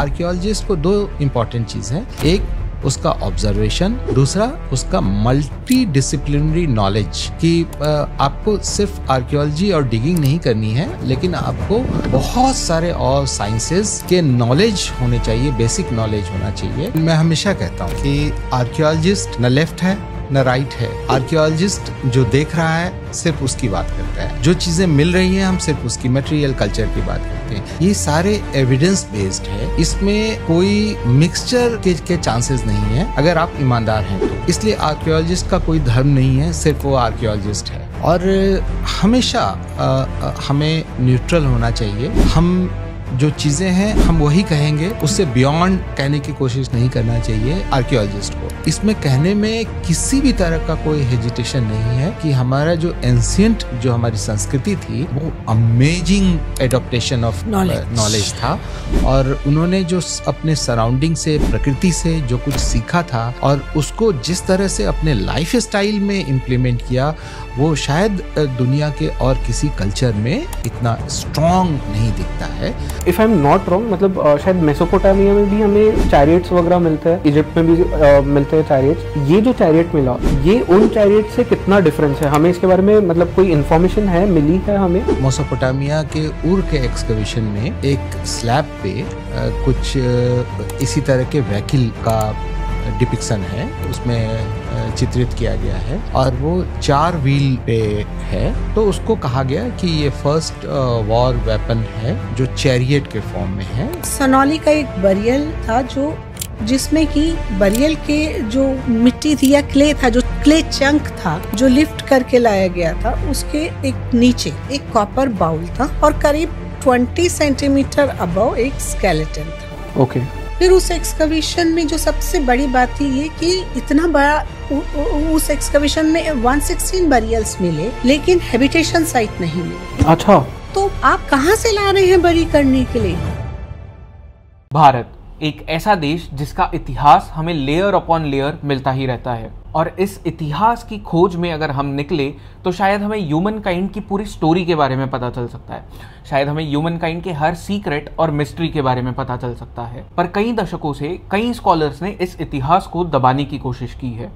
Archaeologist को दो important चीज़ है एक उसका ऑब्जर्वेशन दूसरा उसका मल्टी डिसिप्लिनरी नॉलेज कि आपको सिर्फ आर्कियोलॉजी और डिगिंग नहीं करनी है लेकिन आपको बहुत सारे और साइंसेस के नॉलेज होने चाहिए बेसिक नॉलेज होना चाहिए मैं हमेशा कहता हूँ कि आर्कियोलॉजिस्ट न लेफ्ट है न राइट है आर्कियोलॉजिस्ट जो देख रहा है सिर्फ उसकी बात करता है जो चीजें मिल रही हैं हम सिर्फ उसकी मटेरियल कल्चर की बात करते हैं ये सारे एविडेंस बेस्ड है इसमें कोई मिक्सचर के, के चांसेस नहीं है अगर आप ईमानदार हैं तो इसलिए आर्कियोलॉजिस्ट का कोई धर्म नहीं है सिर्फ वो आर्कियोलॉजिस्ट है और हमेशा आ, आ, हमें न्यूट्रल होना चाहिए हम जो चीज़ें हैं हम वही कहेंगे उससे बियॉन्ड कहने की कोशिश नहीं करना चाहिए आर्कियोलॉजिस्ट को इसमें कहने में किसी भी तरह का कोई हेजिटेशन नहीं है कि हमारा जो एंसियंट जो हमारी संस्कृति थी वो अमेजिंग एडोप्टेशन ऑफ नॉलेज था और उन्होंने जो अपने सराउंडिंग से प्रकृति से जो कुछ सीखा था और उसको जिस तरह से अपने लाइफ स्टाइल में इम्प्लीमेंट किया वो शायद दुनिया के और किसी कल्चर में इतना स्ट्रॉन्ग नहीं दिखता है if I am not wrong मतलब शायद मेसोपोटामिया में भी हमें चैरियट्स वगैरह मिलते हैं इजिप्ट में भी आ, मिलते हैं चैरियट्स ये जो चैरियट मिला ये उन चैरियट से कितना डिफरेंस है हमें इसके बारे में मतलब कोई इन्फॉर्मेशन है मिली है हमें मेसोपोटामिया के उर के एक्सकवेशन में एक स्लैब पे आ, कुछ आ, इसी तरह के वैकिल का डिपिक्शन है उसमें चित्रित किया गया है और वो चार व्हील पे है तो उसको कहा गया कि ये फर्स्ट वॉर वेपन है जो चैरियट के फॉर्म में है सनौली का एक बरियल था जो जिसमें कि बरियल के जो मिट्टी थी या क्ले था जो क्ले चंक था जो लिफ्ट करके लाया गया था उसके एक नीचे एक कॉपर बाउल था और करीब 20 सेंटीमीटर अबव एक स्केलेटन था ओके okay. फिर उस एक्सकविशन में जो सबसे बड़ी बात थी ये कि इतना बड़ा उस एक्सकविशन में 116 बरियल्स मिले लेकिन हैबिटेशन साइट नहीं मिले अच्छा तो आप कहाँ से ला रहे हैं बरी करने के लिए भारत एक ऐसा देश जिसका इतिहास हमें लेयर अपॉन लेयर मिलता ही रहता है और इस इतिहास की खोज में अगर हम निकले तो शायद हमें ह्यूमन काइंड की पूरी स्टोरी के बारे में पता चल सकता है शायद हमें ह्यूमन काइंड के हर सीक्रेट और मिस्ट्री के बारे में पता चल सकता है पर कई दशकों से कई स्कॉलर्स ने इस इतिहास को दबाने की कोशिश की है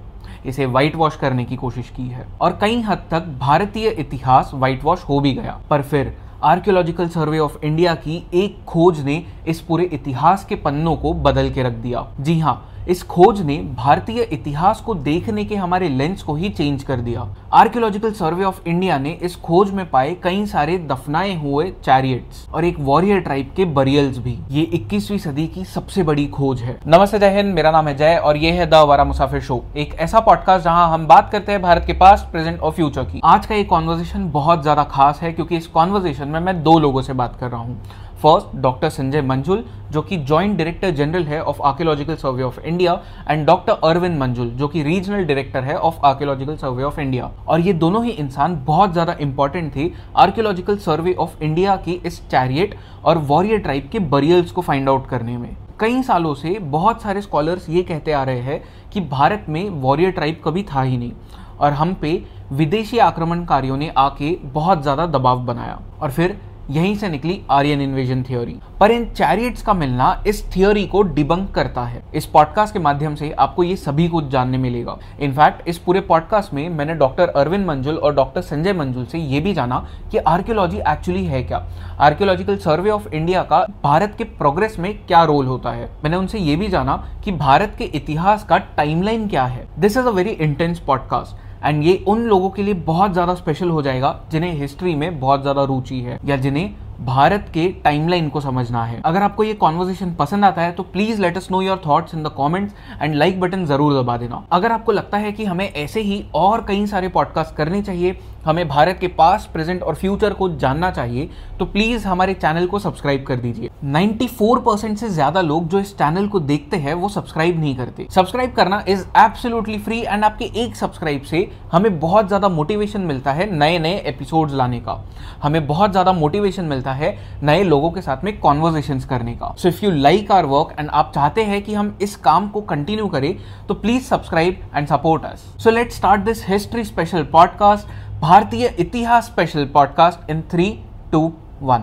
इसे वाइट वॉश करने की कोशिश की है और कई हद तक भारतीय इतिहास वाइट वॉश हो भी गया पर फिर आर्कियोलॉजिकल सर्वे ऑफ इंडिया की एक खोज ने इस पूरे इतिहास के पन्नों को बदल के रख दिया जी हाँ इस खोज ने भारतीय इतिहास को देखने के हमारे लेंस को ही चेंज कर दिया आर्कियोलॉजिकल सर्वे ऑफ इंडिया ने इस खोज में पाए कई सारे दफनाए हुए चैरियट्स और एक वॉरियर ट्राइब के बरियल्स भी ये 21वीं सदी की सबसे बड़ी खोज है नमस्ते जय हिंद मेरा नाम है जय और ये है द मुसाफिर शो एक ऐसा पॉडकास्ट जहाँ हम बात करते हैं भारत के पास प्रेजेंट और फ्यूचर की आज का ये कॉन्वर्जेशन बहुत ज्यादा खास है क्योंकि इस कॉन्वर्जेशन में मैं दो लोगों से बात कर रहा हूँ फर्स्ट डॉक्टर संजय मंजुल जो कि जॉइंट डायरेक्टर जनरल है of archaeological survey of India and doctor Arvind Manjul जो कि रीजनल डायरेक्टर है of archaeological survey of India और ये दोनों ही इंसान बहुत ज़्यादा इंपॉर्टेंट थी आर्कियोलॉजिकल सर्वे ऑफ इंडिया की इस चैरियट और वॉरियर ट्राइब के बरियल्स को फाइंड आउट करने में कई सालों से बहुत सारे स्कॉलर्स ये कहते आ रहे हैं कि भारत में वॉरियर ट्राइब कभी था ही नहीं और हम पे विदेशी आक्रमणकारियों ने आके बहुत ज़्यादा दबाव बनाया और फिर यहीं से निकली आर्यन इन्वेजन थ्योरी पर इन चैरियट्स का मिलना इस थ्योरी को डिबंक करता है इस पॉडकास्ट के माध्यम से आपको ये सभी कुछ जानने मिलेगा इनफैक्ट इस पूरे पॉडकास्ट में मैंने डॉक्टर अरविंद मंजुल और डॉक्टर संजय मंजुल से ये भी जाना कि आर्कियोलॉजी एक्चुअली है क्या आर्कियोलॉजिकल सर्वे ऑफ इंडिया का भारत के प्रोग्रेस में क्या रोल होता है मैंने उनसे ये भी जाना कि भारत के इतिहास का टाइमलाइन क्या है this is a very intense podcast and ये उन लोगों के लिए बहुत ज़्यादा स्पेशल हो जाएगा जिन्हें हिस्ट्री में बहुत ज़्यादा रुचि है या जिन्हें भारत के टाइमलाइन को समझना है अगर आपको ये कॉन्वर्जेशन पसंद आता है तो please let us know your thoughts in the comments and like button जरूर दबा देना अगर आपको लगता है कि हमें ऐसे ही और कई सारे पॉडकास्ट करने चाहिए हमें भारत के पास प्रेजेंट और फ्यूचर को जानना चाहिए तो प्लीज़ हमारे चैनल को सब्सक्राइब कर दीजिए 94 परसेंट से ज़्यादा लोग जो इस चैनल को देखते हैं वो सब्सक्राइब नहीं करते सब्सक्राइब करना इज़ एब्सोल्युटली फ्री एंड आपके एक सब्सक्राइब से हमें बहुत ज़्यादा मोटिवेशन मिलता है नए नए एपिसोड लाने का हमें बहुत ज़्यादा मोटिवेशन मिलता है नए लोगों के साथ में कॉन्वर्जेशन करने का so if you like our work and आप चाहते हैं कि हम इस काम को कंटिन्यू करें तो please subscribe and support us so let start this history special podcast भारतीय इतिहास special podcast in three two one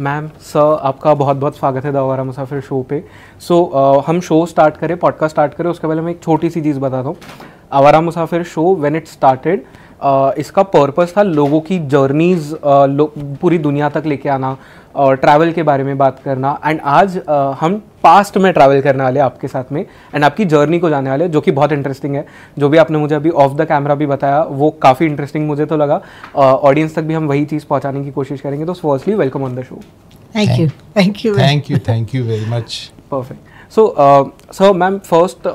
ma'am sir आपका बहुत बहुत स्वागत है दवारा मुसाफिर शो पे सो so, uh, हम शो स्टार्ट करें पॉडकास्ट स्टार्ट करें उसके पहले मैं एक छोटी सी चीज़ बताता हूँ Awara Musafir show when it started इसका पर्पस था लोगों की जर्नीज लो, पूरी दुनिया तक लेके आना और ट्रैवल के बारे में बात करना एंड आज हम पास्ट में ट्रैवल करने वाले आपके साथ में एंड आपकी जर्नी को जाने वाले जो कि बहुत इंटरेस्टिंग है जो भी आपने मुझे अभी ऑफ द कैमरा भी बताया वो काफ़ी इंटरेस्टिंग मुझे तो लगा ऑडियंस तक भी हम वही चीज़ पहुंचाने की कोशिश करेंगे तो firstly welcome on the show thank you thank you thank you thank you very much perfect so sir ma'am first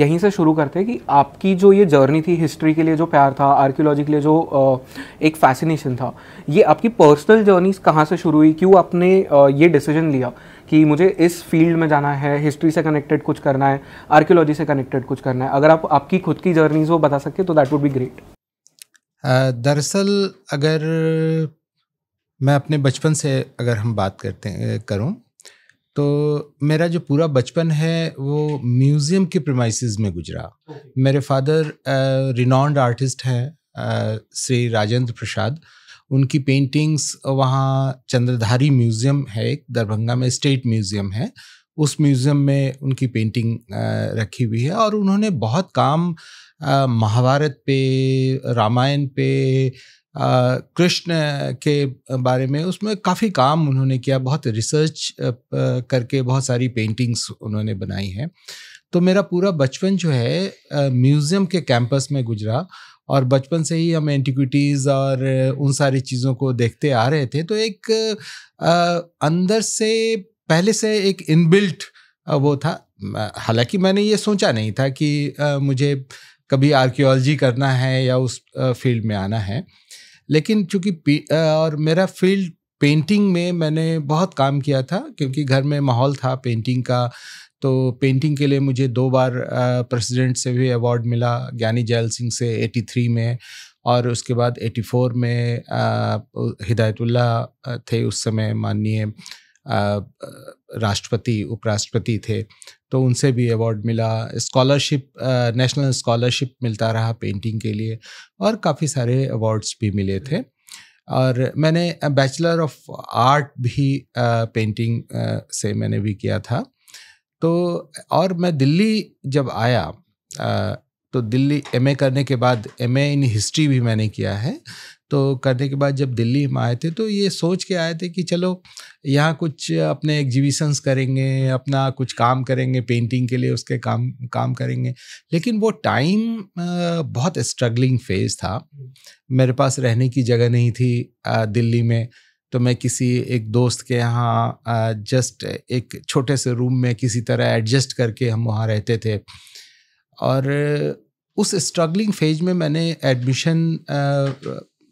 यहीं से शुरू करते हैं कि आपकी जो ये जर्नी थी हिस्ट्री के लिए जो प्यार था आर्क्योलॉजी के लिए जो uh, एक फैसिनेशन था ये आपकी पर्सनल जर्नी कहाँ से शुरू हुई क्यों आपने uh, ये डिसीजन लिया कि मुझे इस फील्ड में जाना है हिस्ट्री से कनेक्टेड कुछ करना है आर्क्योलॉजी से कनेक्टेड कुछ करना है अगर आप आपकी खुद की जर्नीज वो बता सके तो दैट वुड बी ग्रेट दरअसल अगर मैं अपने बचपन से अगर हम बात करते करूँ तो मेरा जो पूरा बचपन है वो म्यूज़ियम के प्रमाइसिस में गुजरा मेरे फादर रिनॉन्ड आर्टिस्ट हैं श्री राजेंद्र प्रसाद उनकी पेंटिंग्स वहाँ चंद्रधारी म्यूज़ियम है एक दरभंगा में स्टेट म्यूज़ियम है उस म्यूज़ियम में उनकी पेंटिंग रखी हुई है और उन्होंने बहुत काम महाभारत पे रामायण पे कृष्ण के बारे में उसमें काफ़ी काम उन्होंने किया बहुत रिसर्च करके बहुत सारी पेंटिंग्स उन्होंने बनाई हैं तो मेरा पूरा बचपन जो है म्यूज़ियम के कैंपस में गुजरा और बचपन से ही हम एंटिक्विटीज़ और उन सारी चीज़ों को देखते आ रहे थे तो एक अंदर से पहले से एक इनबिल्ट वो था हालांकि मैंने ये सोचा नहीं था कि मुझे कभी आर्कियोलॉजी करना है या उस फील्ड में आना है लेकिन चूंकि और मेरा फील्ड पेंटिंग में मैंने बहुत काम किया था क्योंकि घर में माहौल था पेंटिंग का तो पेंटिंग के लिए मुझे दो बार प्रेसिडेंट से भी अवार्ड मिला ज्ञानी जैल सिंह से 83 में और उसके बाद 84 में हिदायतुल्ला थे उस समय माननीय राष्ट्रपति उपराष्ट्रपति थे तो उनसे भी अवार्ड मिला स्कॉलरशिप नेशनल स्कॉलरशिप मिलता रहा पेंटिंग के लिए और काफ़ी सारे अवार्ड्स भी मिले थे और मैंने बैचलर ऑफ आर्ट भी आ, पेंटिंग आ, से मैंने भी किया था तो और मैं दिल्ली जब आया आ, तो दिल्ली एमए करने के बाद एमए इन हिस्ट्री भी मैंने किया है तो करने के बाद जब दिल्ली हम आए थे तो ये सोच के आए थे कि चलो यहाँ कुछ अपने एग्जीबिशंस करेंगे अपना कुछ काम करेंगे पेंटिंग के लिए उसके काम काम करेंगे लेकिन वो टाइम बहुत स्ट्रगलिंग फेज़ था मेरे पास रहने की जगह नहीं थी दिल्ली में तो मैं किसी एक दोस्त के यहाँ जस्ट एक छोटे से रूम में किसी तरह एडजस्ट करके हम वहाँ रहते थे और उस स्ट्रगलिंग फेज में मैंने एडमिशन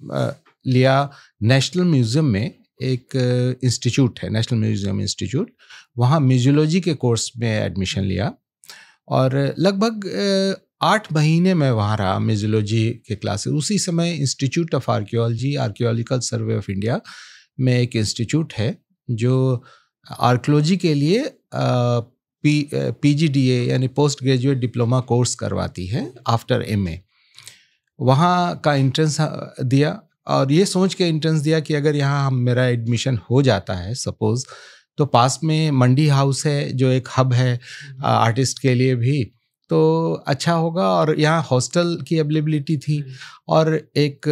लिया नेशनल म्यूजियम में एक इंस्टीट्यूट है नेशनल म्यूजियम इंस्टीट्यूट वहाँ म्यूजियोलॉजी के कोर्स में एडमिशन लिया और लगभग आठ महीने में वहाँ रहा म्यूजियोलॉजी के क्लासेस उसी समय institute of archaeology archaeological survey of India में एक इंस्टीट्यूट है जो आर्कियोलॉजी के लिए पी पीजीडीए यानी पोस्ट ग्रेजुएट डिप्लोमा कोर्स करवाती है आफ्टर एमए वहाँ का एंट्रेंस हाँ, दिया और ये सोच के एंट्रेंस दिया कि अगर यहाँ हम मेरा एडमिशन हो जाता है सपोज़ तो पास में मंडी हाउस है जो एक हब है हम्म। आर्टिस्ट के लिए भी तो अच्छा होगा और यहाँ हॉस्टल की अवेलेबिलिटी थी हम्म। और एक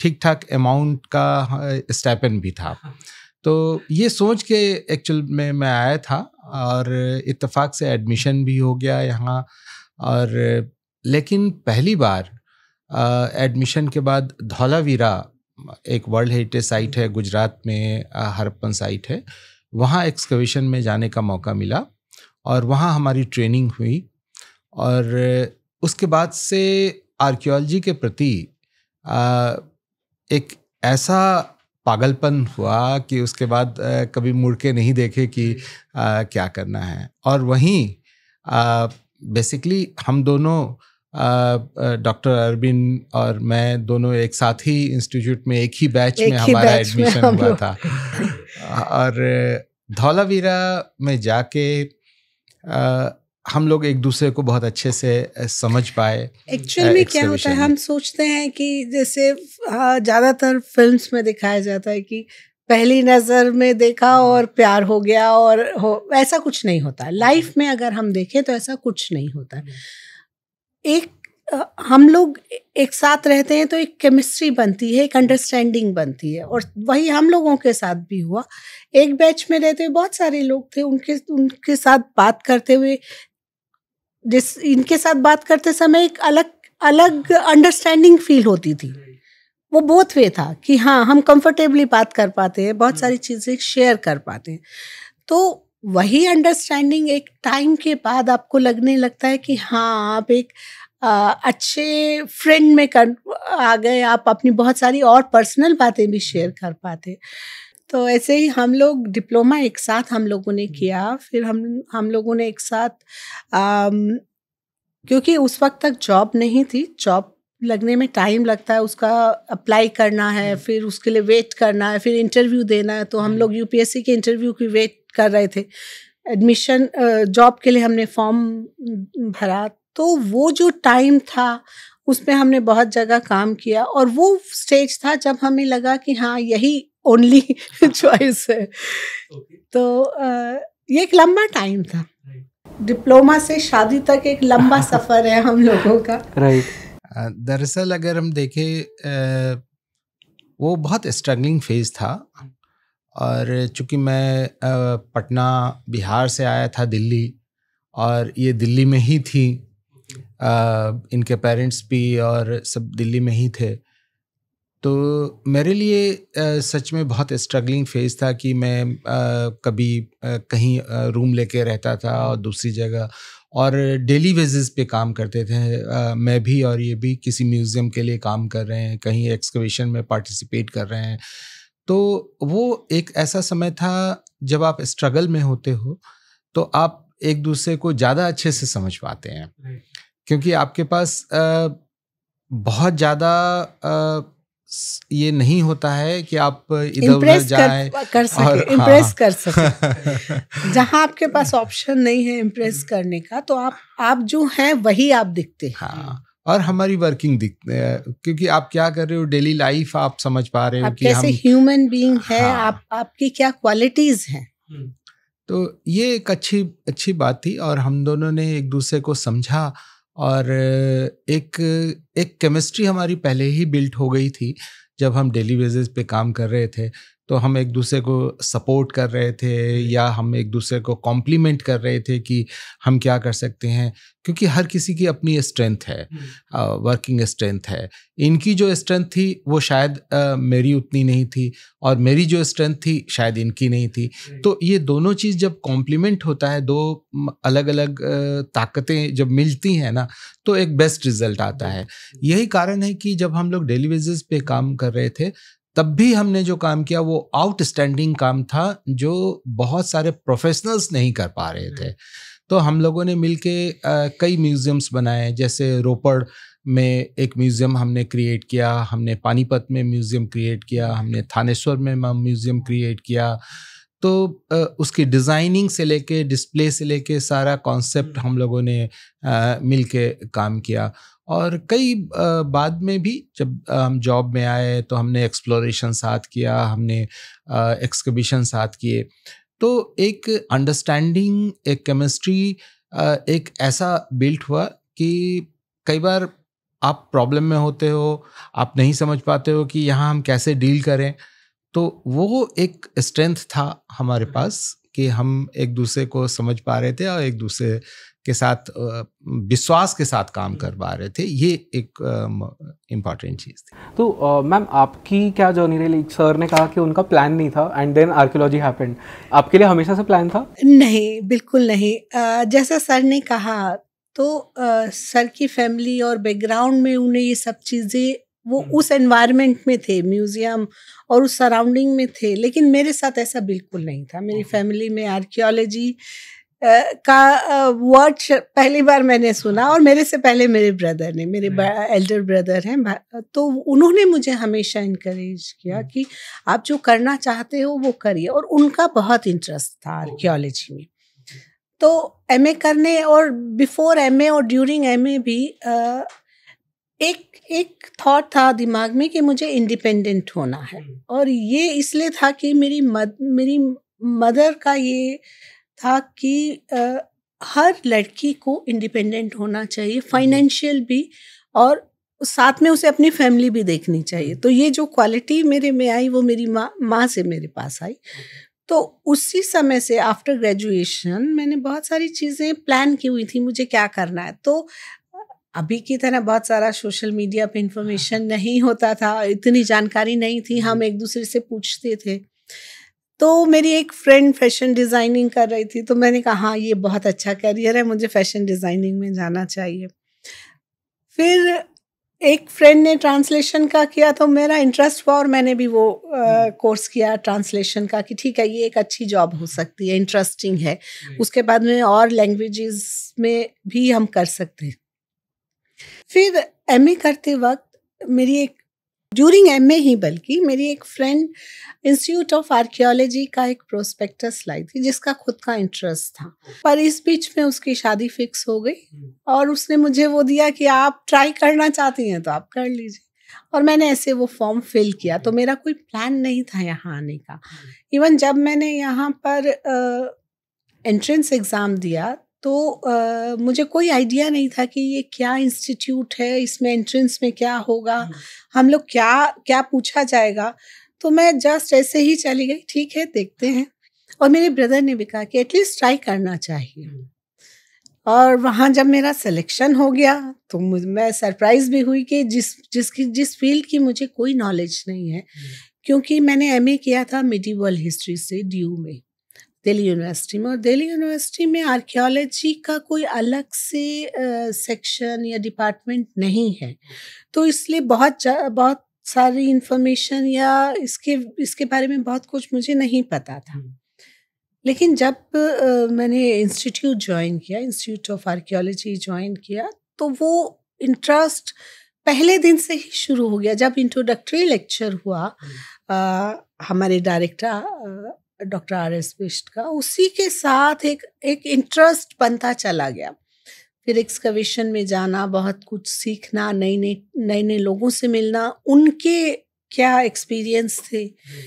ठीक ठाक अमाउंट का स्टैपन हाँ, भी था हाँ। तो ये सोच के एक्चुअल में मैं आया था और इत्तेफाक से एडमिशन भी हो गया यहाँ और लेकिन पहली बार एडमिशन के बाद धौलावीरा एक वर्ल्ड हेरिटेज साइट है गुजरात में हरप्पन साइट है वहाँ एक्सकवेशन में जाने का मौका मिला और वहाँ हमारी ट्रेनिंग हुई और उसके बाद से आर्कियोलॉजी के प्रति एक ऐसा पागलपन हुआ कि उसके बाद कभी मुड़ के नहीं देखे कि क्या करना है और वहीं बेसिकली हम दोनों डॉक्टर अरबिन और मैं दोनों एक साथ ही इंस्टीट्यूट में एक ही बैच एक में ही हमारा एडमिशन हुआ था और धौलावीरा में जाके आ, हम लोग एक दूसरे को बहुत अच्छे से समझ पाए एक्चुअल में क्या होता है हम सोचते हैं कि जैसे ज़्यादातर फिल्म्स में दिखाया जाता है कि पहली नज़र में देखा हम्म। और प्यार हो गया और हो ऐसा कुछ नहीं होता लाइफ हम्म। में अगर हम देखें तो ऐसा कुछ नहीं होता हम्म। एक हम लोग एक साथ रहते हैं तो एक केमिस्ट्री बनती है एक अंडरस्टैंडिंग बनती है और वही हम लोगों के साथ भी हुआ एक बैच में रहते हुए बहुत सारे लोग थे उनके उनके साथ बात करते हुए जिस इनके साथ बात करते समय एक अलग अलग अंडरस्टैंडिंग फील होती थी वो बोथ वे था कि हाँ हम कंफर्टेबली बात कर पाते हैं बहुत हम्म। सारी चीज़ें शेयर कर पाते हैं तो वही अंडरस्टैंडिंग एक टाइम के बाद आपको लगने लगता है कि हाँ आप एक आ, अच्छे फ्रेंड में कर आ गए आप अपनी बहुत सारी और पर्सनल बातें भी शेयर कर पाते तो ऐसे ही हम लोग डिप्लोमा एक साथ हम लोगों ने किया फिर हम हम लोगों ने एक साथ आ, क्योंकि उस वक्त तक जॉब नहीं थी जॉब लगने में टाइम लगता है उसका अप्लाई करना है हम्म। फिर उसके लिए वेट करना है फिर इंटरव्यू देना है तो हम हम्म। लोग यूपीएससी के इंटरव्यू की वेट कर रहे थे एडमिशन जॉब के लिए हमने फॉर्म भरा तो वो जो टाइम था उसमें हमने बहुत जगह काम किया और वो स्टेज था जब हमें लगा कि हाँ यही ओनली चॉइस है तो ये एक लंबा टाइम था डिप्लोमा से शादी तक एक लंबा सफ़र है हम लोगों का राइट दरअसल अगर हम देखें वो बहुत स्ट्रगलिंग फेज़ था और चूंकि मैं पटना बिहार से आया था दिल्ली और ये दिल्ली में ही थी इनके पेरेंट्स भी और सब दिल्ली में ही थे तो मेरे लिए सच में बहुत स्ट्रगलिंग फेज़ था कि मैं कभी कहीं रूम लेके रहता था और दूसरी जगह और डेली बेसिस पे काम करते थे आ, मैं भी और ये भी किसी म्यूज़ियम के लिए काम कर रहे हैं कहीं एक्सकवेशन में पार्टिसिपेट कर रहे हैं तो वो एक ऐसा समय था जब आप स्ट्रगल में होते हो तो आप एक दूसरे को ज़्यादा अच्छे से समझ पाते हैं क्योंकि आपके पास आ, बहुत ज़्यादा ये नहीं होता है कि आप इधर उधर जाए कर, कर सके और, इंप्रेस हाँ। कर सके जहां आपके पास ऑप्शन नहीं है इंप्रेस करने का तो आप आप जो हैं वही आप दिखते हैं हाँ और हमारी वर्किंग दिखते हैं क्योंकि आप क्या कर रहे हो डेली लाइफ आप समझ पा रहे हो कि कैसे ह्यूमन बीइंग है हाँ। आप आपकी क्या क्वालिटीज हैं तो ये एक अच्छी अच्छी बात थी और हम दोनों ने एक दूसरे को समझा और एक एक केमिस्ट्री हमारी पहले ही बिल्ट हो गई थी जब हम डेली बेसिस पे काम कर रहे थे तो हम एक दूसरे को सपोर्ट कर रहे थे या हम एक दूसरे को कॉम्प्लीमेंट कर रहे थे कि हम क्या कर सकते हैं क्योंकि हर किसी की अपनी स्ट्रेंथ है वर्किंग hmm. स्ट्रेंथ है इनकी जो स्ट्रेंथ थी वो शायद आ, मेरी उतनी नहीं थी और मेरी जो स्ट्रेंथ थी शायद इनकी नहीं थी तो ये दोनों चीज़ जब कॉम्प्लीमेंट होता है दो अलग अलग ताकतें जब मिलती हैं ना तो एक बेस्ट रिजल्ट आता है यही कारण है कि जब हम लोग डेली बेसिस पे काम कर रहे थे तब भी हमने जो काम किया वो आउटस्टैंडिंग काम था जो बहुत सारे प्रोफेशनल्स नहीं कर पा रहे थे हम्म। तो हम लोगों ने मिलके कई म्यूज़ियम्स बनाए जैसे रोपड़ में एक म्यूज़ियम हमने क्रिएट किया हमने पानीपत में म्यूज़ियम क्रिएट किया हमने थानेश्वर में म्यूज़ियम क्रिएट किया तो उसकी डिज़ाइनिंग से लेके डिस्प्ले से लेके सारा कॉन्सेप्ट हम्म। हम लोगों ने मिलके काम किया और कई बाद में भी जब हम जॉब में आए तो हमने एक्सप्लोरेशन साथ किया हमने एक्सकबिशन साथ किए तो एक अंडरस्टैंडिंग एक केमिस्ट्री एक ऐसा बिल्ट हुआ कि कई बार आप प्रॉब्लम में होते हो आप नहीं समझ पाते हो कि यहाँ हम कैसे डील करें तो वो एक स्ट्रेंथ था हमारे हम्म। पास कि हम एक दूसरे को समझ पा रहे थे और एक दूसरे के साथ विश्वास के साथ काम हम्म। करवा रहे थे ये एक इम्पॉर्टेंट चीज़ थी तो मैम आपकी क्या जर्नी रही सर ने कहा कि उनका प्लान नहीं था एंड देन आर्कियोलॉजी हैपेंड आपके लिए हमेशा से प्लान था नहीं बिल्कुल नहीं जैसा सर ने कहा तो सर की फैमिली और बैकग्राउंड में उन्हें ये सब चीज़ें वो हम्म। उस एनवायरनमेंट में थे म्यूजियम और उस सराउंडिंग में थे लेकिन मेरे साथ ऐसा बिल्कुल नहीं था मेरी फैमिली में आर्कियोलॉजी का वर्ड पहली बार मैंने सुना और मेरे से पहले मेरे ब्रदर ने मेरे एल्डर हम्म। ब्रदर हैं तो उन्होंने मुझे हमेशा इनक्रेज किया हम्म। कि आप जो करना चाहते हो वो करिए और उनका बहुत इंटरेस्ट था आर्कियोलॉजी में तो एमए करने और बिफोर एमए और ड्यूरिंग एमए भी एक एक थॉट था दिमाग में कि मुझे इंडिपेंडेंट होना है हम्म। और ये इसलिए था कि मेरी मद मेरी मदर का ये था कि आ, हर लड़की को इंडिपेंडेंट होना चाहिए फाइनेंशियल भी और साथ में उसे अपनी फैमिली भी देखनी चाहिए तो ये जो क्वालिटी मेरे में आई वो मेरी माँ माँ से मेरे पास आई तो उसी समय से आफ्टर ग्रेजुएशन मैंने बहुत सारी चीज़ें प्लान की हुई थी मुझे क्या करना है तो अभी की तरह बहुत सारा सोशल मीडिया पे इंफॉर्मेशन हाँ। नहीं होता था इतनी जानकारी नहीं थी हम एक दूसरे से पूछते थे तो मेरी एक फ्रेंड फैशन डिज़ाइनिंग कर रही थी तो मैंने कहा हाँ ये बहुत अच्छा करियर है मुझे फैशन डिज़ाइनिंग में जाना चाहिए फिर एक फ्रेंड ने ट्रांसलेशन का किया तो मेरा इंटरेस्ट हुआ और मैंने भी वो कोर्स हम्म। किया ट्रांसलेशन का कि ठीक है ये एक अच्छी जॉब हो सकती है इंटरेस्टिंग है हम्म। उसके बाद में और लैंग्वेजेस में भी हम कर सकते हैं फिर एम e करते वक्त मेरी एक ड्यूरिंग एम ए ही बल्कि मेरी एक फ्रेंड इंस्टीट्यूट ऑफ आर्कियोलॉजी का एक प्रोस्पेक्टस लाई थी जिसका खुद का इंटरेस्ट था पर इस बीच में उसकी शादी फिक्स हो गई और उसने मुझे वो दिया कि आप ट्राई करना चाहती हैं तो आप कर लीजिए और मैंने ऐसे वो फॉर्म फिल किया तो मेरा कोई प्लान नहीं था यहाँ आने का इवन जब मैंने यहाँ पर एंट्रेंस एग्ज़ाम दिया तो आ, मुझे कोई आइडिया नहीं था कि ये क्या इंस्टीट्यूट है इसमें एंट्रेंस में क्या होगा हम्म। हम लोग क्या क्या पूछा जाएगा तो मैं जस्ट ऐसे ही चली गई ठीक है देखते हैं और मेरे ब्रदर ने भी कहा कि एटलीस्ट ट्राई करना चाहिए हम्म। और वहाँ जब मेरा सिलेक्शन हो गया तो मैं सरप्राइज भी हुई कि जिस जिसकी जिस फील्ड की मुझे कोई नॉलेज नहीं है हम्म। क्योंकि मैंने एमए किया था मिडिवल हिस्ट्री से ड्यू में दिल्ली यूनिवर्सिटी में और दिल्ली यूनिवर्सिटी में आर्कियोलॉजी का कोई अलग से सेक्शन या डिपार्टमेंट नहीं है तो इसलिए बहुत बहुत सारी इंफॉर्मेशन या इसके इसके बारे में बहुत कुछ मुझे नहीं पता था हम्म। लेकिन जब uh, मैंने इंस्टीट्यूट ज्वाइन किया इंस्टीट्यूट ऑफ आर्कियोलॉजी ज्वाइन किया तो वो इंटरेस्ट पहले दिन से ही शुरू हो गया जब इंट्रोडक्टरी लेक्चर हुआ आ, हम्म। हमारे director doctor R S Bisht का उसी के साथ एक एक इंटरेस्ट बनता चला गया फिर एक्सकविशन में जाना बहुत कुछ सीखना नई नई नए नए लोगों से मिलना उनके क्या एक्सपीरियंस थे हम्म।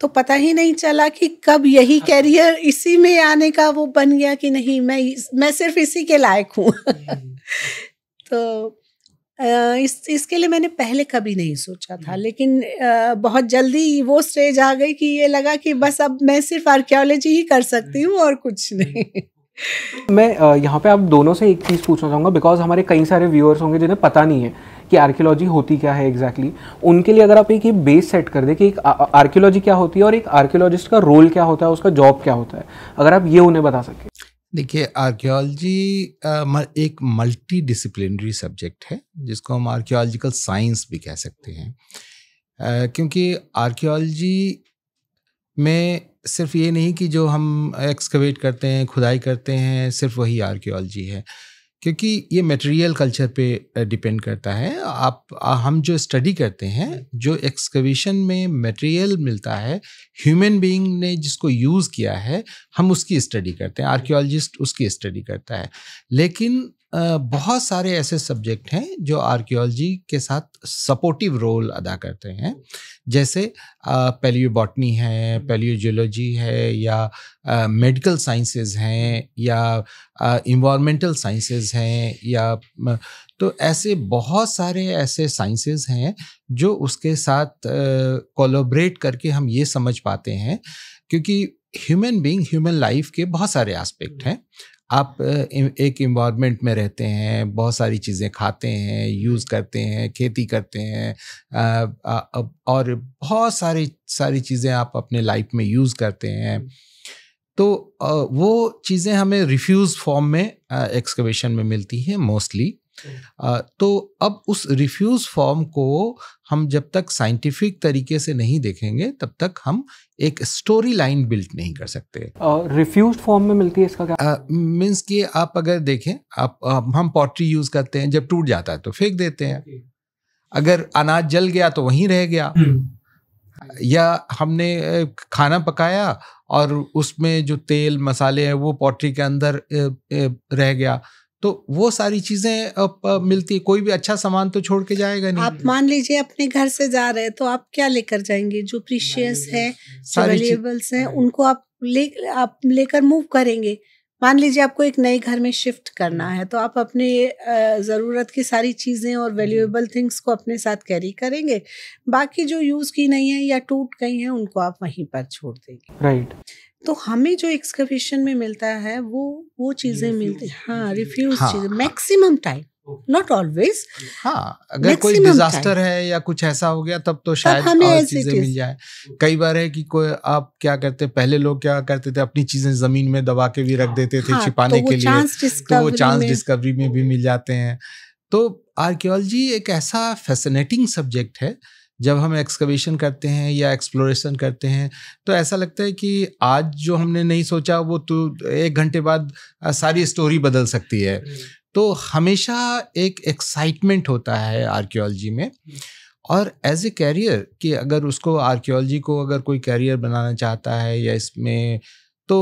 तो पता ही नहीं चला कि कब यही कैरियर हाँ। इसी में आने का वो बन गया कि नहीं मैं मैं सिर्फ इसी के लायक हूँ हम्म। तो इस इसके लिए मैंने पहले कभी नहीं सोचा था हम्म। लेकिन बहुत जल्दी वो स्टेज आ गई कि ये लगा कि बस अब मैं सिर्फ आर्कियोलॉजी ही कर सकती हूँ और कुछ हम्म। नहीं मैं यहाँ पे आप दोनों से एक चीज़ पूछना चाहूँगा बिकॉज हमारे कई सारे व्यूअर्स होंगे जिन्हें पता नहीं है कि आर्कियोलॉजी होती क्या है एग्जैक्टली exactly. उनके लिए अगर आप एक ये बेस सेट कर दें कि एक आर्कियोलॉजी क्या होती है और एक आर्कियोलॉजिस्ट का रोल क्या होता है उसका जॉब क्या होता है अगर आप ये उन्हें बता सकें देखिए आर्कियोलॉजी एक मल्टी डिसिप्लिनरी सब्जेक्ट है जिसको हम आर्कियोलॉजिकल साइंस भी कह सकते हैं क्योंकि आर्कियोलॉजी में सिर्फ ये नहीं कि जो हम एक्सकवेट करते हैं खुदाई करते हैं सिर्फ वही आर्कियोलॉजी है क्योंकि ये मटेरियल कल्चर पे डिपेंड करता है आप हम जो स्टडी करते हैं जो एक्सकवेशन में मटेरियल मिलता है ह्यूमन बीइंग ने जिसको यूज़ किया है हम उसकी स्टडी करते हैं आर्कियोलॉजिस्ट उसकी स्टडी करता है लेकिन बहुत सारे ऐसे सब्जेक्ट हैं जो आर्कियोलॉजी के साथ सपोर्टिव रोल अदा करते हैं जैसे पेलियोबॉटनी है पेलियोजियोलॉजी है या मेडिकल साइंसेज हैं या इन्वामेंटल साइंसेज हैं या तो ऐसे बहुत सारे ऐसे साइंसेज हैं जो उसके साथ कोलोबरेट करके हम ये समझ पाते हैं क्योंकि ह्यूमन बीइंग ह्यूमन लाइफ के बहुत सारे एस्पेक्ट हैं आप एक इन्वायरमेंट में रहते हैं बहुत सारी चीज़ें खाते हैं यूज़ करते हैं खेती करते हैं और बहुत सारी सारी चीज़ें आप अपने लाइफ में यूज़ करते हैं तो वो चीज़ें हमें रिफ्यूज़ फॉर्म में एक्सकवेशन में मिलती हैं मोस्टली तो अब उस रिफ्यूज़ फॉर्म को हम जब तक साइंटिफिक तरीके से नहीं देखेंगे तब तक हम एक स्टोरी लाइन बिल्ट नहीं कर सकते रिफ्यूज फॉर्म में मिलती है इसका क्या मीन्स कि आप अगर देखें आप हम पॉटरी यूज़ करते हैं जब टूट जाता है तो फेंक देते हैं अगर अनाज जल गया तो वहीं रह गया हम्म। या हमने खाना पकाया और उसमें जो तेल मसाले हैं वो पॉटरी के अंदर रह गया तो वो सारी चीजें मिलती है कोई भी अच्छा सामान तो छोड़ के जाएगा नहीं आप मान लीजिए अपने घर से जा रहे हैं तो आप क्या लेकर जाएंगे जो प्रीशियस है वेरिएबल्स हैं उनको आप ले आप लेकर मूव करेंगे मान लीजिए आपको एक नए घर में शिफ्ट करना है तो आप अपने ज़रूरत की सारी चीज़ें और वैल्यूएबल थिंग्स को अपने साथ कैरी करेंगे बाकी जो यूज़ की नहीं है या टूट गई हैं उनको आप वहीं पर छोड़ देंगे राइट right. तो हमें जो एक्सकविशन में मिलता है वो वो चीजें मिलती हाँ रिफ्यूज हाँ, चीजें मैक्सिमम टाइम नॉट ऑलवेज हाँ अगर कोई डिजास्टर है या कुछ ऐसा हो गया तब तो शायद हमें और चीजें मिल जाए कई बार है कि कोई आप क्या करते पहले लोग क्या करते थे अपनी चीजें जमीन में दबा के भी रख देते थे हाँ, तो छिपाने तो के लिए तो वो चांस डिस्कवरी में भी मिल जाते हैं तो आर्कियोलॉजी एक ऐसा फैसिनेटिंग सब्जेक्ट है जब हम एक्सकवेशन करते हैं या एक्सप्लोरेशन करते हैं तो ऐसा लगता है कि आज जो हमने नहीं सोचा वो तो एक घंटे बाद सारी स्टोरी बदल सकती है हम्म। तो हमेशा एक एक्साइटमेंट होता है आर्कियोलॉजी में हम्म। और एज ए कैरियर कि अगर उसको आर्कियोलॉजी को अगर कोई कैरियर बनाना चाहता है या इसमें तो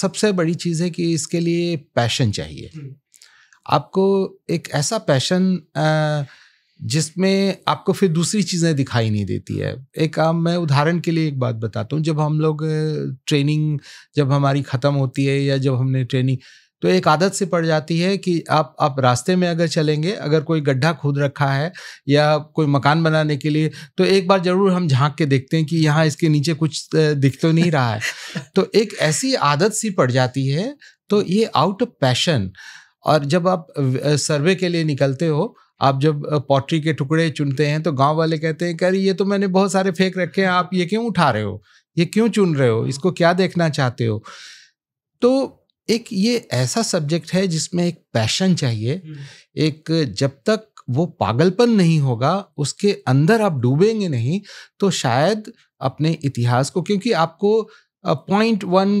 सबसे बड़ी चीज़ है कि इसके लिए पैशन चाहिए हम्म। आपको एक ऐसा पैशन आ, जिसमें आपको फिर दूसरी चीज़ें दिखाई नहीं देती है एक आम मैं उदाहरण के लिए एक बात बताता हूँ जब हम लोग ट्रेनिंग जब हमारी ख़त्म होती है या जब हमने ट्रेनिंग तो एक आदत से पड़ जाती है कि आप आप रास्ते में अगर चलेंगे अगर कोई गड्ढा खोद रखा है या कोई मकान बनाने के लिए तो एक बार जरूर हम झांक के देखते हैं कि यहाँ इसके नीचे कुछ दिख तो नहीं रहा है तो एक ऐसी आदत सी पड़ जाती है तो ये आउट ऑफ पैशन और जब आप सर्वे के लिए निकलते हो आप जब पॉटरी के टुकड़े चुनते हैं तो गांव वाले कहते हैं कह ये तो मैंने बहुत सारे फेंक रखे हैं आप ये क्यों उठा रहे हो ये क्यों चुन रहे हो इसको क्या देखना चाहते हो तो एक ये ऐसा सब्जेक्ट है जिसमें एक पैशन चाहिए हम्म। एक जब तक वो पागलपन नहीं होगा उसके अंदर आप डूबेंगे नहीं तो शायद अपने इतिहास को क्योंकि आपको पॉइंट वन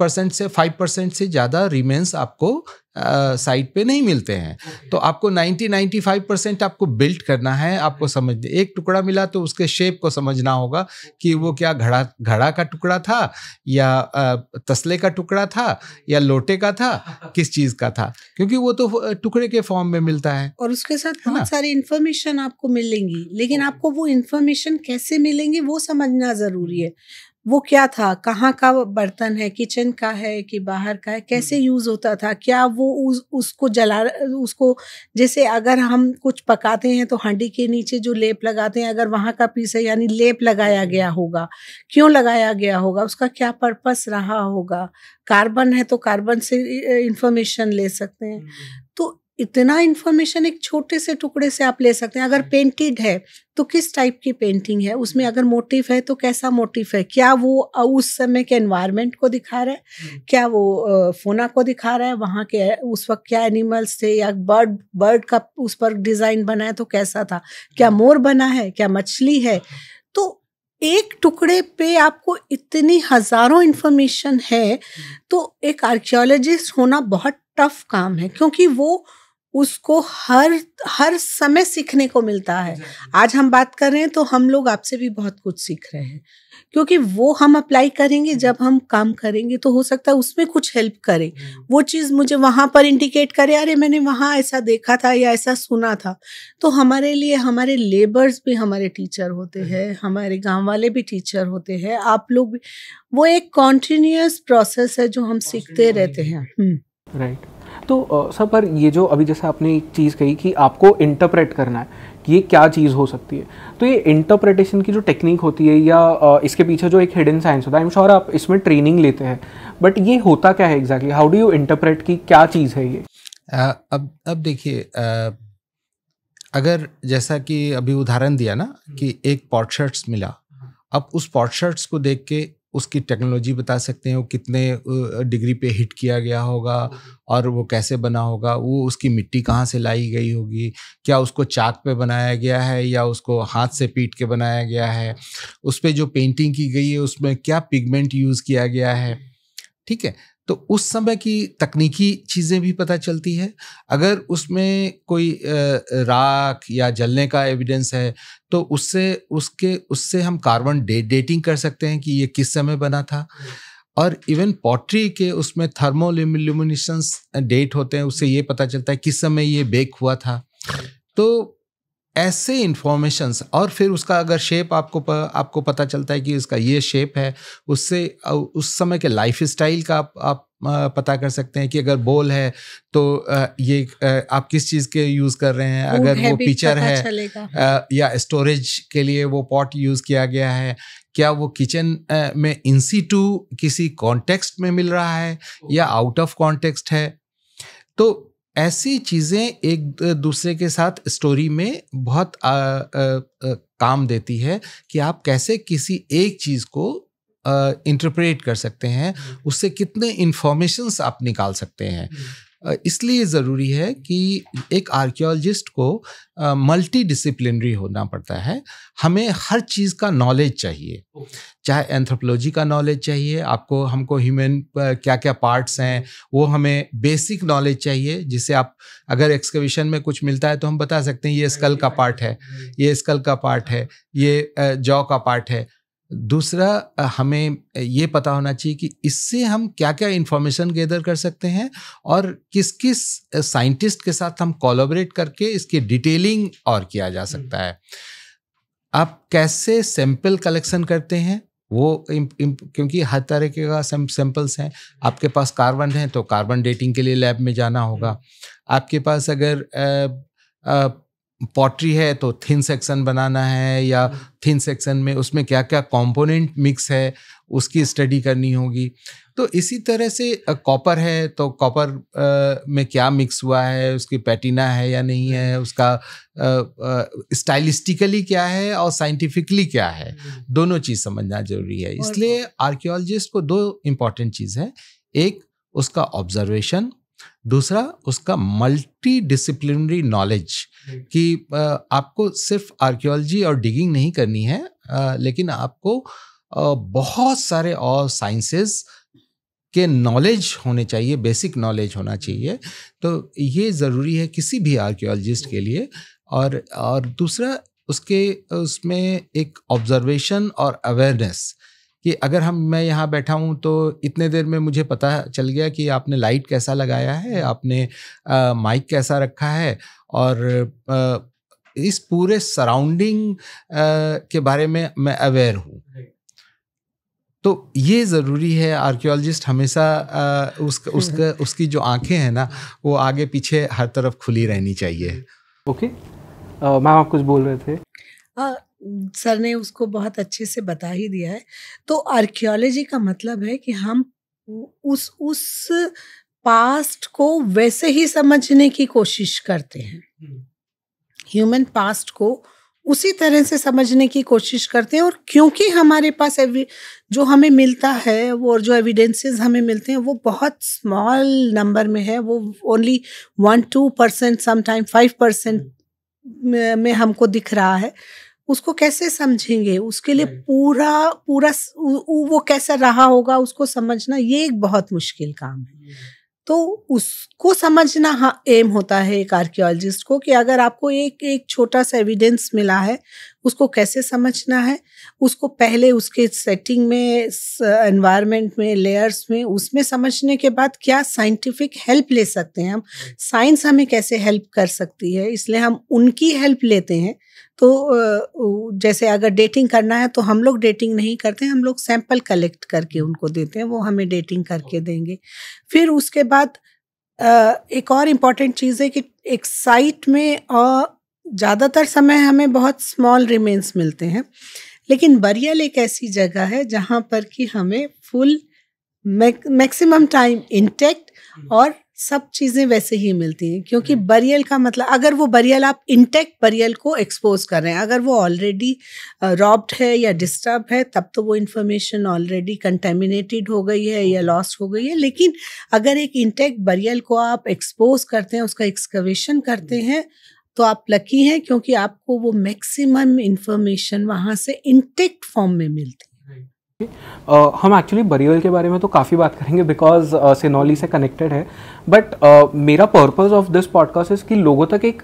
परसेंट से फाइव परसेंट से ज़्यादा रिमेंस आपको साइट पे नहीं मिलते हैं okay. तो आपको 90 95 परसेंट आपको बिल्ट करना है आपको समझ एक टुकड़ा मिला तो उसके शेप को समझना होगा कि वो क्या घड़ा घड़ा का टुकड़ा था या तसले का टुकड़ा था या लोटे का था किस चीज़ का था क्योंकि वो तो टुकड़े के फॉर्म में मिलता है और उसके साथ बहुत सारी इन्फॉर्मेशन आपको मिलेंगी लेकिन आपको वो इन्फॉर्मेशन कैसे मिलेंगी वो समझना ज़रूरी है वो क्या था कहाँ का बर्तन है किचन का है कि बाहर का है कैसे हम्म। यूज होता था क्या वो उस उसको जला उसको जैसे अगर हम कुछ पकाते हैं तो हांडी के नीचे जो लेप लगाते हैं अगर वहाँ का पीस है यानी लेप लगाया गया हम्म। होगा क्यों लगाया गया होगा उसका क्या पर्पस रहा होगा कार्बन है तो कार्बन से इंफॉर्मेशन ले सकते हैं हम्म। इतना इन्फॉर्मेशन एक छोटे से टुकड़े से आप ले सकते हैं अगर पेंटेड हम्म। है तो किस टाइप की पेंटिंग है उसमें अगर मोटिव है तो कैसा मोटिव है क्या वो उस समय के एनवायरनमेंट को दिखा रहा है हम्म। क्या वो फोना को दिखा रहा है वहाँ के उस वक्त क्या एनिमल्स थे या बर्ड बर्ड का उस पर डिज़ाइन बना है तो कैसा था क्या हम्म। मोर बना है क्या मछली है हाँ। तो एक टुकड़े पे आपको इतनी हजारों इन्फॉर्मेशन है तो एक आर्कियोलॉजिस्ट होना बहुत टफ काम है क्योंकि वो उसको हर हर समय सीखने को मिलता है आज हम बात कर रहे हैं तो हम लोग आपसे भी बहुत कुछ सीख रहे हैं क्योंकि वो हम अप्लाई करेंगे जब हम काम करेंगे तो हो सकता है उसमें कुछ हेल्प करे hmm. वो चीज़ मुझे वहाँ पर इंडिकेट करे अरे मैंने वहाँ ऐसा देखा था या ऐसा सुना था तो हमारे लिए हमारे लेबर्स भी हमारे टीचर होते hmm. हैं हमारे गाँव वाले भी टीचर होते हैं आप लोग भी वो एक कॉन्टिन्यूस प्रोसेस है जो हम सीखते रहते हैं राइट hmm. right. तो सर पर ये जो अभी जैसे आपने एक चीज़ कही कि आपको इंटरप्रेट करना है कि ये क्या चीज़ हो सकती है तो ये इंटरप्रटेशन की जो टेक्निक होती है या इसके पीछे जो एक हिडन साइंस होता है आई एम श्योर आप इसमें ट्रेनिंग लेते हैं बट ये होता क्या है exactly how do you interpret की क्या चीज़ है ये आ, अब अब देखिए अगर जैसा कि अभी उदाहरण दिया ना कि एक पॉटशर्ट्स मिला अब उस पॉटशर्ट्स को देख के उसकी टेक्नोलॉजी बता सकते हैं वो कितने डिग्री पे हिट किया गया होगा और वो कैसे बना होगा वो उसकी मिट्टी कहाँ से लाई गई होगी क्या उसको चाक पे बनाया गया है या उसको हाथ से पीट के बनाया गया है उस पर जो पेंटिंग की गई है उसमें क्या पिगमेंट यूज़ किया गया है ठीक है तो उस समय की तकनीकी चीज़ें भी पता चलती है अगर उसमें कोई राख या जलने का एविडेंस है तो उससे उसके उससे हम कार्बन डे, डेटिंग कर सकते हैं कि ये किस समय बना था और इवन पॉटरी के उसमें थर्मोल्यूमिनेशंस डेट होते हैं उससे ये पता चलता है किस समय ये बेक हुआ था तो ऐसे इन्फॉर्मेशंस और फिर उसका अगर शेप आपको प, आपको पता चलता है कि इसका ये शेप है उससे उस समय के लाइफ स्टाइल का आप, आप पता कर सकते हैं कि अगर बोल है तो ये आप किस चीज़ के यूज़ कर रहे हैं अगर वो पिक्चर है या स्टोरेज के लिए वो पॉट यूज़ किया गया है क्या वो किचन में इंसी टू किसी कॉन्टेक्स्ट में मिल रहा है या आउट ऑफ कॉन्टेक्स्ट है तो ऐसी चीज़ें एक दूसरे के साथ स्टोरी में बहुत आ, आ, आ, काम देती है कि आप कैसे किसी एक चीज़ को इंटरप्रेट कर सकते हैं हम्म। उससे कितने इंफॉर्मेशंस आप निकाल सकते हैं हम्म। इसलिए ज़रूरी है कि एक आर्कियोलॉजिस्ट को मल्टी डिसिप्लिनरी होना पड़ता है हमें हर चीज़ का नॉलेज चाहिए चाहे एंथ्रोपोलॉजी का नॉलेज चाहिए आपको हमको ह्यूमन क्या क्या पार्ट्स हैं वो हमें बेसिक नॉलेज चाहिए जिसे आप अगर एक्सकवेशन में कुछ मिलता है तो हम बता सकते हैं ये स्कल का पार्ट है ये स्कल का पार्ट है ये जॉ का पार्ट है दूसरा हमें ये पता होना चाहिए कि इससे हम क्या क्या इन्फॉर्मेशन गैदर कर सकते हैं और किस किस साइंटिस्ट के साथ हम कोलोबरेट करके इसकी डिटेलिंग और किया जा सकता है आप कैसे सैंपल कलेक्शन करते हैं वो इम, इम, क्योंकि हर तरह के का सैंपल्स हैं आपके पास कार्बन है तो कार्बन डेटिंग के लिए लैब में जाना होगा आपके पास अगर आ, आ, पॉटरी है तो थिन सेक्शन बनाना है या थिन सेक्शन में उसमें क्या क्या कंपोनेंट मिक्स है उसकी स्टडी करनी होगी तो इसी तरह से कॉपर है तो कॉपर में क्या मिक्स हुआ है उसकी पैटिना है या नहीं है उसका स्टाइलिस्टिकली क्या है और साइंटिफिकली क्या है हम्म। दोनों चीज़ समझना जरूरी है इसलिए आर्कियोलॉजिस्ट तो को दो इम्पॉर्टेंट चीज़ है एक उसका ऑब्जर्वेशन दूसरा उसका मल्टी डिसिप्लिनरी नॉलेज कि आपको सिर्फ आर्कियोलॉजी और डिगिंग नहीं करनी है लेकिन आपको बहुत सारे और साइंसेस के नॉलेज होने चाहिए बेसिक नॉलेज होना चाहिए तो ये ज़रूरी है किसी भी आर्कियोलॉजिस्ट के लिए और और दूसरा उसके उसमें एक ऑब्जर्वेशन और अवेयरनेस कि अगर हम मैं यहाँ बैठा हूँ तो इतने देर में मुझे पता चल गया कि आपने लाइट कैसा लगाया है हम्म। आपने आ, माइक कैसा रखा है और आ, इस पूरे सराउंडिंग के बारे में मैं अवेयर हूँ तो ये ज़रूरी है आर्कियोलॉजिस्ट हमेशा उस उसका हम्म। उसकी जो आंखें हैं ना वो आगे पीछे हर तरफ खुली रहनी चाहिए ओके okay. मैम आप कुछ बोल रहे थे uh, सर ने उसको बहुत अच्छे से बता ही दिया है तो आर्कियोलॉजी का मतलब है कि हम उस उस पास्ट को वैसे ही समझने की कोशिश करते हैं ह्यूमन पास्ट को उसी तरह से समझने की कोशिश करते हैं और क्योंकि हमारे पास जो हमें मिलता है वो और जो एविडेंसेस हमें मिलते हैं वो बहुत स्मॉल नंबर में है वो only one two percent sometime five percent में हमको दिख रहा है उसको कैसे समझेंगे उसके लिए पूरा पूरा वो कैसा रहा होगा उसको समझना ये एक बहुत मुश्किल काम है हम्म। तो उसको समझना हाँ एम होता है एक आर्कियोलॉजिस्ट को कि अगर आपको एक एक छोटा सा एविडेंस मिला है उसको कैसे समझना है उसको पहले उसके सेटिंग में एनवायरनमेंट में लेयर्स में उसमें समझने के बाद क्या साइंटिफिक हेल्प ले सकते हैं हम साइंस हम्म। हमें कैसे हेल्प कर सकती है इसलिए हम उनकी हेल्प लेते हैं तो जैसे अगर डेटिंग करना है तो हम लोग डेटिंग नहीं करते हम लोग सैंपल कलेक्ट करके उनको देते हैं वो हमें डेटिंग करके देंगे फिर उसके बाद एक और इम्पॉर्टेंट चीज़ है कि एक साइट में और ज़्यादातर समय हमें बहुत स्मॉल रिमेन्स मिलते हैं लेकिन बरियल एक ऐसी जगह है जहाँ पर कि हमें फुल मैक्सिमम टाइम इंटेक्ट और सब चीज़ें वैसे ही मिलती हैं क्योंकि हम्म। बरियल का मतलब अगर वो बरियल आप इंटेक्ट बरियल को एक्सपोज कर रहे हैं अगर वो ऑलरेडी रॉब्ड है या डिस्टर्ब है तब तो वो इन्फॉर्मेशन ऑलरेडी कंटेमिनेटेड हो गई है या लॉस्ट हम्म। हो गई है लेकिन अगर एक इंटेक्ट बरियल को आप एक्सपोज करते हैं उसका एक्सकवेशन करते हम्म। हैं तो आप लकी हैं क्योंकि आपको वो मैक्सिमम इन्फॉर्मेशन वहाँ से इंटेक्ट फॉर्म में मिलती Uh, हम एक्चुअली बरियल के बारे में तो काफ़ी बात करेंगे बिकॉज सिनोली uh, से कनेक्टेड है बट uh, मेरा purpose of this podcast is कि लोगों तक एक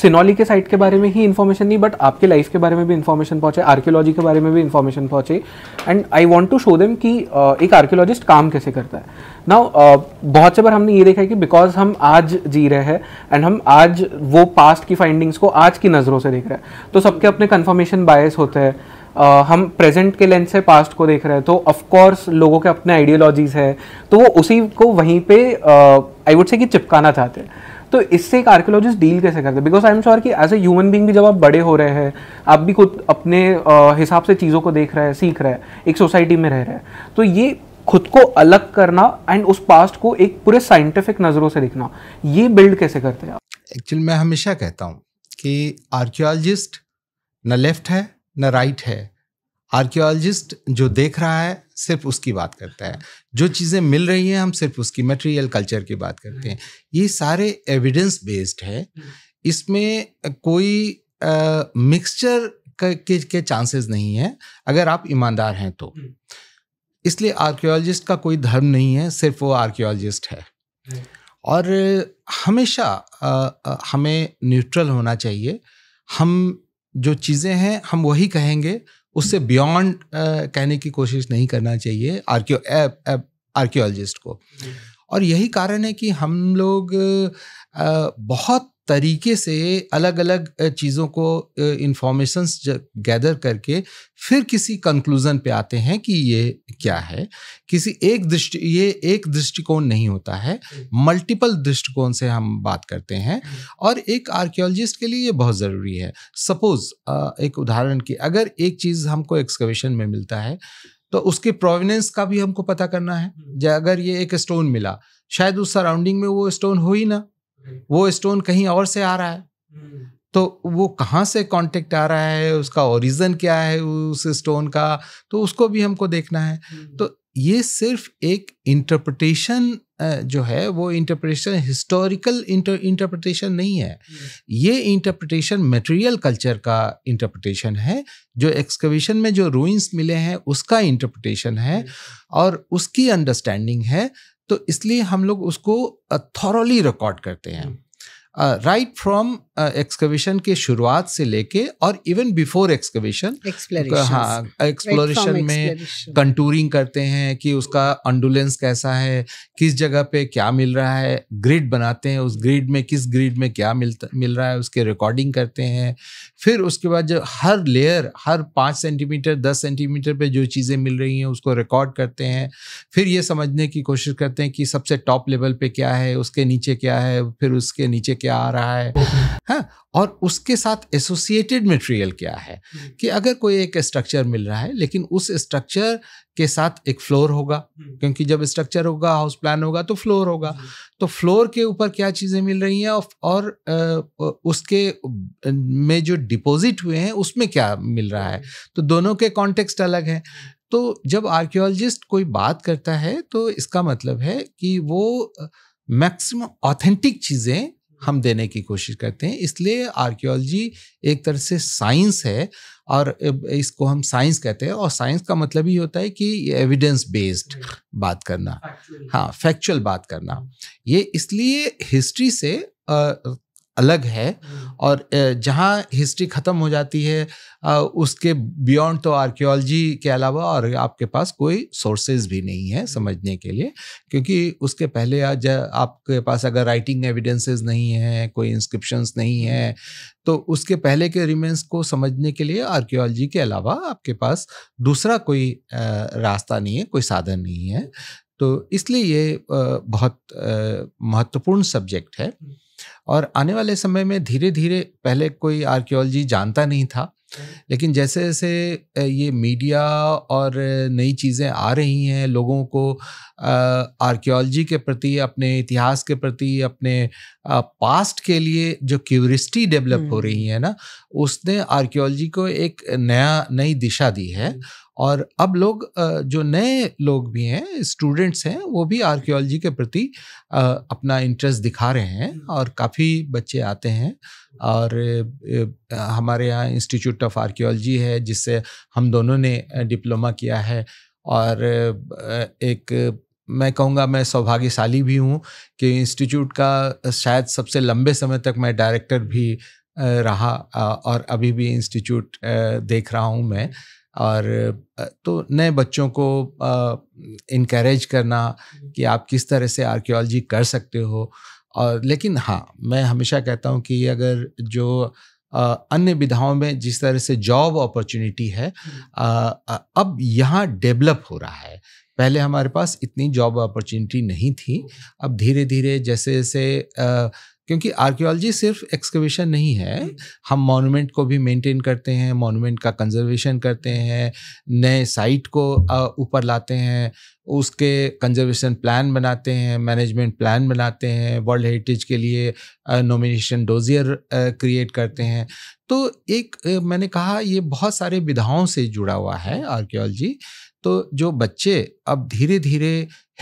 सिनौली uh, के साइट के बारे में ही इन्फॉर्मेशन नहीं बट आपके लाइफ के बारे में भी इन्फॉर्मेशन पहुंचे आर्कियोलॉजी के बारे में भी इन्फॉर्मेशन पहुंचे and I want to show them कि uh, एक आर्कियोलॉजिस्ट काम कैसे करता है ना uh, बहुत से बार हमने ये देखा है कि बिकॉज हम आज जी रहे हैं एंड हम आज वो पास्ट की फाइंडिंग्स को आज की नज़रों से देख रहे हैं तो सबके अपने कन्फर्मेशन बायस होते हैं हम प्रेजेंट के लेंस से पास्ट को देख रहे हैं तो ऑफकोर्स लोगों के अपने आइडियोलॉजीज़ हैं तो वो उसी को वहीं पे आई वुड से कि चिपकाना चाहते हैं तो इससे एक आर्कियोलॉजिस्ट डील कैसे करते हैं बिकॉज आई एम श्योर कि एज ए ह्यूमन बींग भी जब आप बड़े हो रहे हैं आप भी खुद अपने हिसाब से चीज़ों को देख रहे हैं सीख रहे हैं एक सोसाइटी में रह रहे हैं तो ये खुद को अलग करना एंड उस पास्ट को एक पूरे साइंटिफिक नज़रों से देखना ये बिल्ड कैसे करते हैं एक्चुअली मैं हमेशा कहता हूँ कि आर्कियोलॉजिस्ट न लेफ्ट है न राइट है आर्कियोलॉजिस्ट जो देख रहा है सिर्फ उसकी बात करता है जो चीज़ें मिल रही हैं हम सिर्फ उसकी मटेरियल कल्चर की बात करते हैं ये सारे एविडेंस बेस्ड है इसमें कोई मिक्सचर के, के चांसेस नहीं है अगर आप ईमानदार हैं तो इसलिए आर्कियोलॉजिस्ट का कोई धर्म नहीं है सिर्फ वो आर्कियोलॉजिस्ट है और हमेशा आ, हमें न्यूट्रल होना चाहिए हम जो चीज़ें हैं हम वही कहेंगे उससे बियॉन्ड कहने की कोशिश नहीं करना चाहिए आर्क्यो आर्क्योलॉजिस्ट को और यही कारण है कि हम लोग uh, बहुत तरीके से अलग अलग चीज़ों को इंफॉर्मेशंस गैदर करके फिर किसी कंक्लूज़न पे आते हैं कि ये क्या है किसी एक दृष्टि ये एक दृष्टिकोण नहीं होता है मल्टीपल हम्म। दृष्टिकोण से हम बात करते हैं हम्म। और एक आर्कियोलॉजिस्ट के लिए ये बहुत ज़रूरी है सपोज़ एक उदाहरण की अगर एक चीज़ हमको एक्सकवेशन में मिलता है तो उसके प्रोविनेंस का भी हमको पता करना है हम्म। अगर ये एक स्टोन मिला शायद उस सराउंडिंग में वो स्टोन हो ही ना वो स्टोन कहीं और से आ रहा है तो वो कहाँ से कांटेक्ट आ रहा है उसका ओरिजिन क्या है उस स्टोन का तो उसको भी हमको देखना है हम्म। तो ये सिर्फ एक इंटरप्रटेशन जो है वो इंटरप्रटेशन हिस्टोरिकल इंटरप्रटेशन नहीं है हम्म। ये इंटरप्रटेशन मटेरियल कल्चर का इंटरप्रटेशन है जो एक्सकवेशन में जो रूइंस मिले हैं उसका इंटरप्रटेशन है हम्म। और उसकी अंडरस्टैंडिंग है तो इसलिए हम लोग उसको थॉरली रिकॉर्ड करते हैं हम्म। राइट फ्रॉम एक्सकवेशन के शुरुआत से लेके और इवन बिफोर एक्सकवेशन हाँ एक्सप्लोरेशन में कंटूरिंग करते हैं कि उसका अंडुलेंस कैसा है किस जगह पे क्या मिल रहा है ग्रिड बनाते हैं उस ग्रिड में किस ग्रिड में क्या मिलता मिल रहा है उसके रिकॉर्डिंग करते हैं फिर उसके बाद जो हर लेयर हर पाँच सेंटीमीटर दस सेंटीमीटर पर जो चीज़ें मिल रही हैं उसको रिकॉर्ड करते हैं फिर ये समझने की कोशिश करते हैं कि सबसे टॉप लेवल पर क्या है उसके नीचे क्या है फिर उसके नीचे क्या आ रहा है हाँ और उसके साथ एसोसिएटेड मटेरियल क्या है हम्म। कि अगर कोई एक स्ट्रक्चर मिल रहा है लेकिन उस स्ट्रक्चर के साथ एक फ्लोर होगा हम्म। क्योंकि जब स्ट्रक्चर होगा हाउस प्लान होगा तो फ्लोर होगा तो फ्लोर के ऊपर क्या चीज़ें मिल रही हैं और, और उसके में जो डिपॉजिट हुए हैं उसमें क्या मिल रहा है हम्म। तो दोनों के कॉन्टेक्स्ट अलग हैं तो जब आर्कियोलॉजिस्ट कोई बात करता है तो इसका मतलब है कि वो मैक्सिमम ऑथेंटिक चीज़ें हम देने की कोशिश करते हैं इसलिए आर्कियोलॉजी एक तरह से साइंस है और इसको हम साइंस कहते हैं और साइंस का मतलब ही होता है कि एविडेंस बेस्ड hmm. बात करना हाँ फैक्चुअल बात करना ये इसलिए हिस्ट्री से अलग है हम्म। और जहाँ हिस्ट्री ख़त्म हो जाती है उसके बियॉन्ड तो आर्कियोलॉजी के अलावा और आपके पास कोई सोर्सेज भी नहीं है हम्म। समझने के लिए क्योंकि उसके पहले आज आपके पास अगर राइटिंग एविडेंसेस नहीं है कोई इंस्क्रिप्शंस नहीं है हम्म। तो उसके पहले के रिमेंस को समझने के लिए आर्कियोलॉजी के अलावा आपके पास दूसरा कोई रास्ता नहीं है कोई साधन नहीं है तो इसलिए ये बहुत महत्वपूर्ण सब्जेक्ट है और आने वाले समय में धीरे धीरे पहले कोई आर्कियोलॉजी जानता नहीं था हम्म। लेकिन जैसे जैसे ये मीडिया और नई चीज़ें आ रही हैं लोगों को आर्कियोलॉजी के प्रति अपने इतिहास के प्रति अपने पास्ट के लिए जो क्यूरिस्टी डेवलप हो रही हम्म। है ना उसने आर्कियोलॉजी को एक नया नई दिशा दी है हम्म। और अब लोग जो नए लोग भी हैं स्टूडेंट्स हैं वो भी आर्कियोलॉजी के प्रति अपना इंटरेस्ट दिखा रहे हैं और काफ़ी बच्चे आते हैं और हमारे यहाँ इंस्टीट्यूट ऑफ आर्कियोलॉजी है जिससे हम दोनों ने डिप्लोमा किया है और एक मैं कहूँगा मैं सौभाग्यशाली भी हूँ कि इंस्टीट्यूट का शायद सबसे लंबे समय तक मैं डायरेक्टर भी रहा और अभी भी इंस्टीट्यूट देख रहा हूँ मैं और तो नए बच्चों को इनक्रेज करना कि आप किस तरह से आर्कियोलॉजी कर सकते हो और लेकिन हाँ मैं हमेशा कहता हूँ कि अगर जो अन्य विधाओं में जिस तरह से जॉब अपॉर्चुनिटी है हम्म। अब यहाँ डेवलप हो रहा है पहले हमारे पास इतनी जॉब अपॉर्चुनिटी नहीं थी अब धीरे धीरे जैसे जैसे क्योंकि आर्कियोलॉजी सिर्फ एक्सकवेशन नहीं है हम्म। हम मॉन्यूमेंट को भी मेंटेन करते हैं मॉन्यूमेंट का कंजर्वेशन करते हैं नए साइट को ऊपर लाते हैं उसके कंजर्वेशन प्लान बनाते हैं मैनेजमेंट प्लान बनाते हैं वर्ल्ड हेरिटेज के लिए नॉमिनेशन डोजियर क्रिएट करते हैं तो एक मैंने कहा ये बहुत सारे विधाओं से जुड़ा हुआ है आर्कियोलॉजी तो जो बच्चे अब धीरे धीरे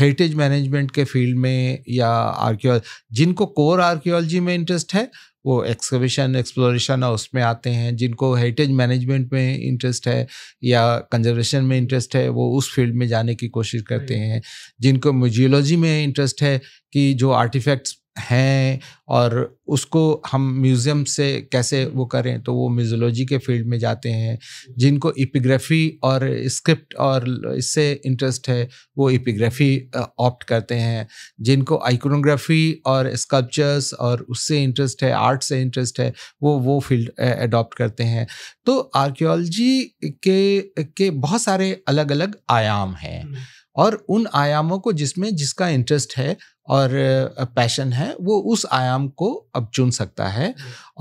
हेरिटेज मैनेजमेंट के फील्ड में या आर्कियोलॉजी जिनको कोर आर्क्योलॉजी में इंटरेस्ट है वो एक्सकवेशन एक्सप्लोरेशन और उसमें आते हैं जिनको हेरिटेज मैनेजमेंट में इंटरेस्ट है या कंजर्वेशन में इंटरेस्ट है वो उस फील्ड में जाने की कोशिश करते हैं जिनको म्यूजियोलॉजी में इंटरेस्ट है कि जो आर्टिफैक्ट्स हैं और उसको हम म्यूज़ियम से कैसे वो करें तो वो म्यूज़ोलॉजी के फील्ड में जाते हैं जिनको इपिग्राफी और स्क्रिप्ट और इससे इंटरेस्ट है वो इपिग्राफी ऑप्ट करते हैं जिनको आइकोनोग्राफी और स्कल्पचर्स और उससे इंटरेस्ट है आर्ट से इंटरेस्ट है वो वो फील्ड एडॉप्ट करते हैं तो आर्कियोलॉजी के के बहुत सारे अलग अलग आयाम हैं और उन आयामों को जिसमें जिसका इंटरेस्ट है और पैशन है वो उस आयाम को अब चुन सकता है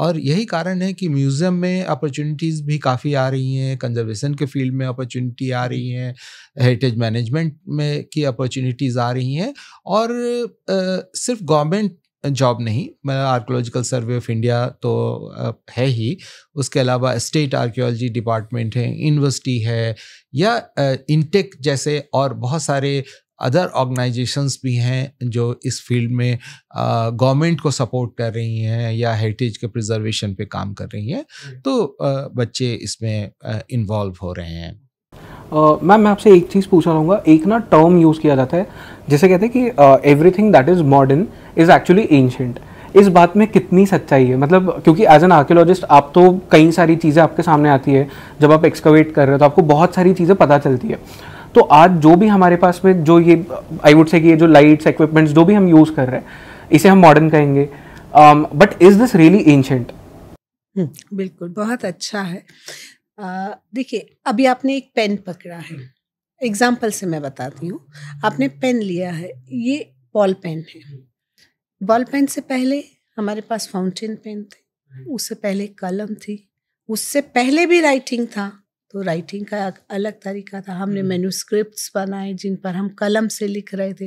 और यही कारण है कि म्यूज़ियम में अपॉर्चुनिटीज़ भी काफ़ी आ रही हैं कंजर्वेशन के फील्ड में अपॉर्चुनिटी आ रही हैं हेरिटेज मैनेजमेंट में की अपॉर्चुनिटीज़ आ रही हैं और आ, सिर्फ गवर्नमेंट जॉब नहीं मैं आर्कोलॉजिकल सर्वे ऑफ इंडिया तो है ही उसके अलावा स्टेट आर्कियोलॉजी डिपार्टमेंट है यूनिवर्सिटी है या इंटेक जैसे और बहुत सारे अदर ऑर्गेनाइजेशंस भी हैं जो इस फील्ड में गवर्नमेंट को सपोर्ट कर रही हैं या हेरिटेज के प्रिजर्वेशन पे काम कर रही हैं तो आ, बच्चे इसमें इन्वॉल्व हो रहे हैं मैम मैं आपसे एक चीज़ पूछना चाहूँगा एक ना टर्म यूज़ किया जाता है जैसे कहते हैं कि everything that is modern is actually ancient इस बात में कितनी सच्चाई है मतलब क्योंकि एज एन आर्कियोलॉजिस्ट आप तो कई सारी चीज़ें आपके सामने आती है जब आप एक्सकवेट कर रहे हो तो आपको बहुत सारी चीज़ें पता चलती है तो आज जो भी हमारे पास में जो ये आई वुड से कि ये जो लाइट्स इक्विपमेंट्स जो भी हम यूज़ कर रहे हैं इसे हम मॉडर्न कहेंगे but is this really ancient बिल्कुल बहुत अच्छा है देखिए अभी आपने एक पेन पकड़ा है एग्जाम्पल से मैं बताती हूँ आपने पेन लिया है ये बॉल पेन है बॉल पेन से पहले हमारे पास फाउंटेन पेन थे उससे पहले कलम थी उससे पहले भी राइटिंग था तो राइटिंग का अलग तरीका था हमने मेन्यूस्क्रिप्ट्स हम्म। बनाए जिन पर हम कलम से लिख रहे थे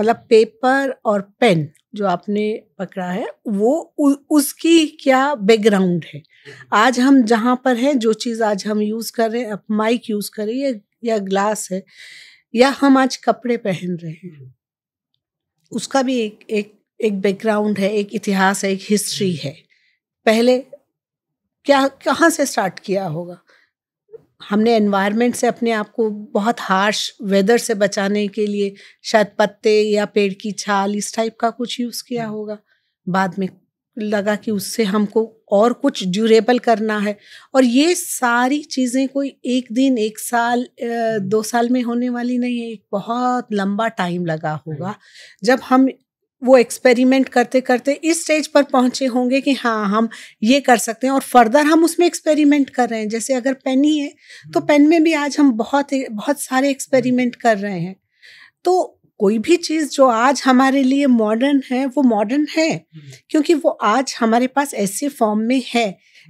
मतलब पेपर और पेन जो आपने पकड़ा है वो उ, उसकी क्या बैकग्राउंड है हम्म। आज हम जहाँ पर हैं जो चीज़ आज हम यूज़ कर रहे हैं माइक यूज़ कर रहे हैं या ग्लास है या हम आज कपड़े पहन रहे हैं हम्म। उसका भी एक एक एक बैकग्राउंड है एक इतिहास है एक हिस्ट्री है पहले क्या कहाँ से स्टार्ट किया होगा हमने एनवायरनमेंट से अपने आप को बहुत हार्श वेदर से बचाने के लिए शायद पत्ते या पेड़ की छाल इस टाइप का कुछ यूज़ किया हम्म। होगा बाद में लगा कि उससे हमको और कुछ ड्यूरेबल करना है और ये सारी चीज़ें कोई एक दिन एक साल हम्म। दो साल में होने वाली नहीं है एक बहुत लंबा टाइम लगा होगा जब हम वो एक्सपेरिमेंट करते करते इस स्टेज पर पहुंचे होंगे कि हाँ हम ये कर सकते हैं और फर्दर हम उसमें एक्सपेरिमेंट कर रहे हैं जैसे अगर पेन ही है तो पेन हम्म। में भी आज हम बहुत बहुत सारे एक्सपेरिमेंट हम्म। कर रहे हैं तो कोई भी चीज़ जो आज हमारे लिए मॉडर्न है वो मॉडर्न है हम्म। क्योंकि वो आज हमारे पास ऐसे फॉर्म में है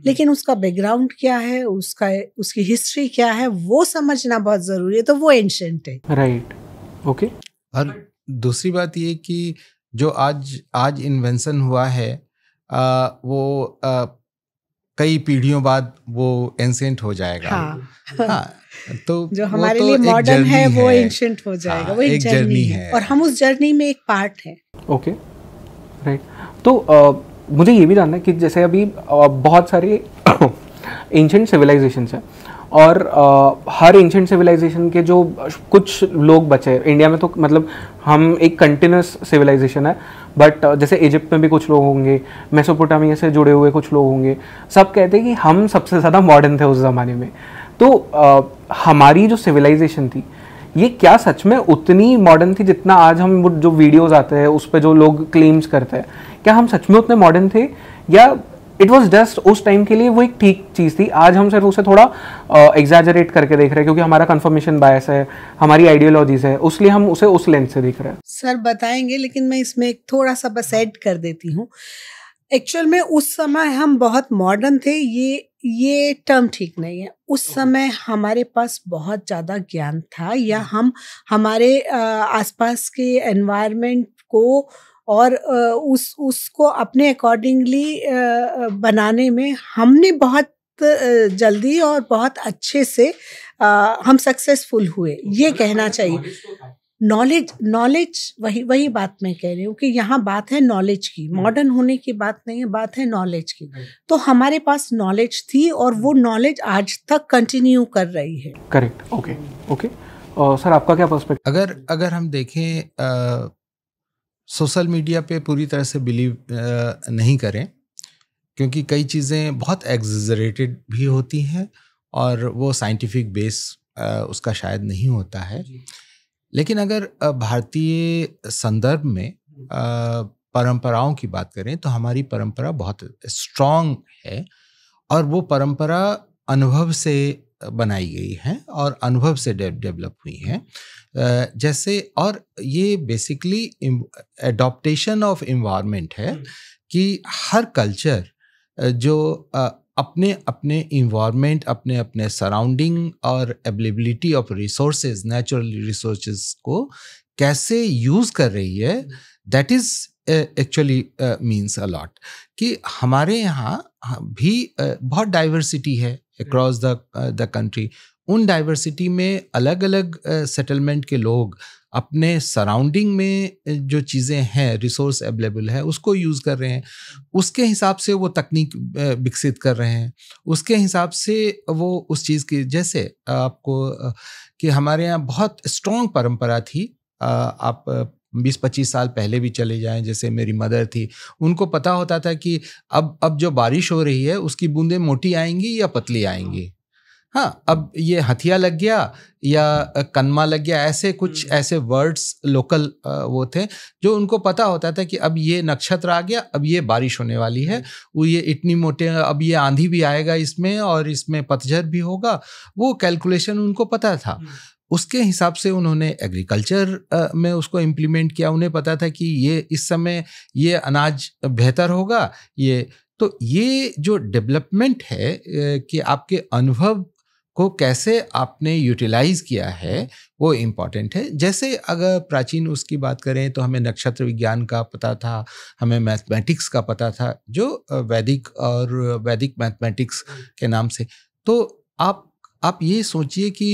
लेकिन उसका बैकग्राउंड क्या है उसका उसकी हिस्ट्री क्या है वो समझना बहुत ज़रूरी है तो वो एंशेंट है राइट right. Okay okay. और दूसरी बात ये कि जो आज आज इन्वेंशन हुआ है आ, वो आ, कई पीढ़ियों बाद वो एंसेंट हो जाएगा हाँ, हाँ, तो जो हमारे तो लिए मॉडर्न है वो एंशंट हो जाएगा हाँ, वो एक, एक जर्नी है।, है और हम उस जर्नी में एक पार्ट है ओके राइट तो मुझे ये भी जानना है कि जैसे अभी बहुत सारे एंशंट सिविलाइजेशन हैं और आ, हर एंशेंट सिविलाइजेशन के जो कुछ लोग बचे इंडिया में तो मतलब हम एक कंटिन्यूस सिविलाइजेशन है बट जैसे इजिप्ट में भी कुछ लोग होंगे मेसोपोटामिया से जुड़े हुए कुछ लोग होंगे सब कहते हैं कि हम सबसे ज़्यादा मॉडर्न थे उस ज़माने में तो आ, हमारी जो सिविलाइजेशन थी ये क्या सच में उतनी मॉडर्न थी जितना आज हम जो वीडियोस आते हैं उस पर जो लोग क्लेम्स करते हैं क्या हम सच में उतने मॉडर्न थे या इट वॉज जस्ट उस टाइम के लिए वो एक ठीक चीज़ थी आज हम सिर्फ उसे थोड़ा एग्जैजरेट uh, करके देख रहे हैं क्योंकि हमारा कन्फर्मेशन बायस है हमारी आइडियोलॉजीज है उसलिए हम उसे उस लेंथ से देख रहे हैं सर बताएंगे लेकिन मैं इसमें एक थोड़ा सा बस एड कर देती हूँ एक्चुअल में उस समय हम बहुत मॉडर्न थे ये ये टर्म ठीक नहीं है उस समय हमारे पास बहुत ज़्यादा ज्ञान था या हम हमारे आसपास के एनवायरनमेंट को और उस उसको अपने अकॉर्डिंगली बनाने में हमने बहुत जल्दी और बहुत अच्छे से हम सक्सेसफुल हुए तो ये मतलब कहना चाहिए नॉलेज तो नॉलेज वही वही बात मैं कह रही हूँ कि यहाँ बात है नॉलेज की मॉडर्न हम्म। होने की बात नहीं है बात है नॉलेज की हम्म। तो हमारे पास नॉलेज थी और वो नॉलेज हम्म। आज तक कंटिन्यू कर रही है करेक्ट ओके ओके सर आपका क्या पर्सपेक्टिव अगर अगर हम देखें सोशल मीडिया पे पूरी तरह से बिलीव नहीं करें क्योंकि कई चीज़ें बहुत एग्जरेटेड भी होती हैं और वो साइंटिफिक बेस उसका शायद नहीं होता है लेकिन अगर भारतीय संदर्भ में हम्म। परंपराओं की बात करें तो हमारी परंपरा बहुत स्ट्रॉन्ग है और वो परंपरा अनुभव से बनाई गई है और अनुभव से डेवलप हुई है जैसे और ये बेसिकली एडोप्टेशन ऑफ इन्वायरमेंट है हम्म। कि हर कल्चर जो अपने अपने इन्वायरमेंट अपने अपने सराउंडिंग और availability of resources natural resources को कैसे यूज़ कर रही है that is actually means a lot कि हमारे यहाँ हाँ, भी बहुत डाइवर्सिटी है अक्रॉस द कंट्री उन डाइवर्सिटी में अलग अलग सेटलमेंट के लोग अपने सराउंडिंग में जो चीज़ें हैं रिसोर्स अवेलेबल है उसको यूज़ कर रहे हैं उसके हिसाब से वो तकनीक विकसित कर रहे हैं उसके हिसाब से वो उस चीज़ की जैसे आपको कि हमारे यहाँ बहुत स्ट्रॉन्ग परंपरा थी आप बीस पच्चीस साल पहले भी चले जाएं जैसे मेरी मदर थी उनको पता होता था कि अब अब जो बारिश हो रही है उसकी बूंदें मोटी आएंगी या पतली आएंगी हाँ अब ये हथिया लग गया या कन्मा लग गया ऐसे कुछ हम्म। ऐसे वर्ड्स लोकल वो थे जो उनको पता होता था कि अब ये नक्षत्र आ गया अब ये बारिश होने वाली है हम्म। वो ये इतनी मोटे अब ये आंधी भी आएगा इसमें और इसमें पतझर भी होगा वो कैलकुलेशन उनको पता था हम्म। उसके हिसाब से उन्होंने एग्रीकल्चर में उसको इम्प्लीमेंट किया उन्हें पता था कि ये इस समय ये अनाज बेहतर होगा ये तो ये जो डेवलपमेंट है कि आपके अनुभव को कैसे आपने यूटिलाइज किया है वो इम्पॉर्टेंट है जैसे अगर प्राचीन उसकी बात करें तो हमें नक्षत्र विज्ञान का पता था हमें मैथमेटिक्स का पता था जो वैदिक और वैदिक मैथमेटिक्स के नाम से तो आप आप ये सोचिए कि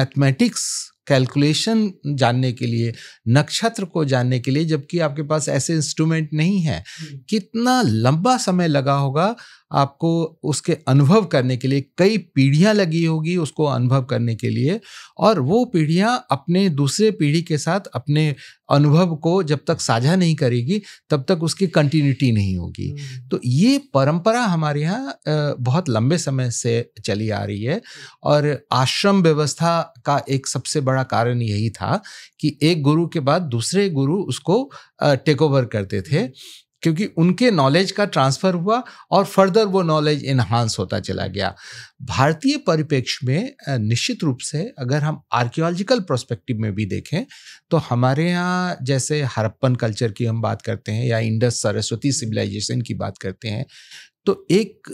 मैथमेटिक्स कैलकुलेशन जानने के लिए नक्षत्र को जानने के लिए जबकि आपके पास ऐसे इंस्ट्रूमेंट नहीं है हम्म। कितना लंबा समय लगा होगा आपको उसके अनुभव करने के लिए कई पीढ़ियां लगी होगी उसको अनुभव करने के लिए और वो पीढ़ियां अपने दूसरे पीढ़ी के साथ अपने अनुभव को जब तक साझा नहीं करेगी तब तक उसकी कंटिन्यूटी नहीं होगी हम्म। तो ये परंपरा हमारे यहाँ बहुत लंबे समय से चली आ रही है और आश्रम व्यवस्था का एक सबसे बड़ा कारण यही था कि एक गुरु के बाद दूसरे गुरु उसको टेक ओवर करते थे हम्म। क्योंकि उनके नॉलेज का ट्रांसफर हुआ और फर्दर वो नॉलेज इन्हांस होता चला गया भारतीय परिप्रेक्ष्य में निश्चित रूप से अगर हम आर्कियोलॉजिकल प्रोस्पेक्टिव में भी देखें तो हमारे यहाँ जैसे हरप्पन कल्चर की हम बात करते हैं या इंडस सरस्वती सिविलाइजेशन की बात करते हैं तो एक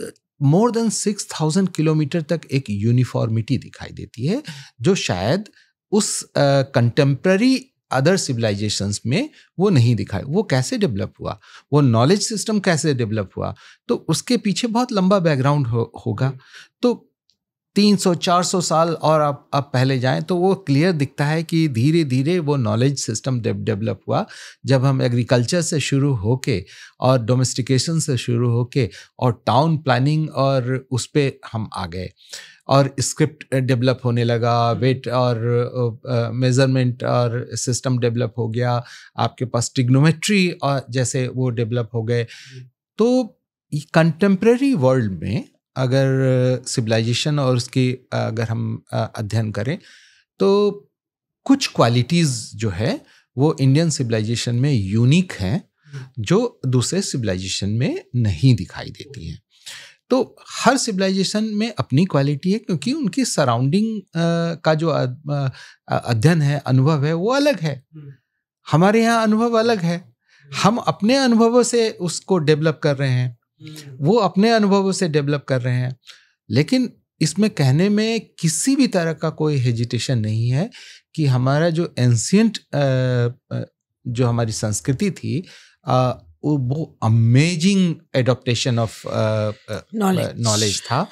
more than six thousand kilometre तक एक यूनिफॉर्मिटी दिखाई देती है जो शायद उस कंटेम्प्ररी अदर सिविलाइजेशंस में वो नहीं दिखाए वो कैसे डेवलप हुआ वो नॉलेज सिस्टम कैसे डेवलप हुआ तो उसके पीछे बहुत लंबा बैकग्राउंड हो, होगा तो 300 400 साल और आप अब पहले जाएं तो वो क्लियर दिखता है कि धीरे धीरे वो नॉलेज सिस्टम डेवलप हुआ जब हम एग्रीकल्चर से शुरू होके और डोमेस्टिकेशन से शुरू होके और टाउन प्लानिंग और उस पर हम आ गए और स्क्रिप्ट डेवलप होने लगा वेट और मेज़रमेंट और सिस्टम डेवलप हो गया आपके पास टिग्नोमेट्री और जैसे वो डेवलप हो गए तो कंटेम्प्रेरी वर्ल्ड में अगर सिविलाइजेशन और उसकी अगर हम अध्ययन करें तो कुछ क्वालिटीज़ जो है वो इंडियन सिविलाइजेशन में यूनिक हैं हम्म। जो दूसरे सिविलाइजेशन में नहीं दिखाई देती हैं तो हर सिविलाइजेशन में अपनी क्वालिटी है क्योंकि उनकी सराउंडिंग का जो अध्ययन है अनुभव है वो अलग है हम्म। हमारे यहाँ अनुभव अलग है हम्म। हम अपने अनुभवों से उसको डेवलप कर रहे हैं हम्म। वो अपने अनुभवों से डेवलप कर रहे हैं लेकिन इसमें कहने में किसी भी तरह का कोई हेजिटेशन नहीं है कि हमारा जो एंशियंट जो हमारी संस्कृति थी वो अमेजिंग एडोप्टेशन ऑफ नॉलेज था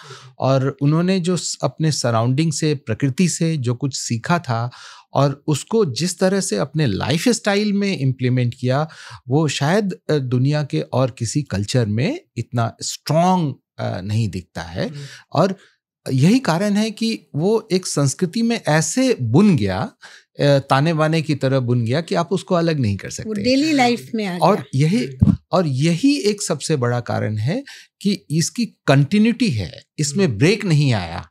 और उन्होंने जो अपने सराउंडिंग से प्रकृति से जो कुछ सीखा था और उसको जिस तरह से अपने लाइफ स्टाइल में इम्प्लीमेंट किया वो शायद दुनिया के और किसी कल्चर में इतना स्ट्रॉन्ग नहीं दिखता है हम्म। और यही कारण है कि वो एक संस्कृति में ऐसे बुन गया ताने बाने की तरह बुन गया कि आप उसको अलग नहीं कर सकते डेली लाइफ में आ और यही और यही एक सबसे बड़ा कारण है कि इसकी कंटिन्यूटी है इसमें ब्रेक नहीं आया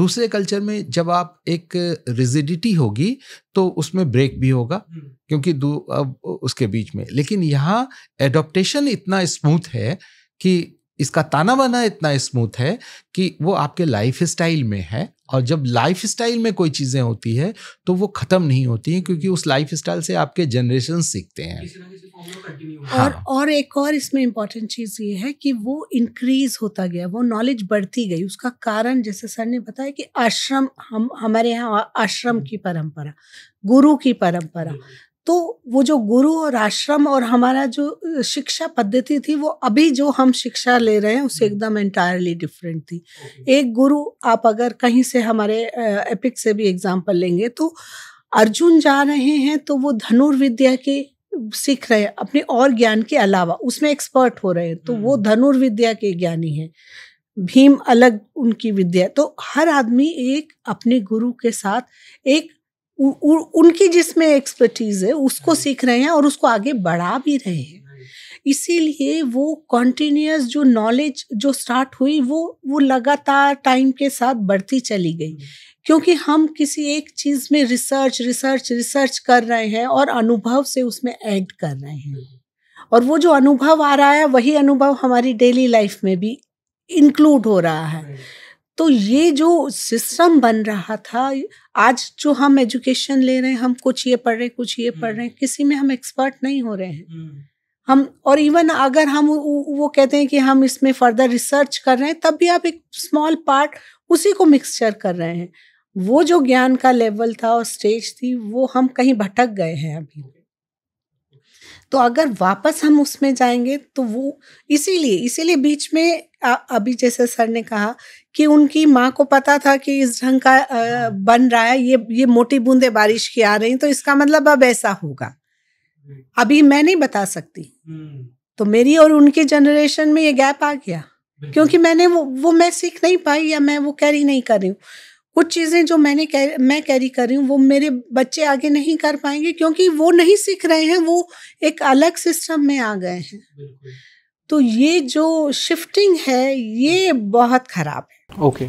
दूसरे कल्चर में जब आप एक रिजिडिटी होगी तो उसमें ब्रेक भी होगा हम्म। क्योंकि अब उसके बीच में लेकिन यहाँ एडोप्टेशन इतना स्मूथ है कि इसका ताना बाना इतना स्मूथ है कि वो आपके लाइफ स्टाइल में है और जब लाइफ स्टाइल में कोई चीज़ें होती है तो वो ख़त्म नहीं होती हैं क्योंकि उस लाइफ स्टाइल से आपके जनरेशन सीखते हैं हाँ। और और एक और इसमें इम्पॉर्टेंट चीज़ ये है कि वो इंक्रीज होता गया वो नॉलेज बढ़ती गई उसका कारण जैसे सर ने बताया कि आश्रम हम हमारे यहाँ आश्रम की परंपरा गुरु की परंपरा तो वो जो गुरु और आश्रम और हमारा जो शिक्षा पद्धति थी वो अभी जो हम शिक्षा ले रहे हैं उससे हम्म। एकदम एंटायरली डिफरेंट थी एक गुरु आप अगर कहीं से हमारे एपिक से भी एग्जाम्पल लेंगे तो अर्जुन जा रहे हैं तो वो धनुर्विद्या के सीख रहे हैं अपने और ज्ञान के अलावा उसमें एक्सपर्ट हो रहे हैं तो वो हम्म। धनुर्विद्या के ज्ञानी हैं भीम अलग उनकी विद्या तो हर आदमी एक अपने गुरु के साथ एक उ, उ, उनकी जिसमें एक्सपर्टीज है उसको सीख रहे हैं और उसको आगे बढ़ा भी रहे हैं इसीलिए वो कॉन्टीन्यूस जो नॉलेज जो स्टार्ट हुई वो वो लगातार टाइम के साथ बढ़ती चली गई hmm. क्योंकि हम किसी एक चीज़ में रिसर्च रिसर्च रिसर्च कर रहे हैं और अनुभव से उसमें ऐड कर रहे हैं hmm. और वो जो अनुभव आ रहा है वही अनुभव हमारी डेली लाइफ में भी इंक्लूड हो रहा है तो ये जो सिस्टम बन रहा था आज जो हम एजुकेशन ले रहे हैं हम कुछ ये पढ़ रहे हैं कुछ ये पढ़ रहे हैं हम्म। किसी में हम एक्सपर्ट नहीं हो रहे हैं हम्म। हम और इवन अगर हम वो कहते हैं कि हम इसमें फर्दर रिसर्च कर रहे हैं तब भी आप एक स्मॉल पार्ट उसी को मिक्सचर कर रहे हैं वो जो ज्ञान का लेवल था और स्टेज थी वो हम कहीं भटक गए हैं अभी तो अगर वापस हम उसमें जाएंगे तो वो इसीलिए इसीलिए बीच में आ, अभी जैसे सर ने कहा कि उनकी माँ को पता था कि इस ढंग का बन रहा है ये ये मोटी बूंदे बारिश की आ रही तो इसका मतलब अब ऐसा होगा हम्म। अभी मैं नहीं बता सकती हम्म। तो मेरी और उनकी जनरेशन में ये गैप आ गया क्योंकि मैंने वो वो मैं सीख नहीं पाई या मैं वो कैरी नहीं कर रही हूँ कुछ चीज़ें जो मैंने मैं कैरी कर रही हूँ वो मेरे बच्चे आगे नहीं कर पाएंगे क्योंकि वो नहीं सीख रहे हैं वो एक अलग सिस्टम में आ गए हैं तो ये जो शिफ्टिंग है ये बहुत ख़राब है ओके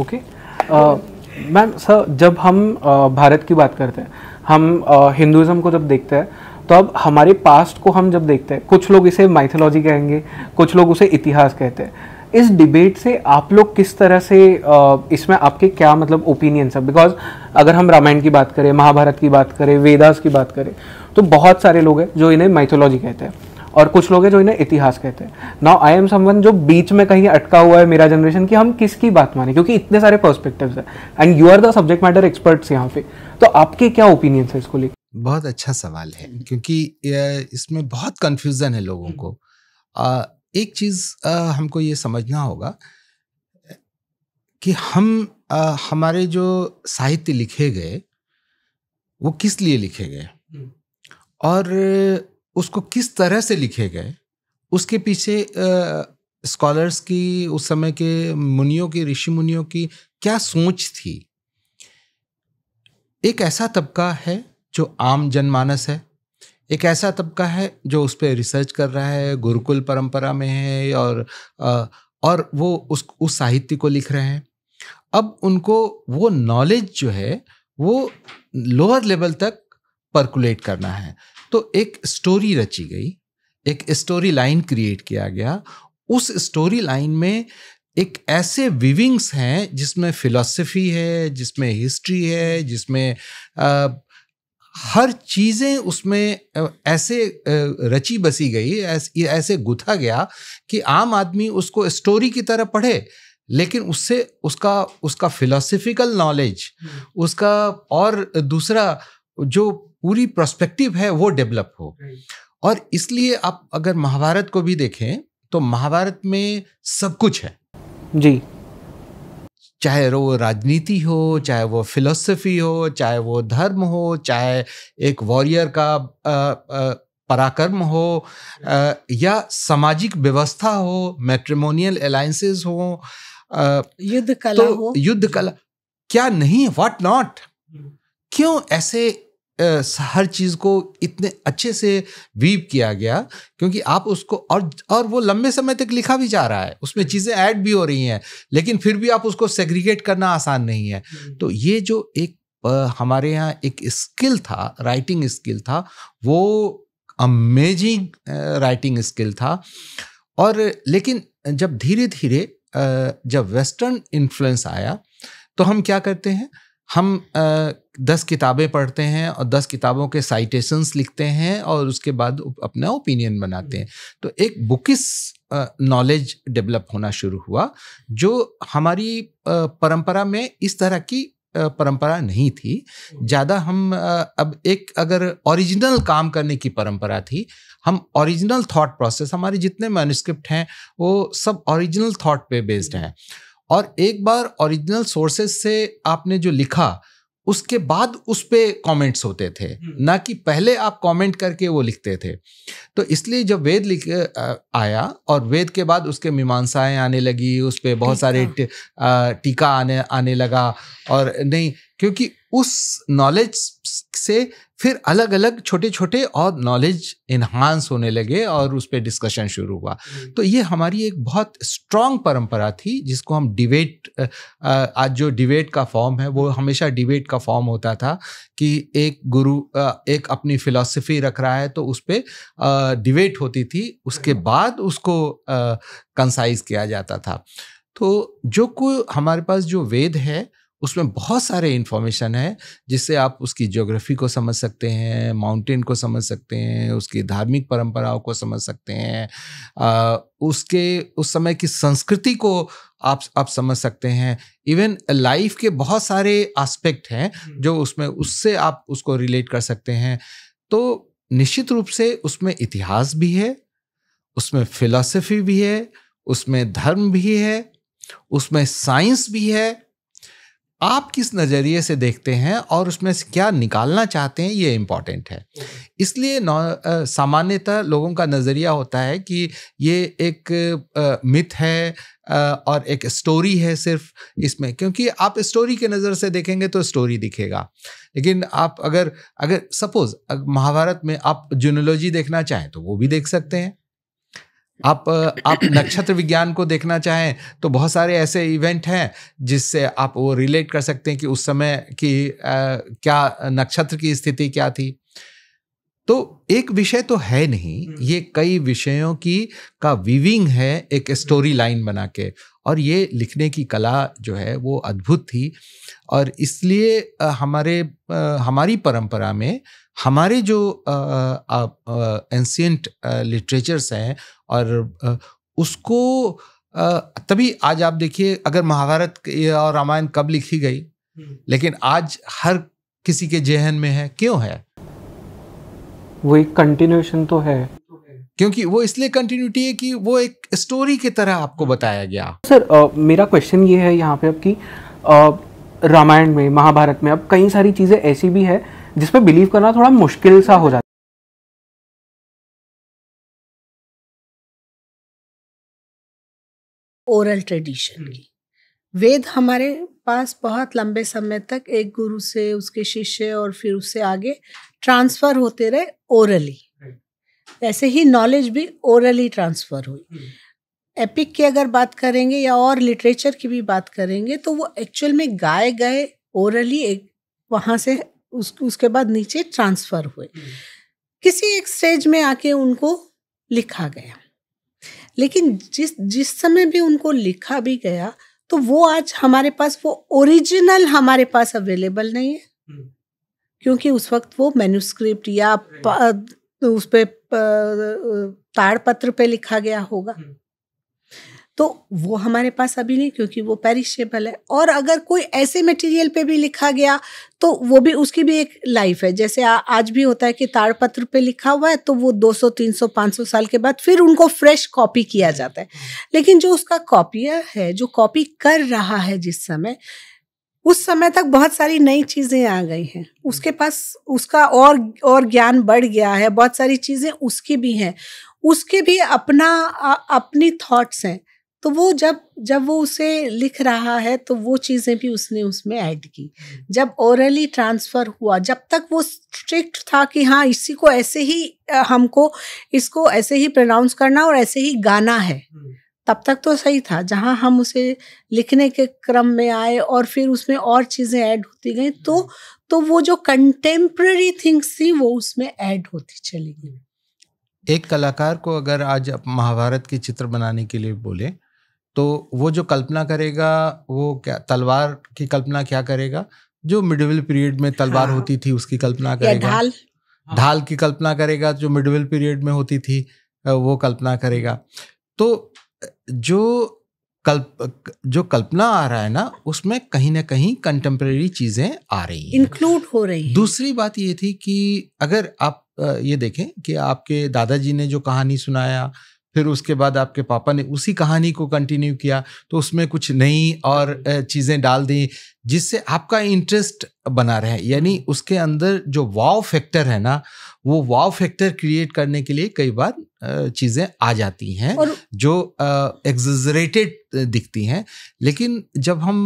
ओके मैम सर जब हम uh, भारत की बात करते हैं हम हिंदुज़म को जब देखते हैं तो अब हमारे पास्ट को हम जब देखते हैं कुछ लोग इसे माइथोलॉजी कहेंगे कुछ लोग उसे इतिहास कहते हैं इस डिबेट से आप लोग किस तरह से इसमें आपके क्या मतलब ओपिनियंस है बिकॉज अगर हम रामायण की बात करें महाभारत की बात करें वेदास की बात करें तो बहुत सारे लोग हैं जो इन्हें माइथोलॉजी कहते हैं और कुछ लोग हैं जो इन्हें इतिहास कहते हैं नाउ आई एम समवन जो बीच में कहीं अटका हुआ है मेरा जनरेशन कि हम किसकी बात माने क्योंकि इतने सारे पर्सपेक्टिव है and you are the subject matter experts यहाँ पे तो आपके क्या ओपिनियंस है इसको लेकर बहुत अच्छा सवाल है क्योंकि इसमें बहुत कंफ्यूजन है लोगों को आ, एक चीज़ हमको ये समझना होगा कि हम आ, हमारे जो साहित्य लिखे गए वो किस लिए लिखे गए हम्म। और उसको किस तरह से लिखे गए उसके पीछे स्कॉलर्स की उस समय के मुनियों की ऋषि मुनियों की क्या सोच थी एक ऐसा तबका है जो आम जनमानस है एक ऐसा तबका है जो उस पर रिसर्च कर रहा है गुरुकुल परंपरा में है और और वो उस उस साहित्य को लिख रहे हैं अब उनको वो नॉलेज जो है वो लोअर लेवल तक परकुलेट करना है तो एक स्टोरी रची गई एक स्टोरी लाइन क्रिएट किया गया उस स्टोरी लाइन में एक ऐसे विविंग्स हैं जिसमें फिलॉसफी है जिसमें हिस्ट्री है जिसमें हर चीज़ें उसमें ऐसे रची बसी गई ऐसे ऐसे गुथा गया कि आम आदमी उसको स्टोरी की तरह पढ़े लेकिन उससे उसका उसका फिलोसफिकल नॉलेज हम्म। उसका और दूसरा जो पूरी प्रोस्पेक्टिव है वो डेवलप हो और इसलिए आप अगर महाभारत को भी देखें तो महाभारत में सब कुछ है जी चाहे वो राजनीति हो चाहे वो फिलोसफी हो चाहे वो धर्म हो चाहे एक वॉरियर का पराक्रम हो आ, या सामाजिक व्यवस्था हो मैट्रिमोनियल अलायसेज हो युद्ध कला तो हो युद्ध कला क्या नहीं व्हाट हम्म। नॉट क्यों ऐसे हर चीज़ को इतने अच्छे से वीव किया गया क्योंकि आप उसको और और वो लंबे समय तक लिखा भी जा रहा है उसमें चीज़ें ऐड भी हो रही हैं लेकिन फिर भी आप उसको सेग्रीगेट करना आसान नहीं है तो ये जो एक हमारे यहाँ एक स्किल था राइटिंग स्किल था वो अमेजिंग राइटिंग स्किल था और लेकिन जब धीरे धीरे जब वेस्टर्न इन्फ्लुएंस आया तो हम क्या करते हैं हम दस किताबें पढ़ते हैं और दस किताबों के साइटेशंस लिखते हैं और उसके बाद अपना ओपिनियन बनाते हैं तो एक बुकिस नॉलेज डेवलप होना शुरू हुआ जो हमारी परंपरा में इस तरह की परंपरा नहीं थी ज़्यादा हम अब एक अगर ओरिजिनल काम करने की परंपरा थी हम ओरिजिनल थॉट प्रोसेस हमारे जितने मैनुस्क्रिप्ट हैं वो सब ओरिजिनल थॉट पे बेस्ड हैं और एक बार ओरिजिनल सोर्सेस से आपने जो लिखा उसके बाद उस पर कॉमेंट्स होते थे हम्म। ना कि पहले आप कमेंट करके वो लिखते थे तो इसलिए जब वेद लिख आया और वेद के बाद उसके मीमांसाएँ आने लगी उस पर बहुत सारे टीका आने आने लगा और नहीं क्योंकि उस नॉलेज से फिर अलग अलग छोटे छोटे और नॉलेज इन्हांस होने लगे और उस पर डिस्कशन शुरू हुआ हम्म। तो ये हमारी एक बहुत स्ट्रांग परंपरा थी जिसको हम डिबेट आज जो डिबेट का फॉर्म है वो हमेशा डिबेट का फॉर्म होता था कि एक गुरु एक अपनी फिलॉसफी रख रहा है तो उस पर डिबेट होती थी उसके हम्म। बाद उसको कंसाइज किया जाता था तो जो को हमारे पास जो वेद है उसमें बहुत सारे इन्फॉर्मेशन है जिससे आप उसकी ज्योग्राफी को समझ सकते हैं माउंटेन को समझ सकते हैं उसकी धार्मिक परंपराओं को समझ सकते हैं आ, उसके उस समय की संस्कृति को आप आप समझ सकते हैं इवन लाइफ के बहुत सारे एस्पेक्ट हैं हम्म। जो उसमें उससे आप उसको रिलेट कर सकते हैं तो निश्चित रूप से उसमें इतिहास भी है उसमें फिलॉसफी भी है उसमें धर्म भी है उसमें साइंस भी है आप किस नज़रिए से देखते हैं और उसमें से क्या निकालना चाहते हैं ये इम्पॉर्टेंट है इसलिए सामान्यतः लोगों का नज़रिया होता है कि ये एक मिथ है आ, और एक स्टोरी है सिर्फ इसमें क्योंकि आप स्टोरी के नज़र से देखेंगे तो स्टोरी दिखेगा लेकिन आप अगर अगर सपोज़ महाभारत में आप जूनोलॉजी देखना चाहें तो वो भी देख सकते हैं आप आप नक्षत्र विज्ञान को देखना चाहें तो बहुत सारे ऐसे इवेंट हैं जिससे आप वो रिलेट कर सकते हैं कि उस समय की आ, क्या नक्षत्र की स्थिति क्या थी तो एक विषय तो है नहीं हम्म। ये कई विषयों की का विविंग है एक स्टोरी हम्म। लाइन बना के और ये लिखने की कला जो है वो अद्भुत थी और इसलिए हमारे हमारी परंपरा में हमारे जो एंसियंट लिटरेचर्स हैं और उसको तभी आज आप देखिए अगर महाभारत और रामायण कब लिखी गई हम्म। लेकिन आज हर किसी के जेहन में है क्यों है वो एक कंटिन्यूशन तो है क्योंकि वो इसलिए कंटिन्यूटी है कि वो एक स्टोरी की तरह आपको हाँ। बताया गया सर आ, मेरा क्वेश्चन ये है यहाँ पे आपकी रामायण में महाभारत में अब कई सारी चीज़ें ऐसी भी है जिस पर बिलीव करना थोड़ा मुश्किल सा हो जाता ओरल ट्रेडिशन की वेद हमारे पास बहुत लंबे समय तक एक गुरु से उसके शिष्य और फिर उससे आगे ट्रांसफर होते रहे ओरली ऐसे ही नॉलेज भी ओरली ट्रांसफर हुई एपिक hmm. की अगर बात करेंगे या और लिटरेचर की भी बात करेंगे तो वो एक्चुअल में गाए गए ओरली एक वहाँ से उस उसके बाद नीचे ट्रांसफ़र हुए किसी एक स्टेज में आके उनको लिखा गया लेकिन जिस जिस समय भी उनको लिखा भी गया तो वो आज हमारे पास वो ओरिजिनल हमारे पास अवेलेबल नहीं है हम्म। क्योंकि उस वक्त वो मेन्यूस्क्रिप्ट या उस पर ताड़पत्र पे लिखा गया होगा हम्म। तो वो हमारे पास अभी नहीं क्योंकि वो पेरिशेबल है और अगर कोई ऐसे मटेरियल पे भी लिखा गया तो वो भी उसकी भी एक लाइफ है जैसे आ, आज भी होता है कि ताड़पत्र पे लिखा हुआ है तो वो 200 300 500 साल के बाद फिर उनको फ्रेश कॉपी किया जाता है लेकिन जो उसका कॉपियर है जो कॉपी कर रहा है जिस समय उस समय तक बहुत सारी नई चीज़ें आ गई हैं उसके पास उसका और और ज्ञान बढ़ गया है बहुत सारी चीज़ें उसकी भी हैं उसके भी अपना अपनी थॉट्स हैं तो वो जब जब वो उसे लिख रहा है तो वो चीज़ें भी उसने उसमें ऐड की हम्म। जब ओरली ट्रांसफ़र हुआ जब तक वो स्ट्रिक्ट था कि हाँ इसी को ऐसे ही हमको इसको ऐसे ही प्रनाउंस करना और ऐसे ही गाना है हम्म। तब तक तो सही था जहाँ हम उसे लिखने के क्रम में आए और फिर उसमें और चीज़ें ऐड होती गई तो हम्म। तो वो जो कंटेम्प्रेरी थिंग्स थी वो उसमें ऐड होती चली गई एक कलाकार को अगर आज महाभारत की चित्र बनाने के लिए बोले तो वो जो कल्पना करेगा वो क्या तलवार की कल्पना क्या करेगा जो मिडिवल पीरियड में तलवार हाँ। होती थी उसकी कल्पना करेगा ढाल हाँ। ढाल की कल्पना करेगा जो मिडिवल पीरियड में होती थी वो कल्पना करेगा तो जो कल्प जो कल्पना आ रहा है ना उसमें कहीं ना कहीं कंटेम्प्रेरी चीजें आ रही हैं इंक्लूड हो रही है दूसरी बात ये थी कि अगर आप ये देखें कि आपके दादाजी ने जो कहानी सुनाया फिर उसके बाद आपके पापा ने उसी कहानी को कंटिन्यू किया तो उसमें कुछ नई और चीज़ें डाल दी जिससे आपका इंटरेस्ट बना रहे यानी उसके अंदर जो वाव फैक्टर है ना वो वाव फैक्टर क्रिएट करने के लिए कई बार चीज़ें आ जाती हैं जो एग्जरेटेड दिखती हैं लेकिन जब हम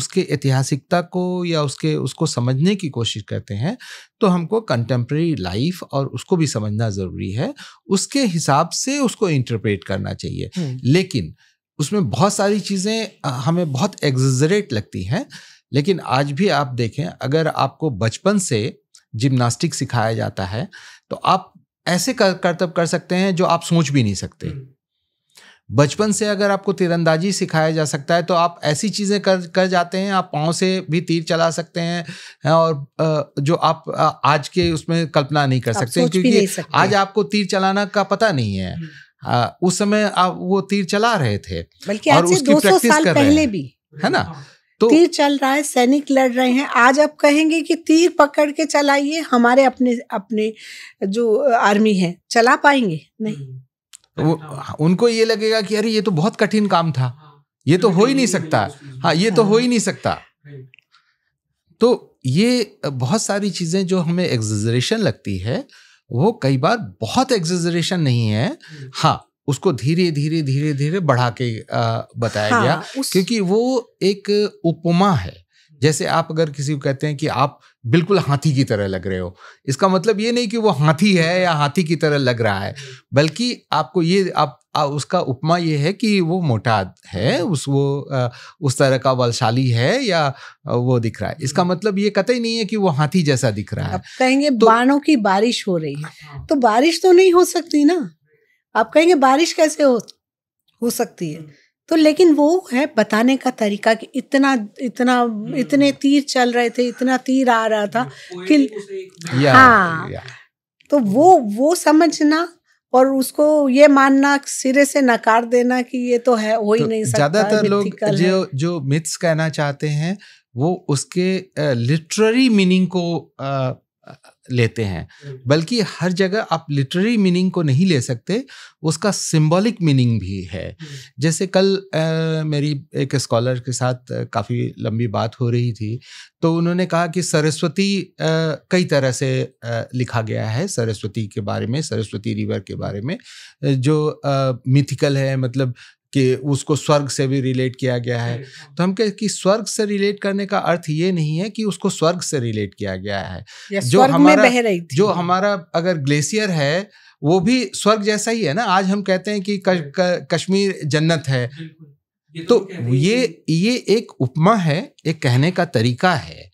उसके ऐतिहासिकता को या उसके उसको समझने की कोशिश करते हैं तो हमको कंटेम्प्रेरी लाइफ और उसको भी समझना ज़रूरी है उसके हिसाब से उसको इंटरप्रेट करना चाहिए हम्म। लेकिन उसमें बहुत सारी चीज़ें हमें बहुत एग्जरेट लगती हैं लेकिन आज भी आप देखें अगर आपको बचपन से जिम्नास्टिक सिखाया जाता है तो आप ऐसे कर कर्तव्य कर सकते हैं जो आप सोच भी नहीं सकते हम्म। बचपन से अगर आपको तीरंदाजी सिखाया जा सकता है तो आप ऐसी चीज़ें कर कर जाते हैं आप पाँव से भी तीर चला सकते हैं और जो आप आज के उसमें कल्पना नहीं कर सकते क्योंकि सकते आज आपको तीर चलाना का पता नहीं है हम्म। उस समय आप वो तीर चला रहे थे बल्कि और उसकी प्रैक्टिस कर रहे हैं है ना हाँ। तो तीर चल रहा है सैनिक लड़ रहे हैं आज आप कहेंगे कि तीर पकड़ के चलाइए हमारे अपने अपने जो आर्मी है चला पाएंगे नहीं हम्म। तो वो हाँ। हाँ, उनको ये लगेगा कि अरे ये तो बहुत कठिन काम था हाँ। ये तो, तो हो ही नहीं सकता हाँ ये तो हो ही नहीं सकता तो ये बहुत सारी चीज़ें जो हमें एग्जरेशन लगती है वो कई बार बहुत एग्जरेशन नहीं है हम्म। हाँ उसको धीरे धीरे धीरे धीरे बढ़ा के बताया हाँ, गया उस... क्योंकि वो एक उपमा है जैसे आप अगर किसी को कहते हैं कि आप बिल्कुल हाथी की तरह लग रहे हो इसका मतलब ये नहीं कि वो हाथी है या हाथी की तरह लग रहा है बल्कि आपको ये आप आ, उसका उपमा ये है कि वो मोटा है उस वो आ, उस तरह का बलशाली है या वो दिख रहा है इसका मतलब ये कतई नहीं है कि वो हाथी जैसा दिख रहा है कहेंगे तो, बाणों की बारिश हो रही है हाँ, हाँ। तो बारिश तो नहीं हो सकती ना आप कहेंगे बारिश कैसे हो हो सकती है हम्म। तो लेकिन वो है बताने का तरीका कि इतना इतना हम्म। इतने तीर चल रहे थे इतना तीर आ रहा था हम्म। कि या, हाँ या। तो वो वो समझना और उसको ये मानना सिरे से नकार देना कि ये तो है हो ही तो नहीं सकता ज्यादातर लोग जो जो मिथ्स कहना चाहते हैं वो उसके लिटररी मीनिंग को लेते हैं बल्कि हर जगह आप लिटरेरी मीनिंग को नहीं ले सकते उसका सिंबॉलिक मीनिंग भी है जैसे कल आ, मेरी एक स्कॉलर के साथ काफ़ी लंबी बात हो रही थी तो उन्होंने कहा कि सरस्वती आ, कई तरह से आ, लिखा गया है सरस्वती के बारे में सरस्वती रिवर के बारे में जो मिथिकल है मतलब कि उसको स्वर्ग से भी रिलेट किया गया है हाँ। तो हम कहें कि स्वर्ग से रिलेट करने का अर्थ ये नहीं है कि उसको स्वर्ग से रिलेट किया गया है जो हमारा बह रही जो हमारा अगर ग्लेशियर है वो भी स्वर्ग जैसा ही है ना आज हम कहते हैं कि कश्मीर जन्नत है तो, तो ये ये एक उपमा है एक कहने का तरीका है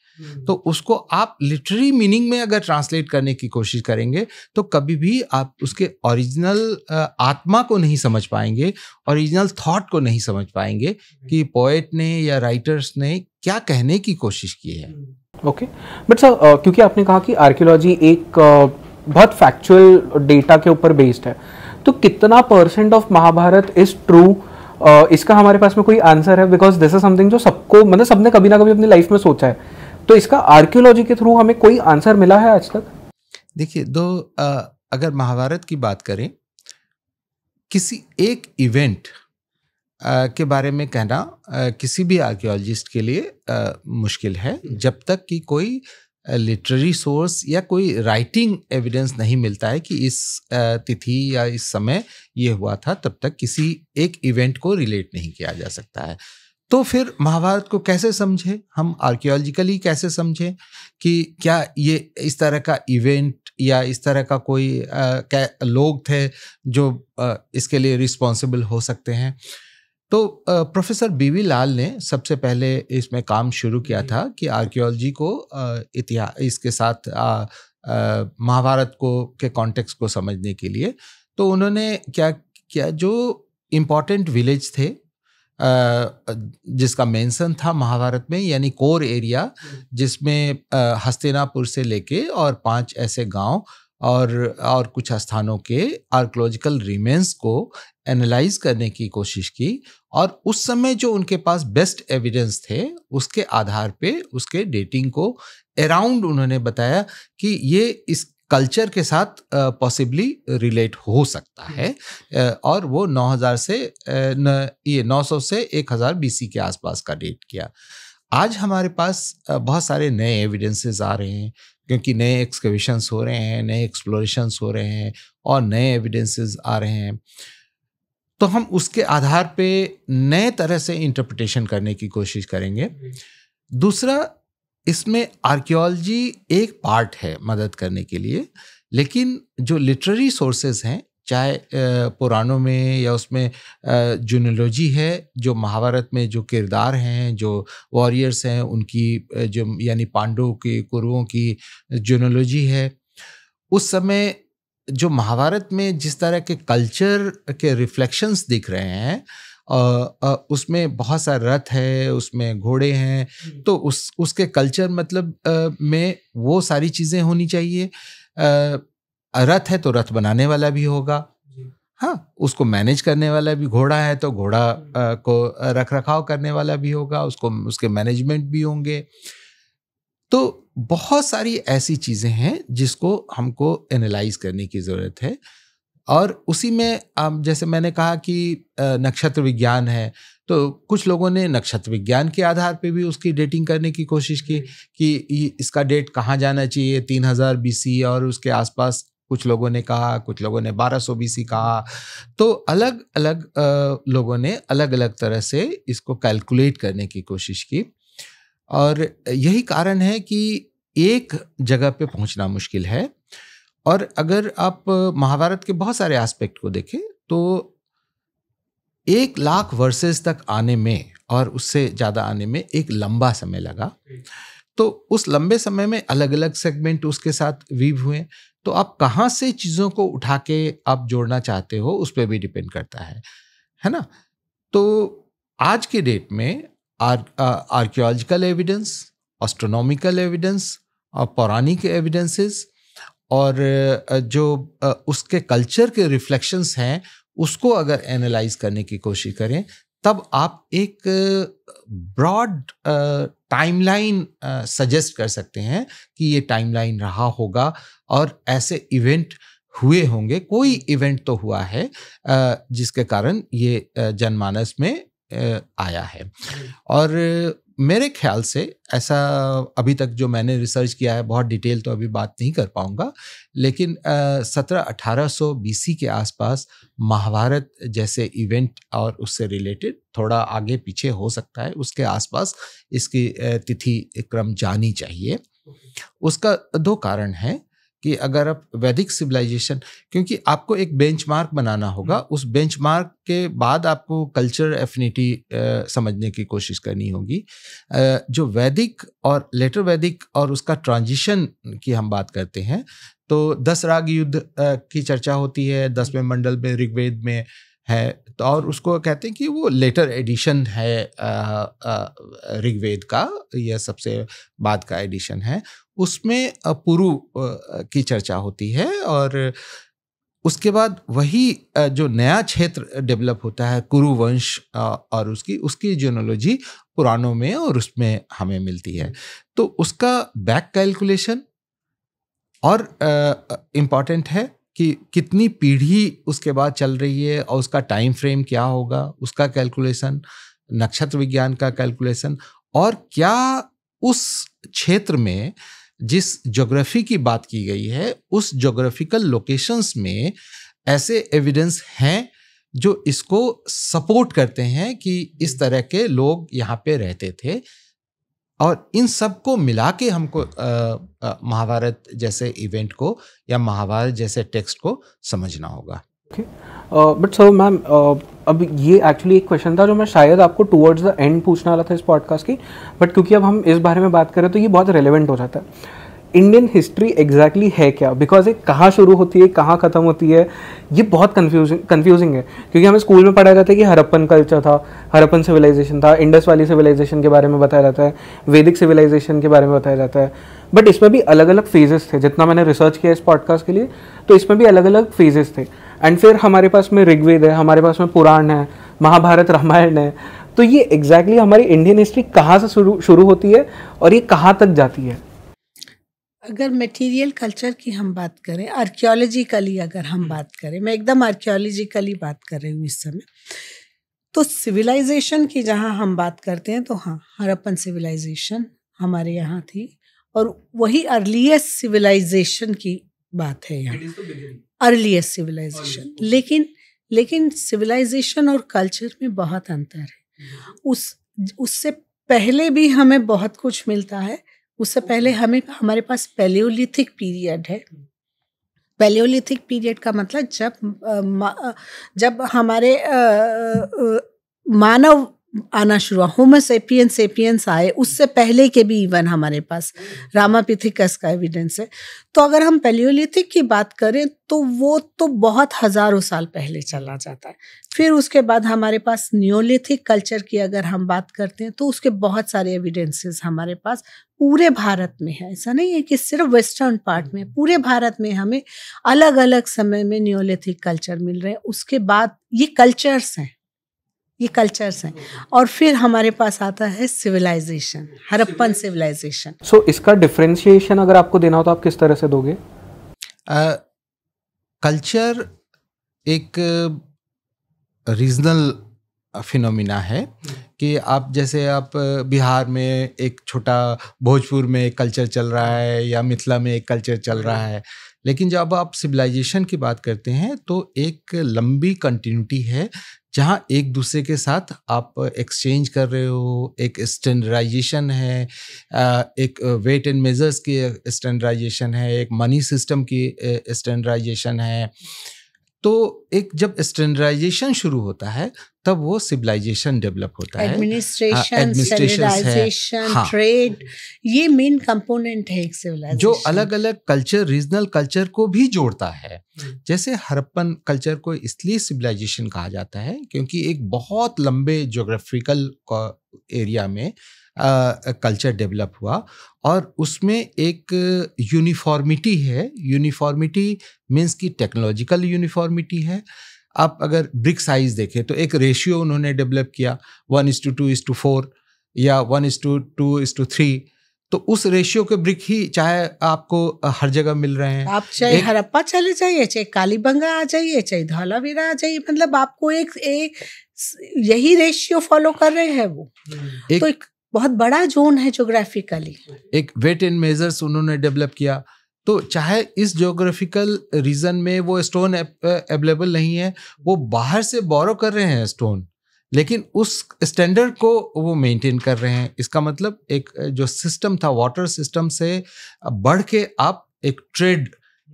तो हम्म। उसको आप लिटरी मीनिंग में अगर ट्रांसलेट करने की कोशिश करेंगे तो कभी भी आप उसके ओरिजिनल आत्मा को नहीं समझ पाएंगे ओरिजिनल थॉट को नहीं समझ पाएंगे हम्म। कि पोएट ने या राइटर्स ने क्या कहने की कोशिश की है ओके बट सर क्योंकि आपने कहा कि आर्कियोलॉजी एक uh, बहुत फैक्चुअल डेटा के ऊपर बेस्ड है तो कितना percent of Mahabharata is true इसका हमारे पास में कोई आंसर है बिकॉज दिस इज समथिंग जो सबको मतलब सबने कभी ना कभी अपनी लाइफ में सोचा है तो इसका आर्क्योलॉजी के थ्रू हमें कोई आंसर मिला है आज तक देखिए दो आ, अगर महाभारत की बात करें किसी एक इवेंट आ, के बारे में कहना आ, किसी भी आर्कियोलॉजिस्ट के लिए आ, मुश्किल है जब तक कि कोई लिटरेरी सोर्स या कोई राइटिंग एविडेंस नहीं मिलता है कि इस तिथि या इस समय ये हुआ था तब तक किसी एक इवेंट को रिलेट नहीं किया जा सकता है तो फिर महाभारत को कैसे समझे हम आर्कियोलॉजिकली कैसे समझें कि क्या ये इस तरह का इवेंट या इस तरह का कोई आ, लोग थे जो आ, इसके लिए रिस्पॉन्सिबल हो सकते हैं तो प्रोफेसर बीवी लाल ने सबसे पहले इसमें काम शुरू किया था कि आर्कियोलॉजी को इतिहास इसके साथ महाभारत को के कॉन्टेक्स को समझने के लिए तो उन्होंने क्या किया जो इम्पोर्टेंट विलेज थे जिसका मेंशन था महाभारत में यानी कोर एरिया जिसमें हस्तिनापुर से लेके और पांच ऐसे गांव और और कुछ स्थानों के आर्कोलॉजिकल रिमेंस को एनालाइज करने की कोशिश की और उस समय जो उनके पास बेस्ट एविडेंस थे उसके आधार पे उसके डेटिंग को अराउंड उन्होंने बताया कि ये इस कल्चर के साथ पॉसिबली रिलेट हो सकता हम्म। है और वो 9000 से न, ये 900 से 1000 हज़ार के आसपास का डेट किया आज हमारे पास बहुत सारे नए एविडेंसेस आ रहे हैं क्योंकि नए एक्सकविशंस हो रहे हैं नए एक्सप्लोरेशंस हो रहे हैं और नए एविडेंसेस आ रहे हैं तो हम उसके आधार पे नए तरह से इंटरप्रिटेशन करने की कोशिश करेंगे हम्म। दूसरा इसमें आर्कियोलॉजी एक पार्ट है मदद करने के लिए लेकिन जो लिटरेरी सोर्सेज हैं चाहे पुराणों में या उसमें जूनोलॉजी है जो महाभारत में जो किरदार हैं जो वॉरियर्स हैं उनकी जो यानी पांडवों की कुरुओं की जूनोलॉजी है उस समय जो महाभारत में जिस तरह के कल्चर के रिफ्लेक्शंस दिख रहे हैं उसमें बहुत सा रथ है उसमें घोड़े हैं तो उस उसके कल्चर मतलब में वो सारी चीज़ें होनी चाहिए रथ है तो रथ बनाने वाला भी होगा हाँ उसको मैनेज करने वाला भी घोड़ा है तो घोड़ा को रख रखाव करने वाला भी होगा उसको उसके मैनेजमेंट भी होंगे तो बहुत सारी ऐसी चीज़ें हैं जिसको हमको एनालाइज करने की ज़रूरत है और उसी में आप जैसे मैंने कहा कि नक्षत्र विज्ञान है तो कुछ लोगों ने नक्षत्र विज्ञान के आधार पे भी उसकी डेटिंग करने की कोशिश की कि इसका डेट कहाँ जाना चाहिए तीन हज़ार बी और उसके आसपास कुछ लोगों ने कहा कुछ लोगों ने 1200 बीसी कहा तो अलग अलग लोगों ने अलग अलग तरह से इसको कैलकुलेट करने की कोशिश की और यही कारण है कि एक जगह पे पहुंचना मुश्किल है और अगर आप महाभारत के बहुत सारे एस्पेक्ट को देखें तो एक लाख वर्सेस तक आने में और उससे ज़्यादा आने में एक लंबा समय लगा तो उस लंबे समय में अलग अलग सेगमेंट उसके साथ वीव हुए तो आप कहाँ से चीज़ों को उठा के आप जोड़ना चाहते हो उस पर भी डिपेंड करता है है ना तो आज के डेट में आर्कियोलॉजिकल एविडेंस एस्ट्रोनॉमिकल एविडेंस और पौराणिक एविडेंसेस और जो उसके कल्चर के रिफ्लेक्शंस हैं उसको अगर एनालाइज करने की कोशिश करें तब आप एक ब्रॉड टाइमलाइन सजेस्ट कर सकते हैं कि ये टाइमलाइन रहा होगा और ऐसे इवेंट हुए होंगे कोई इवेंट तो हुआ है जिसके कारण ये जनमानस में आया है और मेरे ख्याल से ऐसा अभी तक जो मैंने रिसर्च किया है बहुत डिटेल तो अभी बात नहीं कर पाऊंगा लेकिन सत्रह अठारह सौ बीसी के आसपास महाभारत जैसे इवेंट और उससे रिलेटेड थोड़ा आगे पीछे हो सकता है उसके आसपास इसकी तिथि क्रम जानी चाहिए उसका दो कारण है कि अगर आप वैदिक सिविलाइजेशन क्योंकि आपको एक बेंचमार्क बनाना होगा हम्म। उस बेंचमार्क के बाद आपको कल्चर एफिनिटी समझने की कोशिश करनी होगी जो वैदिक और लेटर वैदिक और उसका ट्रांजिशन की हम बात करते हैं तो दस राग युद्ध की चर्चा होती है दसवें हम्म। मंडल में ऋग्वेद में है तो और उसको कहते हैं कि वो लेटर एडिशन है ऋग्वेद का यह सबसे बाद का एडिशन है उसमें पुरु की चर्चा होती है और उसके बाद वही जो नया क्षेत्र डेवलप होता है कुरुवंश और उसकी उसकी जोनोलॉजी पुराणों में और उसमें हमें मिलती है तो उसका बैक कैलकुलेशन और इम्पॉर्टेंट है कि कितनी पीढ़ी उसके बाद चल रही है और उसका टाइम फ्रेम क्या होगा उसका कैलकुलेशन नक्षत्र विज्ञान का कैलकुलेशन और क्या उस क्षेत्र में जिस जोग्राफी की बात की गई है उस जोग्राफिकल लोकेशंस में ऐसे एविडेंस हैं जो इसको सपोर्ट करते हैं कि इस तरह के लोग यहाँ पे रहते थे और इन सब को मिला के हमको महाभारत जैसे इवेंट को या महाभारत जैसे टेक्स्ट को समझना होगा okay. बट सर मैम अब ये एक्चुअली एक क्वेश्चन था जो मैं शायद आपको टूवर्ड्स द एंड पूछने वाला था इस पॉडकास्ट की बट क्योंकि अब हम इस बारे में बात करें तो ये बहुत रेलिवेंट हो जाता है इंडियन हिस्ट्री एग्जैक्टली है क्या बिकॉज ये कहाँ शुरू होती है कहाँ ख़त्म होती है ये बहुत कन्फ्यूजिंग कन्फ्यूजिंग है क्योंकि हमें स्कूल में पढ़ाया जाता है कि हरप्पन कल्चर था हरप्पन सिविलाइजेशन था इंडस वाली सिविलाइजेशन के बारे में बताया जाता है वैदिक सिविलाइजेशन के बारे में बताया जाता है बट इसमें भी अलग अलग फेजेस थे जितना मैंने रिसर्च किया इस पॉडकास्ट के लिए तो इसमें भी अलग अलग फेजेस थे एंड फिर हमारे पास में ऋग्वेद है हमारे पास में पुराण है महाभारत रामायण है तो ये एग्जैक्टली exactly हमारी इंडियन हिस्ट्री कहाँ से शुरू शुरू होती है और ये कहाँ तक जाती है अगर मटेरियल कल्चर की हम बात करें आर्क्योलॉजिकली अगर हम हम्म। बात करें मैं एकदम आर्क्योलॉजिकली बात कर रही हूँ इस समय तो सिविलाइजेशन की जहाँ हम बात करते हैं तो हाँ हरप्पन सिविलाइजेशन हमारे यहाँ थी और वही अर्लीस्ट सिविलाइजेशन की बात है यहाँ अर्लीस्ट सिविलाइजेशन लेकिन लेकिन सिविलाइजेशन और कल्चर में बहुत अंतर है हम्म। उस उससे पहले भी हमें बहुत कुछ मिलता है उससे पहले हम्म। हमें हमारे पास पैलियोलिथिक पीरियड है हम्म। पैलियोलिथिक पीरियड का मतलब जब जब हमारे मानव आना शुरू हुआ होमो सेपियन सेपियंस आए उससे पहले के भी इवन हमारे पास रामापिथिकस का एविडेंस है तो अगर हम पेलियोलिथिक की बात करें तो वो तो बहुत हज़ारों साल पहले चला जाता है फिर उसके बाद हमारे पास न्योलिथिक कल्चर की अगर हम बात करते हैं तो उसके बहुत सारे एविडेंसेस हमारे पास पूरे भारत में है ऐसा नहीं है कि सिर्फ वेस्टर्न पार्ट में पूरे भारत में हमें अलग अलग समय में न्योलिथिक कल्चर मिल रहे हैं उसके बाद ये कल्चर्स हैं ये कल्चर्स हैं और फिर हमारे पास आता है civilisation Harappan civilisation so so, इसका डिफ्रेंशिएशन अगर आपको देना हो तो आप किस तरह से दोगे कल्चर uh, एक रीजनल फिनोमिना है कि आप जैसे आप बिहार में एक छोटा भोजपुर में एक कल्चर चल रहा है या मिथिला में एक कल्चर चल रहा है लेकिन जब आप सिविलाइजेशन की बात करते हैं तो एक लंबी कंटिन्यूटी है जहाँ एक दूसरे के साथ आप एक्सचेंज कर रहे हो एक स्टैंडर्डाइजेशन है एक वेट एंड मेजर्स की स्टैंडर्डाइजेशन है एक मनी सिस्टम की स्टैंडर्डाइजेशन है तो एक जब स्टैंडर्डाइजेशन शुरू होता है तब वो सिविलाइजेशन डेवलप होता है एडमिनिस्ट्रेशन हाँ, ट्रेड हाँ। ये मेन कंपोनेंट है एक जो अलग अलग कल्चर रीजनल कल्चर को भी जोड़ता है हम्म। जैसे हरप्पन कल्चर को इसलिए सिविलाइजेशन कहा जाता है क्योंकि एक बहुत लंबे जोग्राफिकल एरिया में कल्चर uh, डेवलप हुआ और उसमें एक यूनिफॉर्मिटी है यूनिफॉर्मिटी मीन्स की टेक्नोलॉजिकल यूनिफॉर्मिटी है आप अगर ब्रिक साइज देखें तो एक रेशियो उन्होंने डेवलप किया one is to two is to four या one is to two is to three तो उस रेशियो के ब्रिक ही चाहे आपको हर जगह मिल रहे हैं आप चाहे हरप्पा चले जाइए चाहे कालीबंगा आ जाइए चाहे धौलावीरा आ जाइए मतलब आपको एक, एक यही रेशियो फॉलो कर रहे हैं वो एक, तो एक बहुत बड़ा जोन है जोग्राफिकली एक वेट एंड मेजर्स उन्होंने डेवलप किया तो चाहे इस जोग्राफिकल रीजन में वो स्टोन अवेलेबल नहीं है वो बाहर से बोरो कर रहे हैं स्टोन लेकिन उस स्टैंडर्ड को वो मेंटेन कर रहे हैं इसका मतलब एक जो सिस्टम था वाटर सिस्टम से बढ़ के आप एक ट्रेड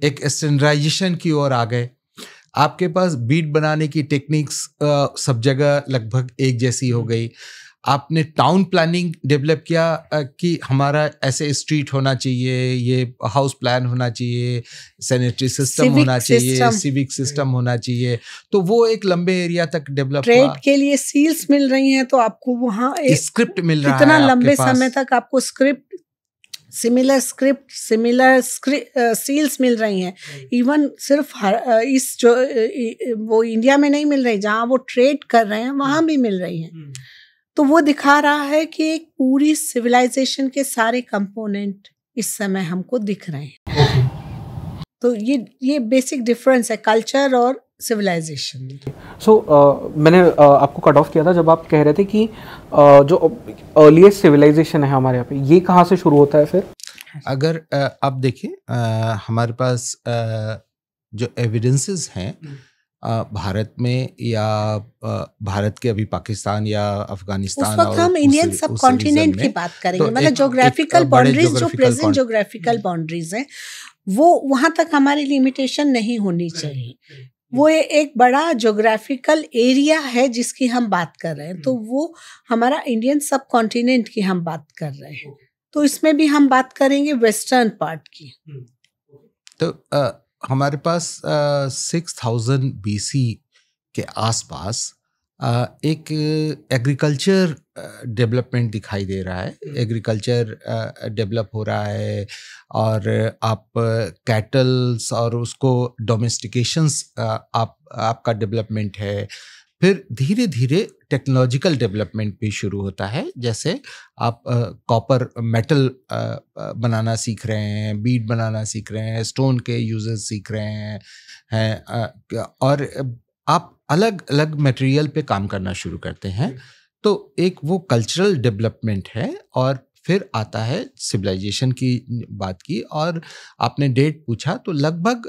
एक स्टैंडर्डाइजेशन की ओर आ गए आपके पास बीट बनाने की टेक्निक्स सब जगह लगभग एक जैसी हो गई आपने टाउन प्लानिंग डेवलप किया कि हमारा ऐसे स्ट्रीट होना चाहिए ये हाउस प्लान होना चाहिए सैनिटरी सिस्टम होना चाहिए सिविक सिस्टम होना चाहिए तो वो एक लंबे एरिया तक डेवलप ट्रेड के लिए सील्स मिल रही हैं तो आपको वहाँ स्क्रिप्ट मिल रहा है इतना लंबे समय तक आपको script similar script similar seals मिल रही हैं इवन सिर्फ हर इस जो वो इंडिया में नहीं मिल रही जहाँ वो ट्रेड कर रहे हैं वहाँ hmm. भी मिल रही हैं hmm. तो वो दिखा रहा है कि एक पूरी सिविलाइजेशन के सारे कंपोनेंट इस समय हमको दिख रहे हैं तो ये ये बेसिक डिफरेंस है कल्चर और सिविलाइजेशन सो so, uh, मैंने uh, आपको कट ऑफ किया था जब आप कह रहे थे कि uh, जो अर्लीस्ट सिविलाइजेशन है हमारे यहाँ पे ये कहाँ से शुरू होता है फिर अगर uh, आप देखें uh, हमारे पास uh, जो एविडेंसेस हैं हम्म। भारत में या भारत के अभी पाकिस्तान या अफगानिस्तान उस वक्त हम इंडियन सब कॉन्टिनेंट की बात करेंगे तो मतलब जोग्राफिकल बाउंड्रीज जो प्रेजेंट जोग्राफिकल बाउंड्रीज हैं वो वहाँ तक हमारी लिमिटेशन नहीं होनी चाहिए वो एक बड़ा जोग्राफिकल एरिया है जिसकी हम बात कर रहे हैं तो हम्म। वो हमारा इंडियन सब कॉन्टिनेंट की हम बात कर रहे हैं तो इसमें भी हम बात करेंगे वेस्टर्न पार्ट की तो हमारे पास सिक्स थाउजेंड बी के आसपास एक एग्रीकल्चर डेवलपमेंट दिखाई दे रहा है एग्रीकल्चर हम्म। डेवलप हो रहा है और आप कैटल्स और उसको डोमेस्टिकेशंस आप आपका डेवलपमेंट है फिर धीरे धीरे टेक्नोलॉजिकल डेवलपमेंट भी शुरू होता है जैसे आप कॉपर मेटल बनाना सीख रहे हैं बीड बनाना सीख रहे हैं स्टोन के यूजेस सीख रहे हैं हैं आ, और आप अलग अलग मटेरियल पे काम करना शुरू करते हैं तो एक वो कल्चरल डेवलपमेंट है और फिर आता है सिविलाइजेशन की बात की और आपने डेट पूछा तो लगभग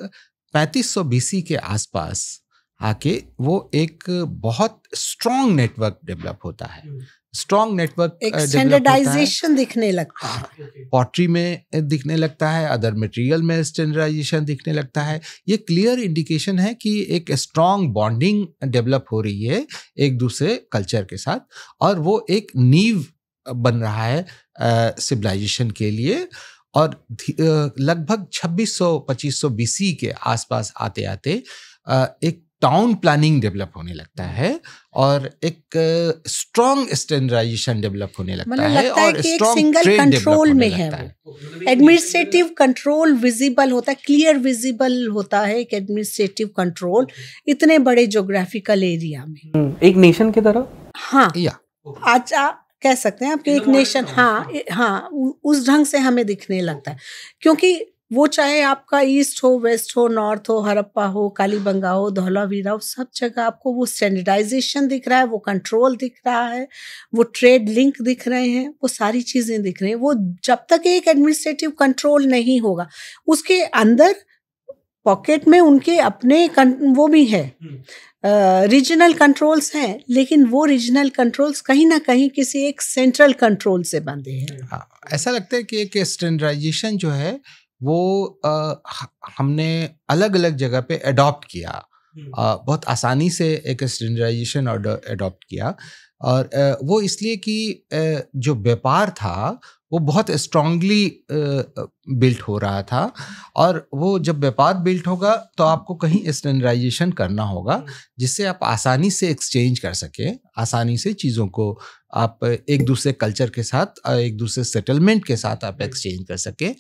पैंतीस सौ के आसपास आके वो एक बहुत स्ट्रॉन्ग नेटवर्क डेवलप होता है स्ट्रॉन्ग नेटवर्क स्टैंडर्डाइजेशन दिखने लगता है पॉटरी हाँ, में दिखने लगता है अदर मटेरियल में स्टैंडर्डाइजेशन दिखने लगता है ये क्लियर इंडिकेशन है कि एक स्ट्रॉन्ग बॉन्डिंग डेवलप हो रही है एक दूसरे कल्चर के साथ और वो एक नीव बन रहा है सिविलाइजेशन के लिए और लगभग 2600-2500 सौ के आसपास आते आते एक टाउन प्लानिंग डेवलप होने लगता है और एक स्ट्रॉन्ग स्टैंडर्डाइजेशन डेवलप होने लगता मतलब है लगता और सिंगल कंट्रोल में है एडमिनिस्ट्रेटिव कंट्रोल विजिबल होता है क्लियर विजिबल होता है एक एडमिनिस्ट्रेटिव कंट्रोल इतने बड़े ज्योग्राफिकल एरिया में हम्म, एक नेशन की तरह हाँ आज आप अच्छा, कह सकते हैं आपके एक नेशन हाँ हाँ उस ढंग से हमें दिखने लगता है क्योंकि वो चाहे आपका ईस्ट हो वेस्ट हो नॉर्थ हो हरप्पा हो कालीबंगा हो धौलावीरा हो सब जगह आपको वो स्टैंडर्डाइजेशन दिख रहा है वो कंट्रोल दिख रहा है वो ट्रेड लिंक दिख रहे हैं वो सारी चीज़ें दिख रही हैं वो जब तक एक एडमिनिस्ट्रेटिव कंट्रोल नहीं होगा उसके अंदर पॉकेट में उनके अपने वो भी है रीजनल कंट्रोल्स हैं लेकिन वो रीजनल कंट्रोल्स कहीं ना कहीं किसी एक सेंट्रल कंट्रोल से बंधे हैं हाँ, ऐसा लगता है कि एक स्टैंडर्डाइजेशन जो है वो आ, हमने अलग अलग जगह पे अडॉप्ट किया आ, बहुत आसानी से एक स्टैंडर्डाइजेशन अडॉप्ट किया और आ, वो इसलिए कि आ, जो व्यापार था वो बहुत स्ट्रांगली बिल्ट हो रहा था और वो जब व्यापार बिल्ट होगा तो आपको कहीं स्टैंडर्डाइजेशन करना होगा जिससे आप आसानी से एक्सचेंज कर सकें आसानी से चीज़ों को आप एक दूसरे कल्चर के साथ एक दूसरे सेटलमेंट के साथ आप एक्सचेंज कर सकें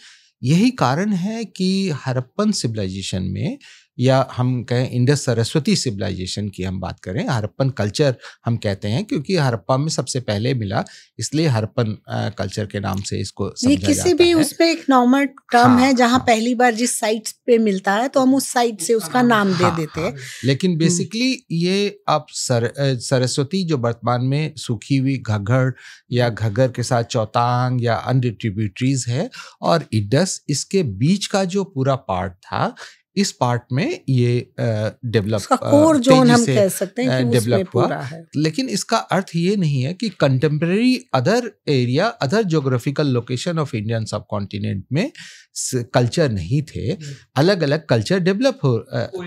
यही कारण है कि हरप्पन सिविलाइजेशन में या हम कहें इंडस सरस्वती सिविलाइजेशन की हम बात करें हरप्पन कल्चर हम कहते हैं क्योंकि हरप्पा में सबसे पहले मिला इसलिए हरप्पन कल्चर के नाम से इसको ये किसी भी उस पर एक नॉर्मल टर्म हाँ, है जहाँ हाँ, पहली बार जिस साइट पे मिलता है तो हम उस साइट से उसका हाँ, नाम हाँ, दे देते हाँ। हैं लेकिन बेसिकली हम्म। ये आप सर, सरस्वती जो वर्तमान में सूखी हुई घग्घर या घग्घर के साथ चौतांग या अन्य है और इंडस इसके बीच का जो पूरा पार्ट था इस पार्ट में ये डेवलप कोर जोन हम कह सकते हैं कि डेवलप हुआ है। लेकिन इसका अर्थ ये नहीं है कि contemporary other area other geographical location of Indian subcontinent में कल्चर नहीं थे अलग अलग कल्चर डेवलप हो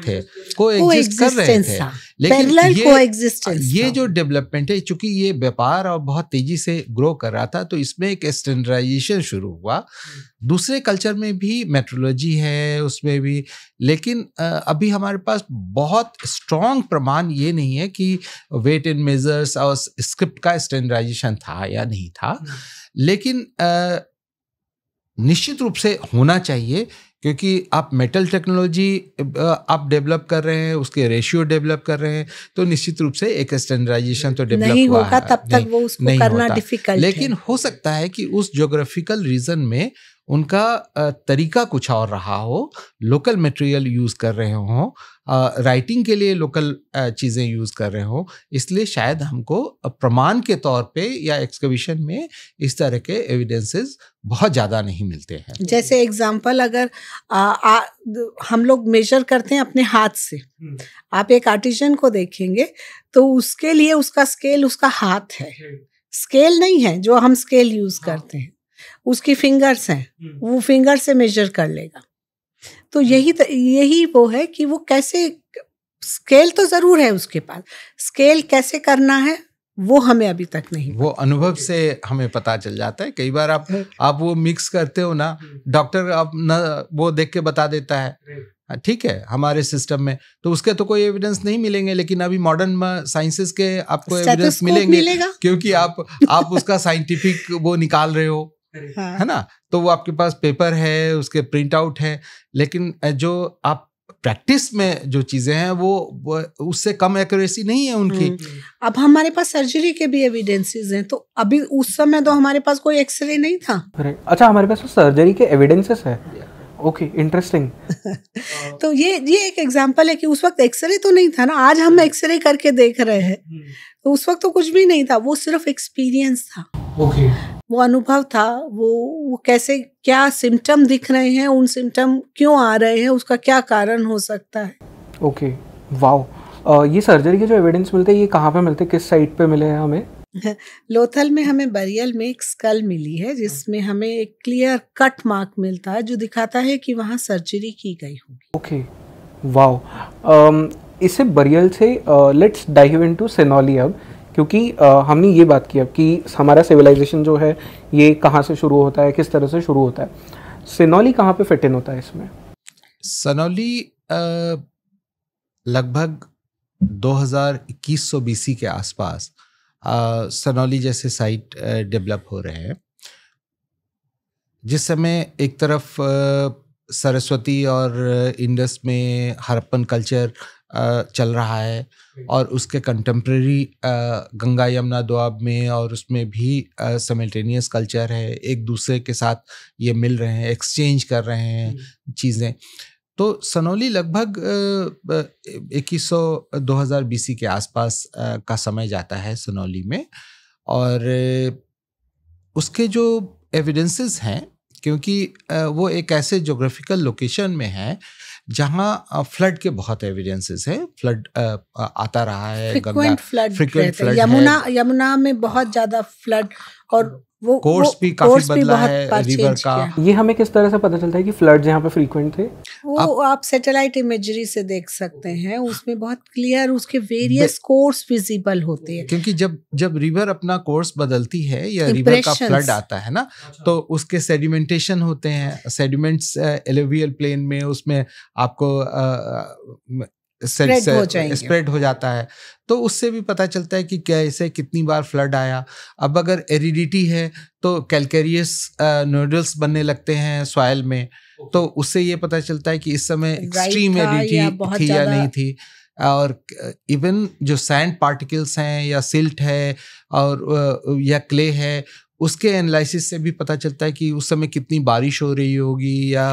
थे को एग्जिस्ट कर रहे थे लेकिन ये, ये जो डेवलपमेंट है चूंकि ये व्यापार और बहुत तेजी से ग्रो कर रहा था तो इसमें एक स्टैंडर्डाइजेशन शुरू हुआ दूसरे कल्चर में भी मेट्रोलॉजी है उसमें भी लेकिन अभी हमारे पास बहुत स्ट्रॉन्ग प्रमाण ये नहीं है कि वेट इन मेजर्स और स्क्रिप्ट का स्टैंडर्डाइजेशन था या नहीं था हम्म। लेकिन निश्चित रूप से होना चाहिए क्योंकि आप मेटल टेक्नोलॉजी आप डेवलप कर रहे हैं उसके रेशियो डेवलप कर रहे हैं तो निश्चित रूप से एक स्टैंडर्डाइजेशन तो डेवलप नहीं होगा तब तक वो उसको करना डिफिकल्ट लेकिन हो सकता है कि उस ज्योग्राफिकल रीजन में उनका तरीका कुछ और रहा हो लोकल मटेरियल यूज़ कर रहे हों राइटिंग के लिए लोकल चीज़ें यूज़ कर रहे हों इसलिए शायद हमको प्रमाण के तौर पे या एक्सकविशन में इस तरह के एविडेंसेस बहुत ज़्यादा नहीं मिलते हैं जैसे एग्जांपल अगर आ, आ, हम लोग मेजर करते हैं अपने हाथ से हम्म। आप एक आर्टिजन को देखेंगे तो उसके लिए उसका स्केल उसका हाथ है स्केल नहीं है जो हम स्केल यूज़ हाँ। करते हैं उसकी फिंगर्स हैं हम्म। वो फिंगर से मेजर कर लेगा तो हम्म। यही यही वो है कि वो कैसे स्केल तो जरूर है उसके पास स्केल कैसे करना है वो हमें अभी तक नहीं वो अनुभव से हमें पता चल जाता है कई बार आप आप वो मिक्स करते हो ना डॉक्टर हम्म। आप न वो देख के बता देता है हाँ, ठीक है हमारे सिस्टम में तो उसके तो कोई एविडेंस नहीं मिलेंगे लेकिन अभी मॉडर्न साइंसेस के आपको एविडेंस मिलेंगे क्योंकि आप आप उसका साइंटिफिक वो निकाल रहे हो हाँ। है ना तो वो आपके पास पेपर है उसके प्रिंट आउट है लेकिन जो आप प्रैक्टिस में जो चीजें हैं वो, वो उससे कम एक्यूरेसी नहीं है उनकी हम्म, हम्म। अब हमारे पास सर्जरी के भी एविडेंसेस हैं तो अभी उस समय तो हमारे पास कोई एक्सरे नहीं था अच्छा हमारे पास तो सर्जरी के एविडेंसेस है ओके इंटरेस्टिंग तो ये ये एक एग्जांपल है कि उस वक्त एक्सरे तो नहीं था ना आज हम एक्सरे hmm. करके देख रहे हैं hmm. तो उस वक्त तो कुछ भी नहीं था वो सिर्फ एक्सपीरियंस था ओके okay. वो अनुभव था वो वो कैसे क्या सिम्टम दिख रहे हैं उन सिम्टम क्यों आ रहे हैं उसका क्या कारण हो सकता है ओके okay. वाओ ये सर्जरी के जो एविडेंस मिलते हैं ये कहाँ पे मिलते हैं किस साइट पे मिले हैं हमें लोथल में हमें बरियल में एक स्कल मिली है जिसमें हमें एक क्लियर कट मार्क मिलता है जो दिखाता है कि वहाँ सर्जरी की गई होगी ओके वाओ इसे बरियल से लेट्स डाइव इनटू सेनोली अब क्योंकि हमने ये बात की अब कि हमारा सिविलाइजेशन जो है ये कहाँ से शुरू होता है किस तरह से शुरू होता है सिनौली कहाँ पे फिट इन होता है इसमें सनौली लगभग 2021 बीसी के आसपास सनौली जैसे साइट डेवलप हो रहे हैं जिस समय एक तरफ सरस्वती और इंडस में हरप्पन कल्चर चल रहा है और उसके कंटेम्प्रेरी गंगा यमुना दुआब में और उसमें भी समेल्टेनियस कल्चर है एक दूसरे के साथ ये मिल रहे हैं एक्सचेंज कर रहे हैं चीज़ें तो सनोली लगभग इक्कीस सौ दो हज़ार बीसी के आसपास का समय जाता है सनौली में और उसके जो एविडेंसेस हैं क्योंकि वो एक ऐसे जोग्राफिकल लोकेशन में है जहाँ फ्लड के बहुत एविडेंसेस है फ्लड आता रहा है frequent flood frequent flood Yamuna Yamuna में बहुत ज्यादा फ्लड और वो कोर्स भी काफी कोर्स बदला है रिवर का ये हमें किस तरह से पता चलता है कि फ्लड यहाँ पे फ्रीक्वेंट थे वो आप, आप सैटेलाइट इमेजरी से देख सकते हैं उसमें बहुत क्लियर उसके वेरियस कोर्स विजिबल होते हैं क्योंकि जब जब रिवर अपना कोर्स बदलती है या रिवर का फ्लड आता है ना अच्छा। तो उसके सेडिमेंटेशन होते हैं सेडिमेंट्स एलोवियल प्लेन में उसमें आपको uh, uh, स्प्रेड हो, जाता है तो उससे भी पता चलता है कि कैसे कितनी बार फ्लड आया अब अगर एरिडिटी है तो कैलकेरियस नूडल्स बनने लगते हैं सॉयल में तो उससे ये पता चलता है कि इस समय एक्सट्रीम हाँ, एरिडिटी थी या नहीं थी और इवन जो सैंड पार्टिकल्स हैं या सिल्ट है और या क्ले है उसके एनालिसिस से भी पता चलता है कि उस समय कितनी बारिश हो रही होगी या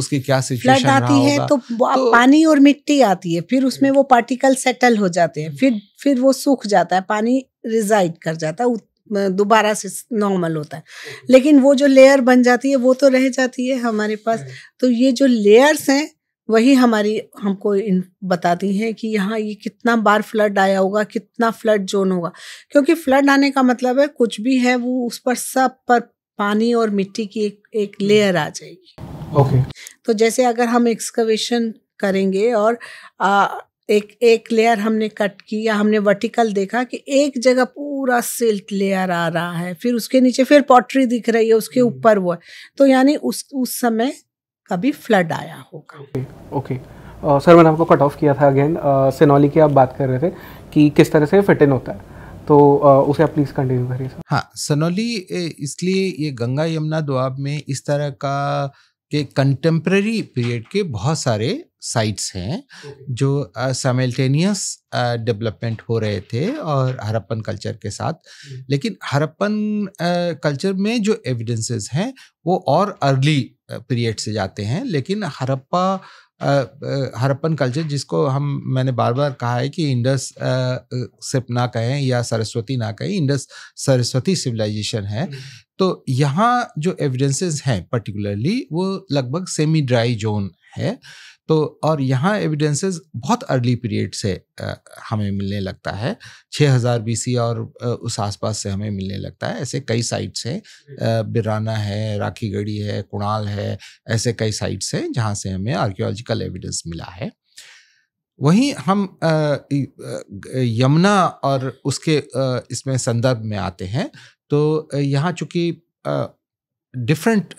उसकी क्या सिचुएशन आती है तो, तो पानी और मिट्टी आती है फिर उसमें वो पार्टिकल सेटल हो जाते हैं फिर फिर वो सूख जाता है पानी रिजाइड कर जाता है दोबारा से नॉर्मल होता है लेकिन वो जो लेयर बन जाती है वो तो रह जाती है हमारे पास तो ये जो लेयर्स हैं वही हमारी हमको इन बताती हैं कि यहाँ ये कितना बार फ्लड आया होगा कितना फ्लड जोन होगा क्योंकि फ्लड आने का मतलब है कुछ भी है वो उस पर सब पर पानी और मिट्टी की एक एक लेयर हम्म। आ जाएगी ओके okay. तो जैसे अगर हम एक्सकवेशन करेंगे और आ, एक एक लेयर हमने कट की या हमने वर्टिकल देखा कि एक जगह पूरा सिल्ट लेयर आ रहा है फिर उसके नीचे फिर पॉटरी दिख रही है उसके हम्म। ऊपर वो है तो यानी उस उस समय कभी फ्लड आया होगा okay okay, okay. uh, sir मैंने आपको कट ऑफ किया था अगेन सिनोली uh, की आप बात कर रहे थे कि किस तरह से फिट इन होता है तो uh, उसे आप प्लीज़ कंटिन्यू करिए सर हाँ सनोली इसलिए ये गंगा यमुना दुआब में इस तरह का के कंटेम्प्रेरी पीरियड के बहुत सारे साइट्स हैं जो सामिलटेनियस uh, डेवलपमेंट हो रहे थे और हरप्पन कल्चर के साथ hmm. लेकिन हरप्पन कल्चर में जो एविडेंसेस हैं वो और अर्ली पीरियड से जाते हैं लेकिन हरप्पा हरप्पन कल्चर जिसको हम मैंने बार बार कहा है कि इंडस सिप ना कहें या सरस्वती ना कहें इंडस सरस्वती सिविलाइजेशन है तो यहाँ जो एविडेंसेस हैं पर्टिकुलरली वो लगभग सेमी ड्राई जोन है तो और यहाँ एविडेंसेस बहुत अर्ली पीरियड से हमें मिलने लगता है 6000 बीसी और उस आसपास से हमें मिलने लगता है ऐसे कई साइट्स हैं बिराना है राखीगढ़ी है कुणाल है ऐसे कई साइट्स हैं जहाँ से हमें आर्कियोलॉजिकल एविडेंस मिला है वहीं हम यमुना और उसके इसमें संदर्भ में आते हैं तो यहाँ चूंकि डिफरेंट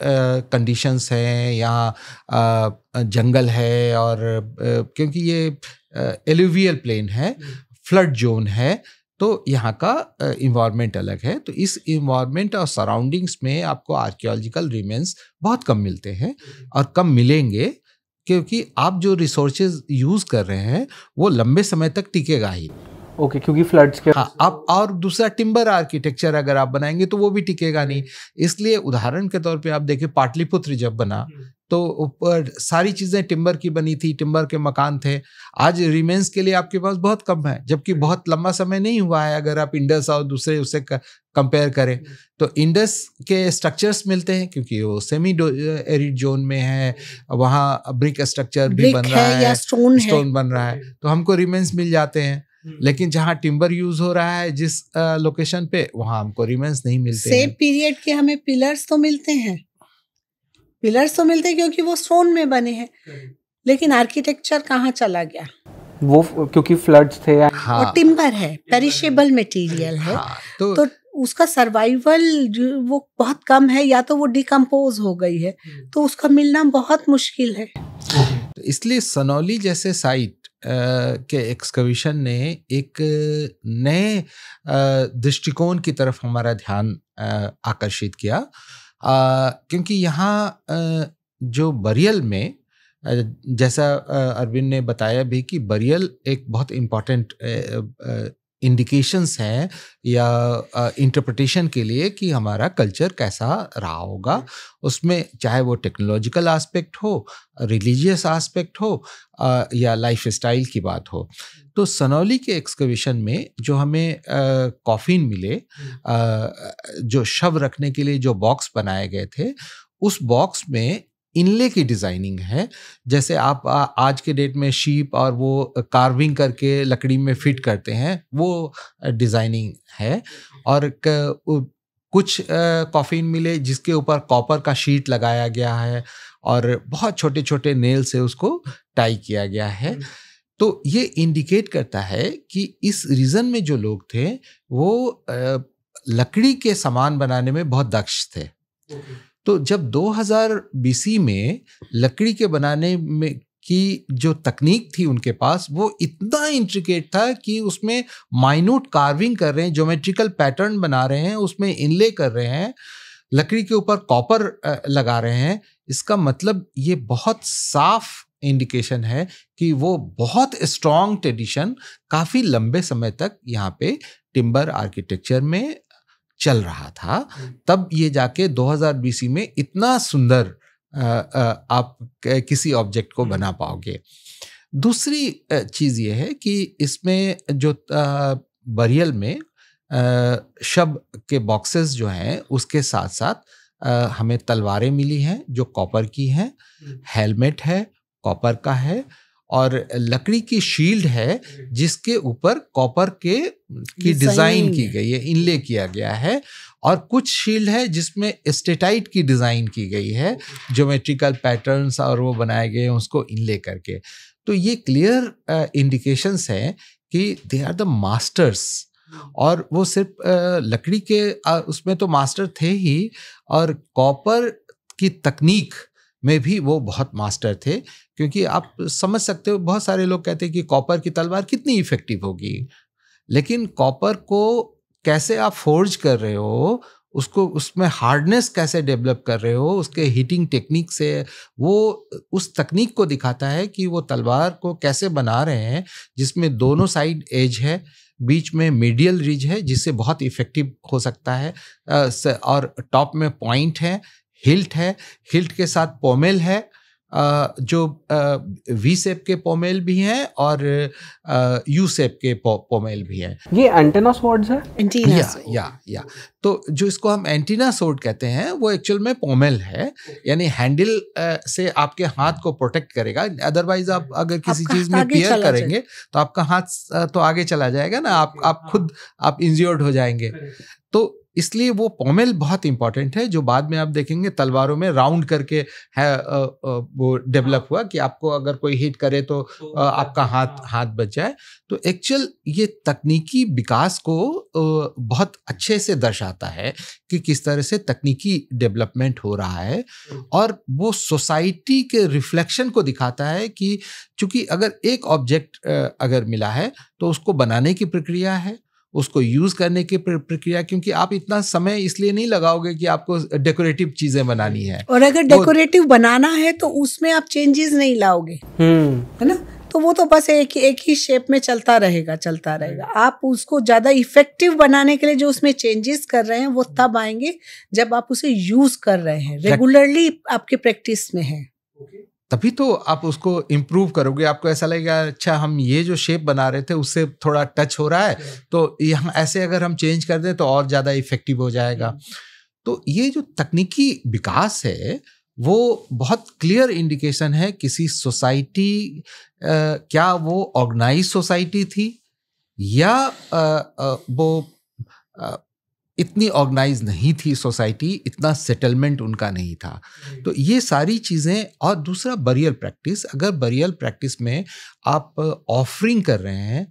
कंडीशंस uh, हैं यहाँ uh, जंगल है और uh, क्योंकि ये एलोवियल प्लेन है फ्लड जोन है तो यहाँ का इन्वायरमेंट अलग है तो इस इन्वायरमेंट और सराउंडिंग्स में आपको आर्कियोलॉजिकल रिमेंस बहुत कम मिलते हैं और कम मिलेंगे क्योंकि आप जो रिसोर्सेज यूज़ कर रहे हैं वो लंबे समय तक टिकेगा ही ओके क्योंकि फ्लड्स के हाँ आप और दूसरा टिम्बर आर्किटेक्चर अगर आप बनाएंगे तो वो भी टिकेगा नहीं इसलिए उदाहरण के तौर पे आप देखें पाटलिपुत्र जब बना हम्म। तो ऊपर सारी चीज़ें टिम्बर की बनी थी टिम्बर के मकान थे आज रिमेन्स के लिए आपके पास बहुत कम है जबकि हम्म। बहुत लंबा समय नहीं हुआ है अगर आप इंडस और दूसरे उससे कंपेयर करें हम्म। तो इंडस के स्ट्रक्चर्स मिलते हैं क्योंकि वो सेमी एरिड जोन में है वहाँ ब्रिक स्ट्रक्चर भी बन रहा है, है स्टोन बन रहा है तो हमको रिमेन्स मिल जाते हैं हम्म। लेकिन जहाँ टिम्बर यूज हो रहा है जिस लोकेशन पे वहाँ हमको रिमेंस नहीं मिलते सेम पीरियड के हमें पिलर्स तो मिलते हैं पिलर्स तो मिलते हैं क्योंकि वो स्टोन में बने हैं लेकिन आर्किटेक्चर कहाँ चला गया वो क्योंकि फ्लड्स थे या? हाँ, और टिम्बर है पेरिशेबल मटेरियल है हाँ, तो, तो उसका सर्वाइवल वो बहुत कम है या तो वो डिकम्पोज हो गई है हम्म। तो उसका मिलना बहुत मुश्किल है तो इसलिए सनौली जैसे साइट के एक्सकविशन ने एक नए दृष्टिकोण की तरफ हमारा ध्यान आकर्षित किया क्योंकि यहाँ जो बरियल में जैसा अरविंद ने बताया भी कि बरियल एक बहुत इम्पॉर्टेंट इंडिकेशंस हैं या इंटरप्रटेशन के लिए कि हमारा कल्चर कैसा रहा होगा उसमें चाहे वो टेक्नोलॉजिकल एस्पेक्ट हो रिलीजियस एस्पेक्ट हो या लाइफ स्टाइल की बात हो तो सनौली के एक्सकवेशन में जो हमें कॉफिन मिले आ, हम्म। जो शव रखने के लिए जो बॉक्स बनाए गए थे उस बॉक्स में इनले की डिजाइनिंग है जैसे आप आज के डेट में शीप और वो कार्विंग करके लकड़ी में फिट करते हैं वो डिजाइनिंग है और कुछ कॉफिन मिले जिसके ऊपर कॉपर का शीट लगाया गया है और बहुत छोटे छोटे नेल से उसको टाई किया गया है हम्म। तो ये इंडिकेट करता है कि इस रीजन में जो लोग थे वो लकड़ी के सामान बनाने में बहुत दक्ष थे okay. तो जब 2000 बीसी में लकड़ी के बनाने में की जो तकनीक थी उनके पास वो इतना इंट्रिकेट था कि उसमें माइन्यूट कार्विंग कर रहे हैं ज्योमेट्रिकल पैटर्न बना रहे हैं उसमें इनले कर रहे हैं लकड़ी के ऊपर कॉपर लगा रहे हैं इसका मतलब ये बहुत साफ इंडिकेशन है कि वो बहुत स्ट्रॉन्ग ट्रेडिशन काफ़ी लंबे समय तक यहाँ पे टिम्बर आर्किटेक्चर में चल रहा था हम्म। तब ये जाके 2020 में इतना सुंदर आप किसी ऑब्जेक्ट को हम्म। बना पाओगे दूसरी चीज़ ये है कि इसमें जो बरियल में शब के बॉक्सेस जो हैं उसके साथ साथ हमें तलवारें मिली हैं जो कॉपर की हैं हेलमेट हम्म। है कॉपर का है और लकड़ी की शील्ड है जिसके ऊपर कॉपर के की डिजाइन की गई है इनले किया गया है और कुछ शील्ड है जिसमें स्टेटाइट की डिजाइन की गई है ज्योमेट्रिकल पैटर्न्स और वो बनाए गए हैं उसको इनले करके तो ये क्लियर इंडिकेशंस हैं कि दे आर द मास्टर्स और वो सिर्फ लकड़ी के उसमें तो मास्टर थे ही और कॉपर की तकनीक में भी वो बहुत मास्टर थे क्योंकि आप समझ सकते हो बहुत सारे लोग कहते हैं कि कॉपर की तलवार कितनी इफेक्टिव होगी लेकिन कॉपर को कैसे आप फोर्ज कर रहे हो उसको उसमें हार्डनेस कैसे डेवलप कर रहे हो उसके हीटिंग टेक्निक से वो उस तकनीक को दिखाता है कि वो तलवार को कैसे बना रहे हैं जिसमें दोनों साइड एज है बीच में मीडियल रिज है जिससे बहुत इफेक्टिव हो सकता है और टॉप में पॉइंट है हिल्ट है हिल्ट के साथ पोमेल है जो वी सेप के पोमेल भी हैं और यू सेप के पोमेल भी हैं ये एंटीना स्वॉर्ड्स है एंटीना या या या तो जो इसको हम एंटीना सोर्ड कहते हैं वो एक्चुअल में पोमेल है यानी हैंडल से आपके हाथ को प्रोटेक्ट करेगा अदरवाइज आप अगर किसी चीज में पियर करेंगे तो आपका हाथ तो आगे चला जाएगा ना आप आप हाँ। खुद आप इंज्योर्ड हो जाएंगे तो इसलिए वो पॉमेल बहुत इंपॉर्टेंट है जो बाद में आप देखेंगे तलवारों में राउंड करके है आ, आ, वो डेवलप हाँ। हुआ कि आपको अगर कोई हिट करे तो आ, तो आपका हाथ हाँ। हाथ बच जाए तो एक्चुअल ये तकनीकी विकास को बहुत अच्छे से दर्शाता है कि किस तरह से तकनीकी डेवलपमेंट हो रहा है हम्म। और वो सोसाइटी के रिफ्लेक्शन को दिखाता है कि चूंकि अगर एक ऑब्जेक्ट अगर मिला है तो उसको बनाने की प्रक्रिया है उसको यूज करने की प्रक्रिया क्योंकि आप इतना समय इसलिए नहीं लगाओगे कि आपको डेकोरेटिव चीजें बनानी है और अगर डेकोरेटिव बनाना है तो उसमें आप चेंजेस नहीं लाओगे हम्म। है ना तो वो तो बस एक एक ही शेप में चलता रहेगा चलता रहेगा आप उसको ज़्यादा इफेक्टिव बनाने के लिए जो उसमें चेंजेस कर रहे हैं वो तब आएंगे जब आप उसे यूज़ कर रहे हैं रेगुलरली आपके प्रैक्टिस में है तभी तो आप उसको इम्प्रूव करोगे आपको ऐसा लगेगा अच्छा हम ये जो शेप बना रहे थे उससे थोड़ा टच हो रहा है तो यहाँ ऐसे अगर हम चेंज कर दें तो और ज़्यादा इफेक्टिव हो जाएगा तो ये जो तकनीकी विकास है वो बहुत क्लियर इंडिकेशन है किसी सोसाइटी क्या वो ऑर्गेनाइज सोसाइटी थी या आ, आ, वो आ, इतनी ऑर्गेनाइज नहीं थी सोसाइटी इतना सेटलमेंट उनका नहीं था तो ये सारी चीज़ें और दूसरा बरियल प्रैक्टिस अगर बरियल प्रैक्टिस में आप ऑफरिंग कर रहे हैं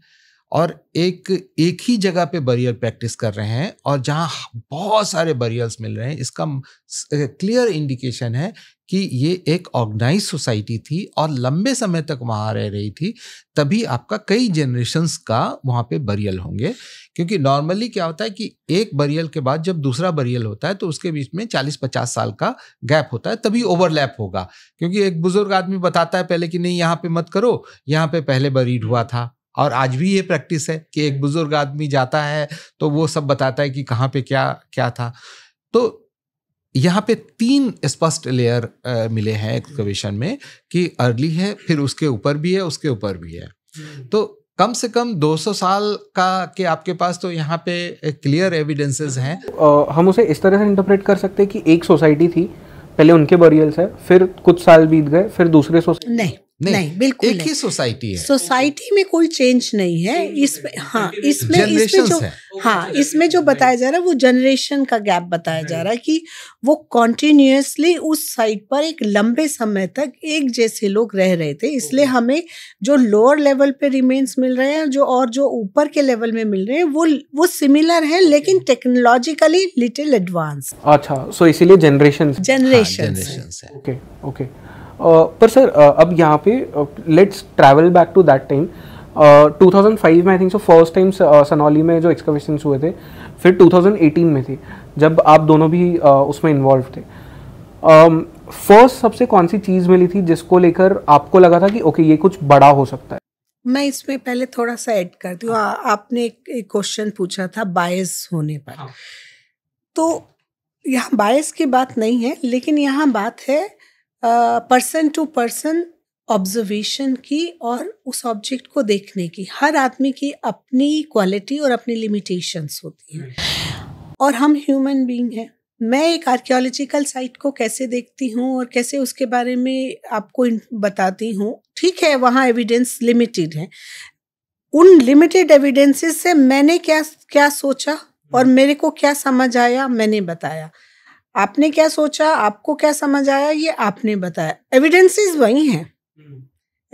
और एक एक ही जगह पे बरियल प्रैक्टिस कर रहे हैं और जहाँ बहुत सारे बरियल्स मिल रहे हैं इसका क्लियर इंडिकेशन है कि ये एक ऑर्गेनाइज सोसाइटी थी और लंबे समय तक वहाँ रह रही थी तभी आपका कई जनरेशन्स का वहाँ पे बरियल होंगे क्योंकि नॉर्मली क्या होता है कि एक बरियल के बाद जब दूसरा बरियल होता है तो उसके बीच में 40-50 साल का गैप होता है तभी ओवरलैप होगा क्योंकि एक बुजुर्ग आदमी बताता है पहले कि नहीं यहाँ पे मत करो यहाँ पे पहले बरीड हुआ था और आज भी ये प्रैक्टिस है कि एक बुजुर्ग आदमी जाता है तो वो सब बताता है कि कहाँ पे क्या क्या था तो यहाँ पे तीन स्पष्ट लेयर मिले हैं एक्सकवेशन में कि अर्ली है फिर उसके ऊपर भी है उसके ऊपर भी है हम्म। तो कम से कम 200 साल का के आपके पास तो यहाँ पे क्लियर एविडेंसेस हैं हम उसे इस तरह से इंटरप्रेट कर सकते हैं कि एक सोसाइटी थी पहले उनके बरियल्स है फिर कुछ साल बीत गए फिर दूसरे सोसाइटी नहीं नहीं, नहीं बिल्कुल एक ही सोसाइटी है सोसाइटी में कोई चेंज नहीं है इसमें हाँ इसमें इसमें जो हाँ इसमें जो बताया जा रहा है वो जनरेशन का गैप बताया जा रहा है कि वो कॉन्टिन्यूसली उस साइट पर एक लंबे समय तक एक जैसे लोग रह रहे थे इसलिए हमें जो लोअर लेवल पे रिमेन्स मिल रहे हैं जो और जो ऊपर के लेवल में मिल रहे हैं वो वो सिमिलर है लेकिन टेक्नोलॉजिकली लिटिल एडवांस अच्छा सो इसीलिए generation generation okay okay Uh, पर सर uh, अब यहाँ पे let's travel back to that time 2005 में I think so first time Sinauli में जो एक्सकवेशंस हुए थे फिर 2018 में थे जब आप दोनों भी uh, उसमें इन्वॉल्व थे फर्स्ट um, uh, सबसे कौन सी चीज़ मिली थी जिसको लेकर आपको लगा था कि ओके okay, ये कुछ बड़ा हो सकता है मैं इसमें पहले थोड़ा सा ऐड करती हूँ आपने एक क्वेश्चन पूछा था बायस होने पर हाँ। तो यहाँ बायस की बात नहीं है लेकिन यहाँ बात है पर्सन टू पर्सन ऑब्जर्वेशन की और उस ऑब्जेक्ट को देखने की हर आदमी की अपनी क्वालिटी और अपनी लिमिटेशंस होती हैं और हम ह्यूमन बीइंग हैं मैं एक आर्कियोलॉजिकल साइट को कैसे देखती हूँ और कैसे उसके बारे में आपको बताती हूँ ठीक है वहाँ एविडेंस लिमिटेड है उन लिमिटेड एविडेंसेस से मैंने क्या क्या सोचा और हम्म। मेरे को क्या समझ आया मैंने बताया आपने क्या सोचा आपको क्या समझ आया ये आपने बताया एविडेंसेस वही हैं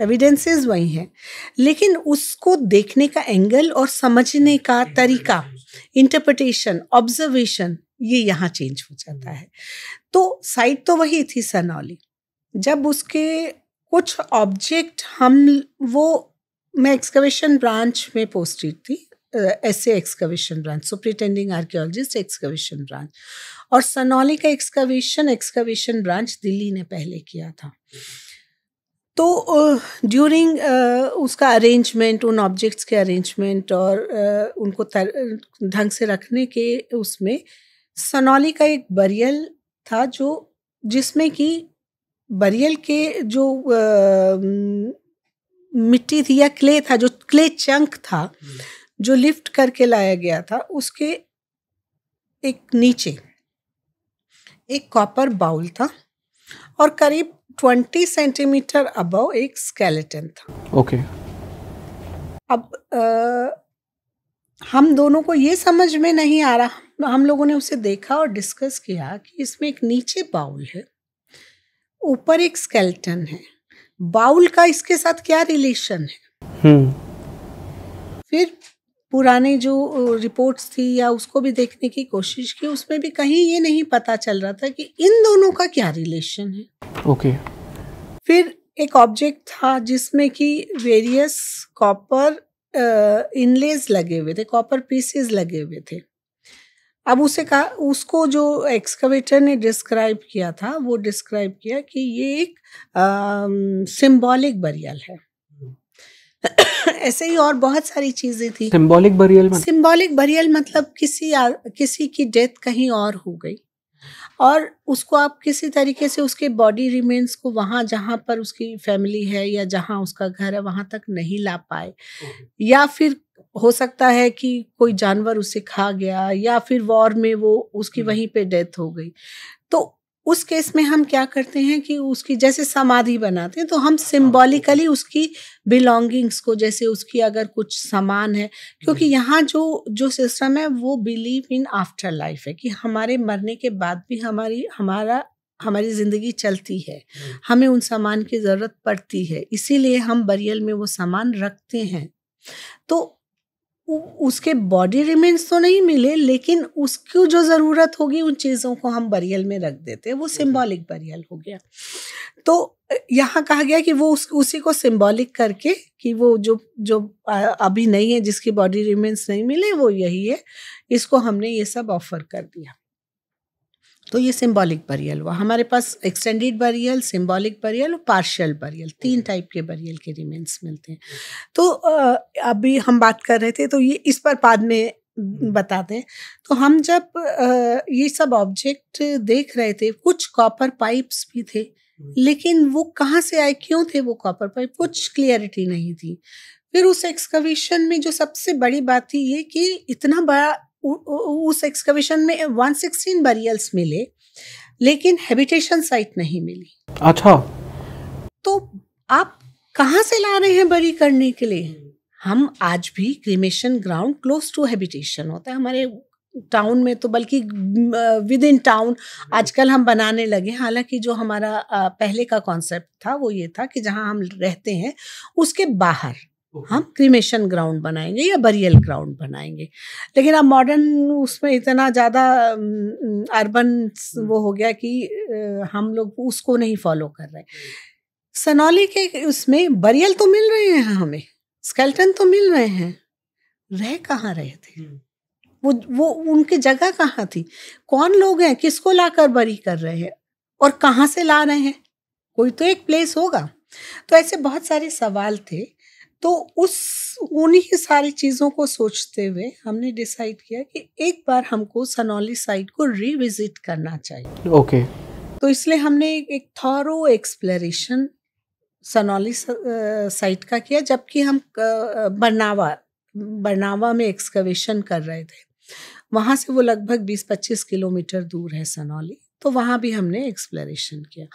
एविडेंसेस हम्म। वही हैं लेकिन उसको देखने का एंगल और समझने का तरीका इंटरप्रटेशन ऑब्जर्वेशन ये यहाँ चेंज हो जाता है तो साइट तो वही थी सनौली जब उसके कुछ ऑब्जेक्ट हम वो मैं एक्सकवेशन ब्रांच में पोस्टेड थी ऐसे excavation branch superintending archaeologist excavation branch और सनौली का एक्सकवेशन एक्सकवेशन ब्रांच दिल्ली ने पहले किया था तो ड्यूरिंग uh, uh, उसका अरेंजमेंट उन ऑब्जेक्ट्स के अरेंजमेंट और uh, उनको ढंग से रखने के उसमें सनौली का एक बरियल था जो जिसमें कि बरियल के जो मिट्टी थी या क्ले था जो क्ले चंक था हम्म। जो लिफ्ट करके लाया गया था उसके एक नीचे एक कॉपर बाउल था और करीब ट्वेंटी सेंटीमीटर अबव एक स्केलेटन था ओके okay. अब आ, हम दोनों को ये समझ में नहीं आ रहा हम लोगों ने उसे देखा और डिस्कस किया कि इसमें एक नीचे बाउल है ऊपर एक स्केलेटन है बाउल का इसके साथ क्या रिलेशन है hmm. फिर पुराने जो रिपोर्ट्स थी या उसको भी देखने की कोशिश की उसमें भी कहीं ये नहीं पता चल रहा था कि इन दोनों का क्या रिलेशन है ओके okay. फिर एक ऑब्जेक्ट था जिसमें कि वेरियस कॉपर इनलेज लगे हुए थे कॉपर पीसेस लगे हुए थे अब उसे कहा उसको जो एक्सकवेटर ने डिस्क्राइब किया था वो डिस्क्राइब किया कि ये एक सिंबॉलिक बरियल है ऐसे ही और बहुत सारी चीजें थी सिंबॉलिक बरियल मतलब सिंबॉलिक बरियल मतलब किसी आ, किसी की डेथ कहीं और हो गई और उसको आप किसी तरीके से उसके बॉडी रिमेन्स को वहाँ जहाँ पर उसकी फैमिली है या जहाँ उसका घर है वहाँ तक नहीं ला पाए या फिर हो सकता है कि कोई जानवर उसे खा गया या फिर वॉर में वो उसकी हम्म। वहीं पे डेथ हो गई तो उस केस में हम क्या करते हैं कि उसकी जैसे समाधि बनाते हैं तो हम सिंबॉलिकली उसकी बिलोंगिंग्स को जैसे उसकी अगर कुछ सामान है क्योंकि हम्म। यहाँ जो जो सिस्टम है वो बिलीव इन आफ्टर लाइफ है कि हमारे मरने के बाद भी हमारी हमारा हमारी ज़िंदगी चलती है हम्म। हमें उन सामान की ज़रूरत पड़ती है इसीलिए हम बरियल में वो सामान रखते हैं तो उसके बॉडी रिमेन्स तो नहीं मिले लेकिन उसको जो ज़रूरत होगी उन चीज़ों को हम बरियल में रख देते हैं वो सिम्बॉलिक हम्म, बरियल हम्म। हो गया हम्म। तो यहाँ कहा गया कि वो उस उसी को सिम्बॉलिक करके कि वो जो जो अभी नहीं है जिसकी बॉडी रिमेन्स नहीं मिले वो यही है इसको हमने ये सब ऑफर कर दिया तो ये सिंबॉलिक बरियल हुआ हमारे पास एक्सटेंडेड बरियल सिंबॉलिक बरियल और पार्शियल बरियल तीन टाइप हम्म। के बरियल के रिमेंस मिलते हैं तो अभी हम बात कर रहे थे तो ये इस पर बाद में हम्म। बताते हैं तो हम जब ये सब ऑब्जेक्ट देख रहे थे कुछ कॉपर पाइप्स भी थे हम्म। लेकिन वो कहाँ से आए क्यों थे वो कॉपर पाइप कुछ क्लियरिटी नहीं थी फिर उस एक्सकवेशन में जो सबसे बड़ी बात थी ये कि इतना बड़ा उस एक्सकवेशन में 116 बरियल्स मिले लेकिन हैबिटेशन साइट नहीं मिली अच्छा तो आप कहाँ से ला रहे हैं बरी करने के लिए हम आज भी cremation ground close to habitation होता है हमारे टाउन में तो बल्कि विद इन टाउन आजकल हम बनाने लगे हालांकि जो हमारा पहले का कॉन्सेप्ट था वो ये था कि जहां हम रहते हैं उसके बाहर हम क्रीमेशन ग्राउंड बनाएंगे या बरियल ग्राउंड बनाएंगे लेकिन अब मॉडर्न उसमें इतना ज़्यादा अर्बन वो हो गया कि हम लोग उसको नहीं फॉलो कर रहे सनौली के उसमें बरियल तो मिल रहे हैं हमें स्केल्टन तो मिल रहे हैं रह कहाँ रहे थे वो वो उनकी जगह कहाँ थी कौन लोग हैं किसको लाकर बरी कर रहे हैं और कहाँ से ला रहे हैं कोई तो एक प्लेस होगा तो ऐसे बहुत सारे सवाल थे तो उस उन्हीं सारी चीज़ों को सोचते हुए हमने डिसाइड किया कि एक बार हमको सनौली साइट को रिविजिट करना चाहिए ओके okay. तो इसलिए हमने एक थॉरो एक्सप्लोरेशन सनौली साइट का किया जबकि हम बरनावा बरनावा में एक्सकवेशन कर रहे थे वहाँ से वो लगभग 20-25 किलोमीटर दूर है सनौली तो वहाँ भी हमने एक्सप्लोरेशन किया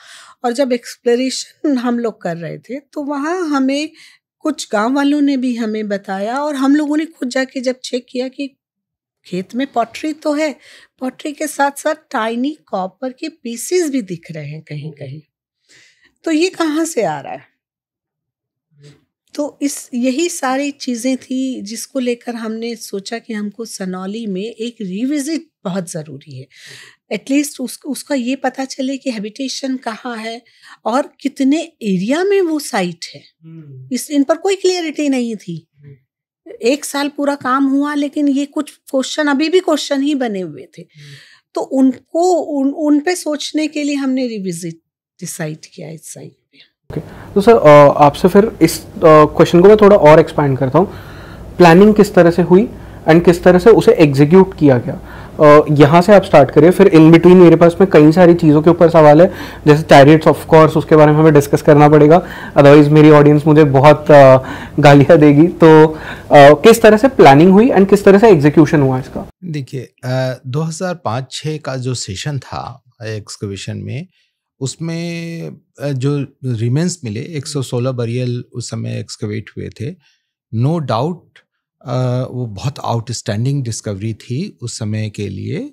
और जब एक्सप्लोरेशन हम लोग कर रहे थे तो वहाँ हमें कुछ गांव वालों ने भी हमें बताया और हम लोगों ने खुद जाके जब चेक किया कि खेत में पॉटरी तो है पॉटरी के साथ साथ टाइनी कॉपर के पीसीस भी दिख रहे हैं कहीं कहीं तो ये कहाँ से आ रहा है तो इस यही सारी चीज़ें थी जिसको लेकर हमने सोचा कि हमको सनौली में एक रिविज़िट बहुत ज़रूरी है एटलीस्ट उस उसका ये पता चले कि हैबिटेशन कहाँ है और कितने एरिया में वो साइट है हम्म। इस इन पर कोई क्लियरिटी नहीं थी हम्म। एक साल पूरा काम हुआ लेकिन ये कुछ क्वेश्चन अभी भी क्वेश्चन ही बने हुए थे हम्म। तो उनको उन उन पे सोचने के लिए हमने रिविजिट डिसाइड किया इस साइट पे ओके तो सर आपसे फिर इस क्वेश्चन को मैं थोड़ा और एक्सपैंड करता हूँ प्लानिंग किस तरह से हुई एंड किस तरह से उसे एग्जीक्यूट किया गया Uh, यहाँ से आप स्टार्ट करिए फिर इन बिटवीन मेरे पास में कई सारी चीज़ों के ऊपर सवाल है जैसे टैरिट्स ऑफ कोर्स उसके बारे में हमें डिस्कस करना पड़ेगा अदरवाइज मेरी ऑडियंस मुझे बहुत uh, गालियाँ देगी तो uh, किस तरह से प्लानिंग हुई एंड किस तरह से एग्जीक्यूशन हुआ इसका देखिए 2005-6 का जो सेशन था एक्सकविशन में उसमें जो रिमेंस मिले 116 हम्म। बरियल उस समय एक्सकवेट हुए थे नो no डाउट वो बहुत आउटस्टैंडिंग डिस्कवरी थी उस समय के लिए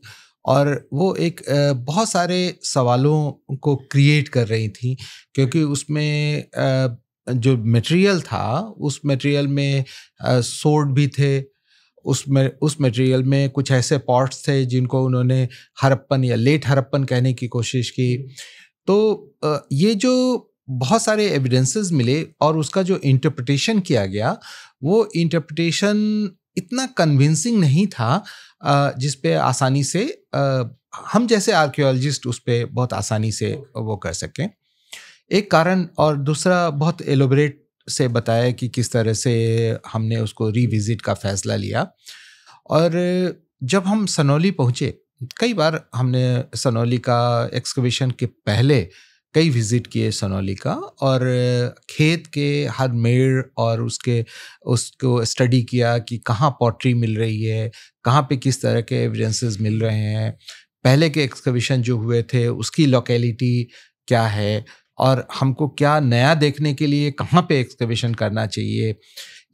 और वो एक बहुत सारे सवालों को क्रिएट कर रही थी क्योंकि उसमें जो मटेरियल था उस मटेरियल में सोर्ड भी थे उसमें उस मटेरियल में कुछ ऐसे पॉट्स थे जिनको उन्होंने हरप्पन या लेट हरप्पन कहने की कोशिश की हम्म। तो ये जो बहुत सारे एविडेंसेस मिले और उसका जो इंटरप्रिटेशन किया गया वो इंटरप्रिटेशन इतना कन्विंसिंग नहीं था जिस पे आसानी से हम जैसे आर्कियोलॉजिस्ट उस पर बहुत आसानी से वो कर सकें एक कारण और दूसरा बहुत एलोबरेट से बताया कि किस तरह से हमने उसको रिविज़िट का फैसला लिया और जब हम सनोली पहुँचे कई बार हमने सनौली का एक्सकवेशन के पहले कई विजिट किए सनौली का और खेत के हर मेड़ और उसके उसको स्टडी किया कि कहाँ पॉटरी मिल रही है कहाँ पे किस तरह के एविडेंसेस मिल रहे हैं पहले के एक्सकवेशन जो हुए थे उसकी लोकेलिटी क्या है और हमको क्या नया देखने के लिए कहाँ पे एक्सकवेशन करना चाहिए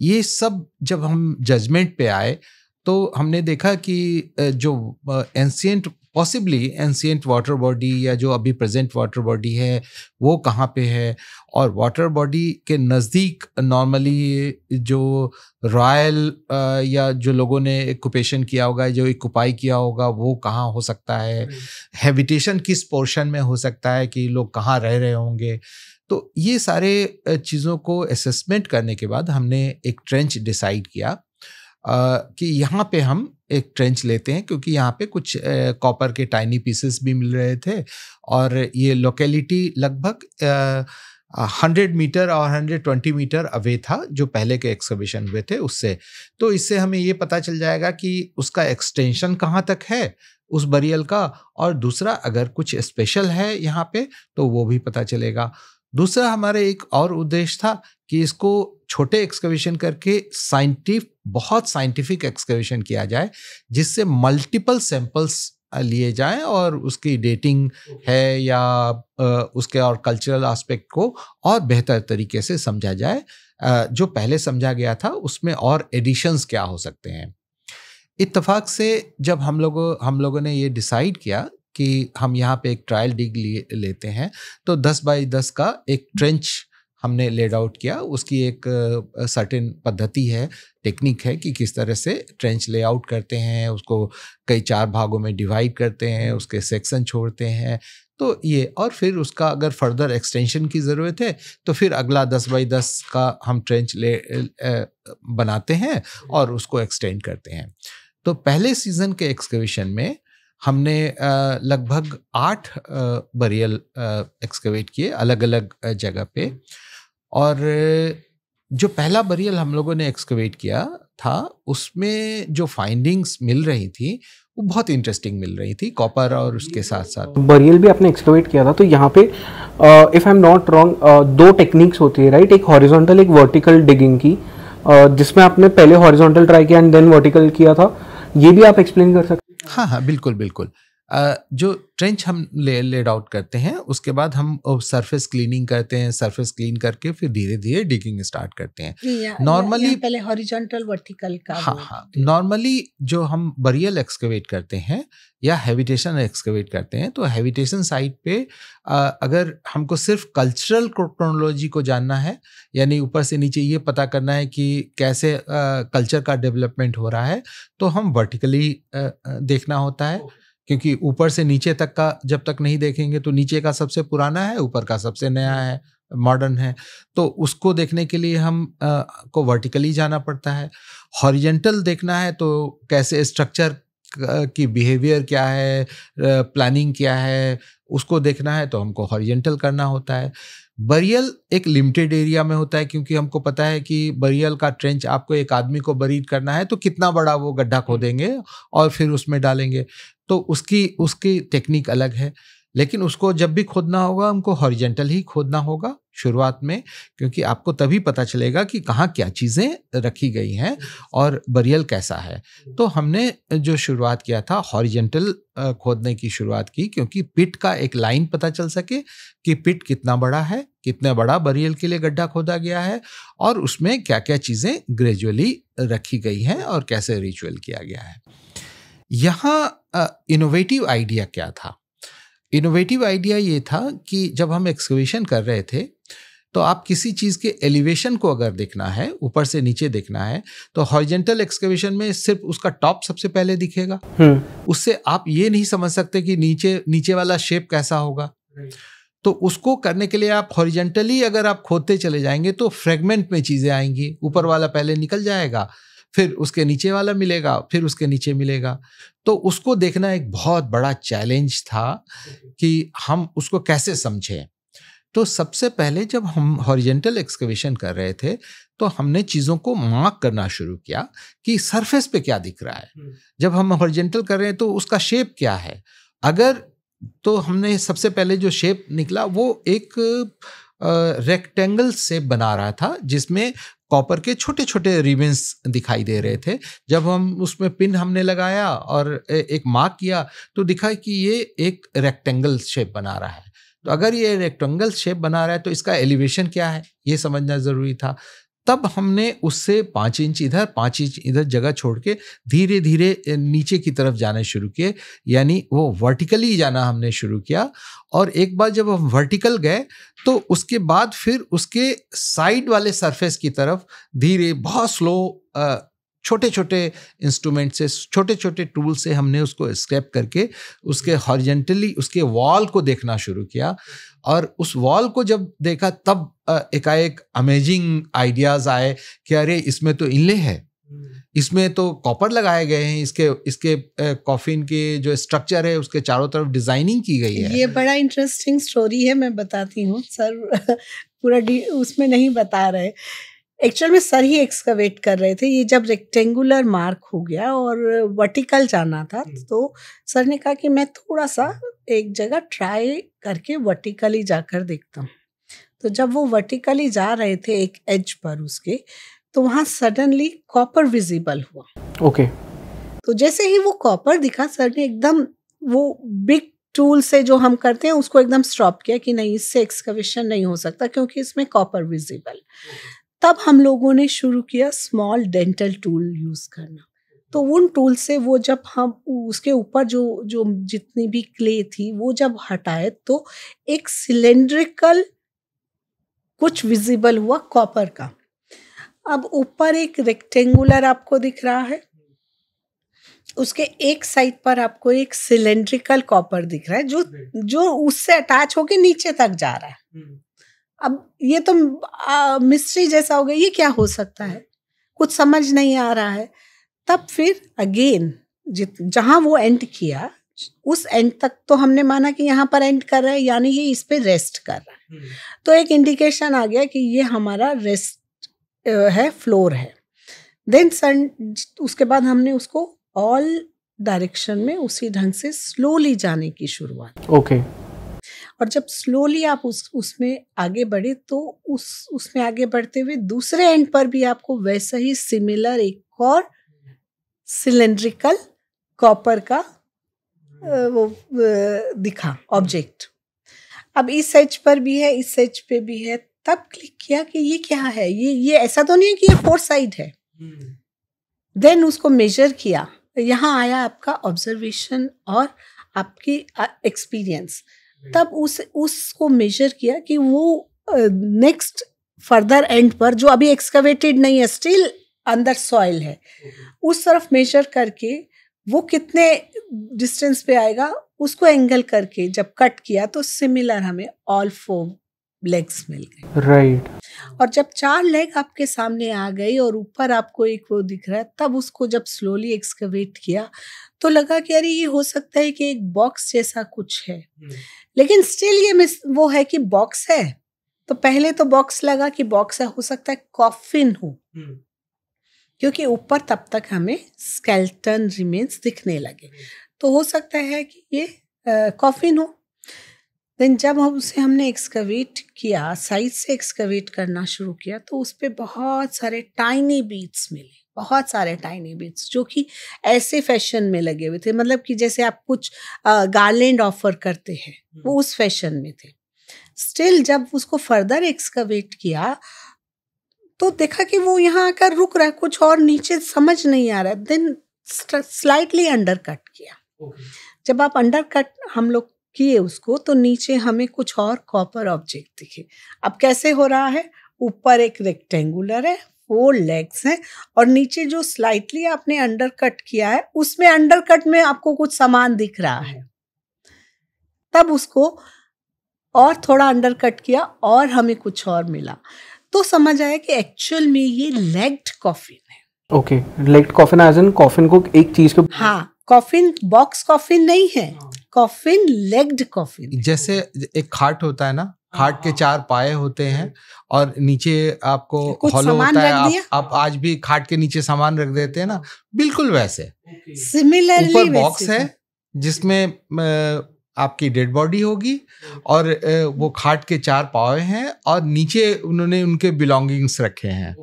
ये सब जब हम जजमेंट पे आए तो हमने देखा कि जो ancient possibly ancient water body या जो अभी प्रेजेंट वाटर बॉडी है वो कहाँ पे है और वाटर बॉडी के नज़दीक नॉर्मली जो रॉयल या जो लोगों ने एक्यूपेशन किया होगा जो इक्यूपाई किया होगा वो कहाँ हो सकता है हैबिटेशन hmm. किस पोर्शन में हो सकता है कि लोग कहाँ रह रहे होंगे तो ये सारे चीज़ों को असेसमेंट करने के बाद हमने एक ट्रेंच डिसाइड किया कि यहाँ पे हम एक ट्रेंच लेते हैं क्योंकि यहाँ पे कुछ कॉपर के टाइनी पीसेस भी मिल रहे थे और ये लोकेलिटी लगभग हंड्रेड मीटर और हंड्रेड ट्वेंटी मीटर अवे था जो पहले के एक्सकवेशन हुए थे उससे तो इससे हमें ये पता चल जाएगा कि उसका एक्सटेंशन कहाँ तक है उस बरियल का और दूसरा अगर कुछ स्पेशल है यहाँ पे तो वो भी पता चलेगा दूसरा हमारे एक और उद्देश्य था कि इसको छोटे एक्सकविशन करके साइंटिफिक बहुत साइंटिफिक एक्सकर्वेशन किया जाए जिससे मल्टीपल सैंपल्स लिए जाएं और उसकी डेटिंग है या उसके और कल्चरल एस्पेक्ट को और बेहतर तरीके से समझा जाए जो पहले समझा गया था उसमें और एडिशंस क्या हो सकते हैं इत्तफाक से जब हम लोगों हम लोगों ने ये डिसाइड किया कि हम यहाँ पे एक ट्रायल डिग लिए लेते हैं तो 10 बाई 10 का एक ट्रेंच हमने लेड आउट किया उसकी एक सर्टेन पद्धति है टेक्निक है कि किस तरह से ट्रेंच लेआउट करते हैं उसको कई चार भागों में डिवाइड करते हैं उसके सेक्शन छोड़ते हैं तो ये और फिर उसका अगर फर्दर एक्सटेंशन की ज़रूरत है तो फिर अगला दस बाई दस का हम ट्रेंच ले बनाते हैं और उसको एक्सटेंड करते हैं तो पहले सीज़न के एक्सकवेशन में हमने लगभग आठ बरियल एक्सकवेट किए अलग अलग जगह पे और जो पहला बरियल हम लोगों ने एक्सकवेट किया था उसमें जो फाइंडिंग्स मिल रही थी वो बहुत इंटरेस्टिंग मिल रही थी कॉपर और उसके साथ साथ बरियल भी आपने एक्सकवेट किया था तो यहाँ पे if I am not wrong दो टेक्निक्स होती है राइट एक हॉरिजॉन्टल एक वर्टिकल डिगिंग की uh, जिसमें आपने पहले हॉरिजॉन्टल ट्राई किया एंड देन वर्टिकल किया था ये भी आप एक्सप्लेन कर सकते हैं हाँ हाँ बिल्कुल बिल्कुल जो ट्रेंच हम ले लेड आउट करते हैं उसके बाद हम सरफेस क्लीनिंग करते हैं सरफेस क्लीन करके फिर धीरे धीरे डिगिंग स्टार्ट करते हैं नॉर्मली पहले हॉरिजॉन्टल वर्टिकल का हाँ हाँ नॉर्मली जो हम बरियल एक्सकवेट करते हैं या हैविटेशन एक्सकवेट करते हैं तो हैविटेशन साइट पे आ, अगर हमको सिर्फ कल्चरल क्रोनोलॉजी को जानना है यानी ऊपर से नीचे ये पता करना है कि कैसे आ, कल्चर का डेवलपमेंट हो रहा है तो हम वर्टिकली आ, देखना होता है क्योंकि ऊपर से नीचे तक का जब तक नहीं देखेंगे तो नीचे का सबसे पुराना है ऊपर का सबसे नया है मॉडर्न है तो उसको देखने के लिए हम आ, को वर्टिकली जाना पड़ता है हॉरिजेंटल देखना है तो कैसे स्ट्रक्चर की बिहेवियर क्या है प्लानिंग क्या है उसको देखना है तो हमको हॉरिजेंटल करना होता है बरियल एक लिमिटेड एरिया में होता है क्योंकि हमको पता है कि बरियल का ट्रेंच आपको एक आदमी को बरीड करना है तो कितना बड़ा वो गड्ढा खोदेंगे और फिर उसमें डालेंगे तो उसकी उसकी टेक्निक अलग है लेकिन उसको जब भी खोदना होगा हमको हॉरिजेंटल ही खोदना होगा शुरुआत में क्योंकि आपको तभी पता चलेगा कि कहाँ क्या चीज़ें रखी गई हैं और बरियल कैसा है तो हमने जो शुरुआत किया था हॉरिजेंटल खोदने की शुरुआत की क्योंकि पिट का एक लाइन पता चल सके कि पिट कितना बड़ा है कितना बड़ा बरियल के लिए गड्ढा खोदा गया है और उसमें क्या क्या चीज़ें ग्रेजुअली रखी गई हैं और कैसे रिचुअल किया गया है यहाँ इनोवेटिव आइडिया क्या था इनोवेटिव आइडिया ये था कि जब हम एक्सकवेशन कर रहे थे तो आप किसी चीज़ के एलिवेशन को अगर देखना है ऊपर से नीचे देखना है तो हॉरिजेंटल एक्सकवेशन में सिर्फ उसका टॉप सबसे पहले दिखेगा हम्म। उससे आप ये नहीं समझ सकते कि नीचे नीचे वाला शेप कैसा होगा तो उसको करने के लिए आप हॉरिजेंटली अगर आप खोदते चले जाएंगे तो फ्रेगमेंट में चीज़ें आएंगी ऊपर वाला पहले निकल जाएगा फिर उसके नीचे वाला मिलेगा फिर उसके नीचे मिलेगा तो उसको देखना एक बहुत बड़ा चैलेंज था कि हम उसको कैसे समझें तो सबसे पहले जब हम हॉरिजेंटल एक्सकवेशन कर रहे थे तो हमने चीज़ों को मार्क करना शुरू किया कि सरफेस पे क्या दिख रहा है हम्म। जब हम हॉरिजेंटल कर रहे हैं तो उसका शेप क्या है अगर तो हमने सबसे पहले जो शेप निकला वो एक रेक्टेंगल शेप बना रहा था जिसमें कॉपर के छोटे छोटे रिबन्स दिखाई दे रहे थे जब हम उसमें पिन हमने लगाया और एक मार्क किया तो दिखा कि ये एक रेक्टेंगल शेप बना रहा है तो अगर ये रेक्टेंगल शेप बना रहा है तो इसका एलिवेशन क्या है ये समझना ज़रूरी था तब हमने उससे पाँच इंच इधर पाँच इंच इधर जगह छोड़ के धीरे धीरे नीचे की तरफ जाने शुरू किए यानी वो वर्टिकली जाना हमने शुरू किया और एक बार जब हम वर्टिकल गए तो उसके बाद फिर उसके साइड वाले सरफेस की तरफ धीरे बहुत स्लो छोटे छोटे इंस्ट्रूमेंट से छोटे छोटे टूल से हमने उसको स्क्रैप करके उसके हॉरिजेंटली उसके वॉल को देखना शुरू किया और उस वॉल को जब देखा तब एकाएक अमेजिंग आइडियाज आए कि अरे इसमें तो इनले है हम्म। इसमें तो कॉपर लगाए गए हैं इसके इसके कॉफिन के जो स्ट्रक्चर है उसके चारों तरफ डिजाइनिंग की गई है ये बड़ा इंटरेस्टिंग स्टोरी है मैं बताती हूँ सर पूरा उसमें नहीं बता रहे एक्चुअल में सर ही एक्सकवेट कर रहे थे ये जब रेक्टेंगुलर मार्क हो गया और वर्टिकल जाना था हम्म। तो सर ने कहा कि मैं थोड़ा सा एक जगह ट्राई करके वर्टिकली जाकर देखता हूँ तो जब वो वर्टिकली जा रहे थे एक एज पर उसके तो वहाँ सडनली कॉपर विजिबल हुआ ओके तो जैसे ही वो कॉपर दिखा सर ने एकदम वो बिग टूल से जो हम करते हैं उसको एकदम स्टॉप किया कि नहीं इससे एक्सकविशन नहीं हो सकता क्योंकि इसमें कॉपर विजिबल तब हम लोगों ने शुरू किया स्मॉल डेंटल टूल यूज़ करना तो उन टूल से वो जब हम उसके ऊपर जो जो जितनी भी क्ले थी वो जब हटाए तो एक सिलेंड्रिकल कुछ विजिबल हुआ कॉपर का अब ऊपर एक रेक्टेंगुलर आपको दिख रहा है उसके एक साइड पर आपको एक सिलेंड्रिकल कॉपर दिख रहा है जो जो उससे अटैच होके नीचे तक जा रहा है हम्म। अब ये तो मिस्ट्री जैसा हो गया ये क्या हो सकता है कुछ समझ नहीं आ रहा है तब फिर अगेन जित जहाँ वो एंड किया उस एंड तक तो हमने माना कि यहाँ पर एंड कर रहा है यानी ये इस पे रेस्ट कर रहा है हम्म। तो एक इंडिकेशन आ गया कि ये हमारा रेस्ट है फ्लोर है देन सन उसके बाद हमने उसको ऑल डायरेक्शन में उसी ढंग से स्लोली जाने की शुरुआत ओके और जब स्लोली आप उस उसमें आगे बढ़े तो उस उसमें आगे बढ़ते हुए दूसरे एंड पर भी आपको वैसा ही सिमिलर एक और सिलेंड्रिकल कॉपर का वो दिखा ऑब्जेक्ट अब इस एज पर भी है इस एज पे भी है तब क्लिक किया कि ये क्या है ये ये ऐसा तो नहीं है कि ये फोर साइड है देन हम्म। उसको मेजर किया यहाँ आया आपका ऑब्जर्वेशन और आपकी एक्सपीरियंस हम्म। तब उस उसको मेजर किया कि वो नेक्स्ट फर्दर एंड पर जो अभी एक्सकवेटेड नहीं है स्टिल अंदर सॉइल है उस तरफ मेजर करके वो कितने डिस्टेंस पे आएगा उसको एंगल करके जब कट किया तो सिमिलर हमें ऑल फोर लेग्स मिल गए राइट right. और जब चार लेग आपके सामने आ गई और ऊपर आपको एक वो दिख रहा है तब उसको जब स्लोली एक्सकवेट किया तो लगा कि अरे ये हो सकता है कि एक बॉक्स जैसा कुछ है hmm. लेकिन स्टिल ये मिस वो है कि बॉक्स है तो पहले तो बॉक्स लगा कि बॉक्स है हो सकता है कॉफिन हो hmm. क्योंकि ऊपर तब तक हमें स्केल्टन रिमेन्स दिखने लगे तो हो सकता है कि ये कॉफिन हो देन जब हम उसे हमने एक्सकवेट किया साइज से एक्सकवेट करना शुरू किया तो उस पर बहुत सारे टाइनी बीट्स मिले बहुत सारे टाइनी बीट्स जो कि ऐसे फैशन में लगे हुए थे मतलब कि जैसे आप कुछ गार्लैंड ऑफर करते हैं वो हम्म। उस फैशन में थे स्टिल जब उसको फर्दर एक्सकवेट किया तो देखा कि वो यहाँ आकर रुक रहा है कुछ और नीचे समझ नहीं आ रहा है देन स्लाइटली अंडर कट किया okay. जब आप अंडर कट हम लोग किए उसको तो नीचे हमें कुछ और कॉपर ऑब्जेक्ट दिखे अब कैसे हो रहा है ऊपर एक रेक्टेंगुलर है फोर लेग्स हैं और नीचे जो स्लाइटली आपने अंडर कट किया है उसमें अंडर कट में आपको कुछ सामान दिख रहा है तब उसको और थोड़ा अंडर कट किया और हमें कुछ और मिला तो समझ आया कि एक्चुअल में ये लेग्ड कॉफिन है okay legged coffin as in coffin को एक चीज को हाँ कॉफिन बॉक्स कॉफिन नहीं है कॉफिन लेग्ड कॉफिन जैसे एक खाट होता है ना खाट के हाँ। चार पाए होते हैं हाँ। और नीचे आपको हॉलो होता है आप, आप आज भी खाट के नीचे सामान रख देते हैं ना बिल्कुल वैसे सिमिलरली बॉक्स है तो। जिसमें आपकी डेड बॉडी होगी और वो खाट के चार पावे हैं और नीचे उन्होंने उनके बिलोंगिंग्स रखे हैं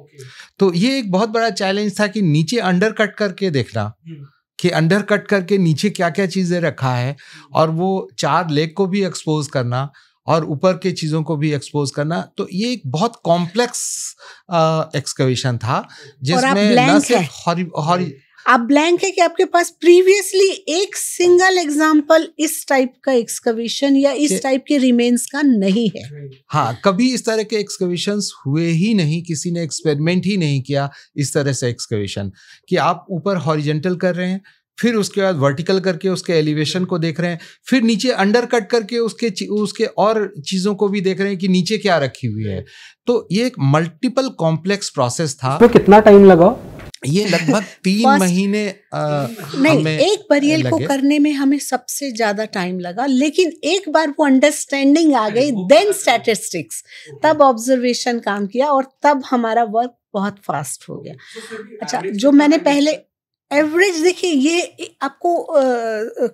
तो ये एक बहुत बड़ा चैलेंज था कि नीचे अंडर कट करके देखना हम्म। कि अंडर कट करके नीचे क्या क्या चीज़ें रखा है और वो चार लेग को भी एक्सपोज करना और ऊपर के चीज़ों को भी एक्सपोज करना तो ये एक बहुत कॉम्प्लेक्स एक्सकवेशन था जिसमें न सिर्फ हॉरी आप ब्लैंक है कि आपके पास प्रीवियसली एक सिंगल एग्जाम्पल इस टाइप का एक्सकवेशन या इस टाइप के रिमेन्स का नहीं है हाँ कभी इस तरह के एक्सकवेशन हुए ही नहीं किसी ने एक्सपेरिमेंट ही नहीं किया इस तरह से एक्सकवेशन कि आप ऊपर हॉरिजेंटल कर रहे हैं फिर उसके बाद वर्टिकल करके उसके एलिवेशन को देख रहे हैं फिर नीचे अंडर कट करके उसके उसके और चीज़ों को भी देख रहे हैं कि नीचे क्या रखी हुई है तो ये एक मल्टीपल कॉम्प्लेक्स प्रोसेस था तो कितना टाइम लगा ये लगभग तीन महीने आ, नहीं एक बरियल को करने में हमें सबसे ज्यादा टाइम लगा लेकिन एक बार वो अंडरस्टैंडिंग आ गई देन स्टैटिस्टिक्स तब ऑब्जर्वेशन काम किया और तब हमारा वर्क बहुत फास्ट हो गया तो अच्छा जो तो मैंने पहले एवरेज देखिए ये आपको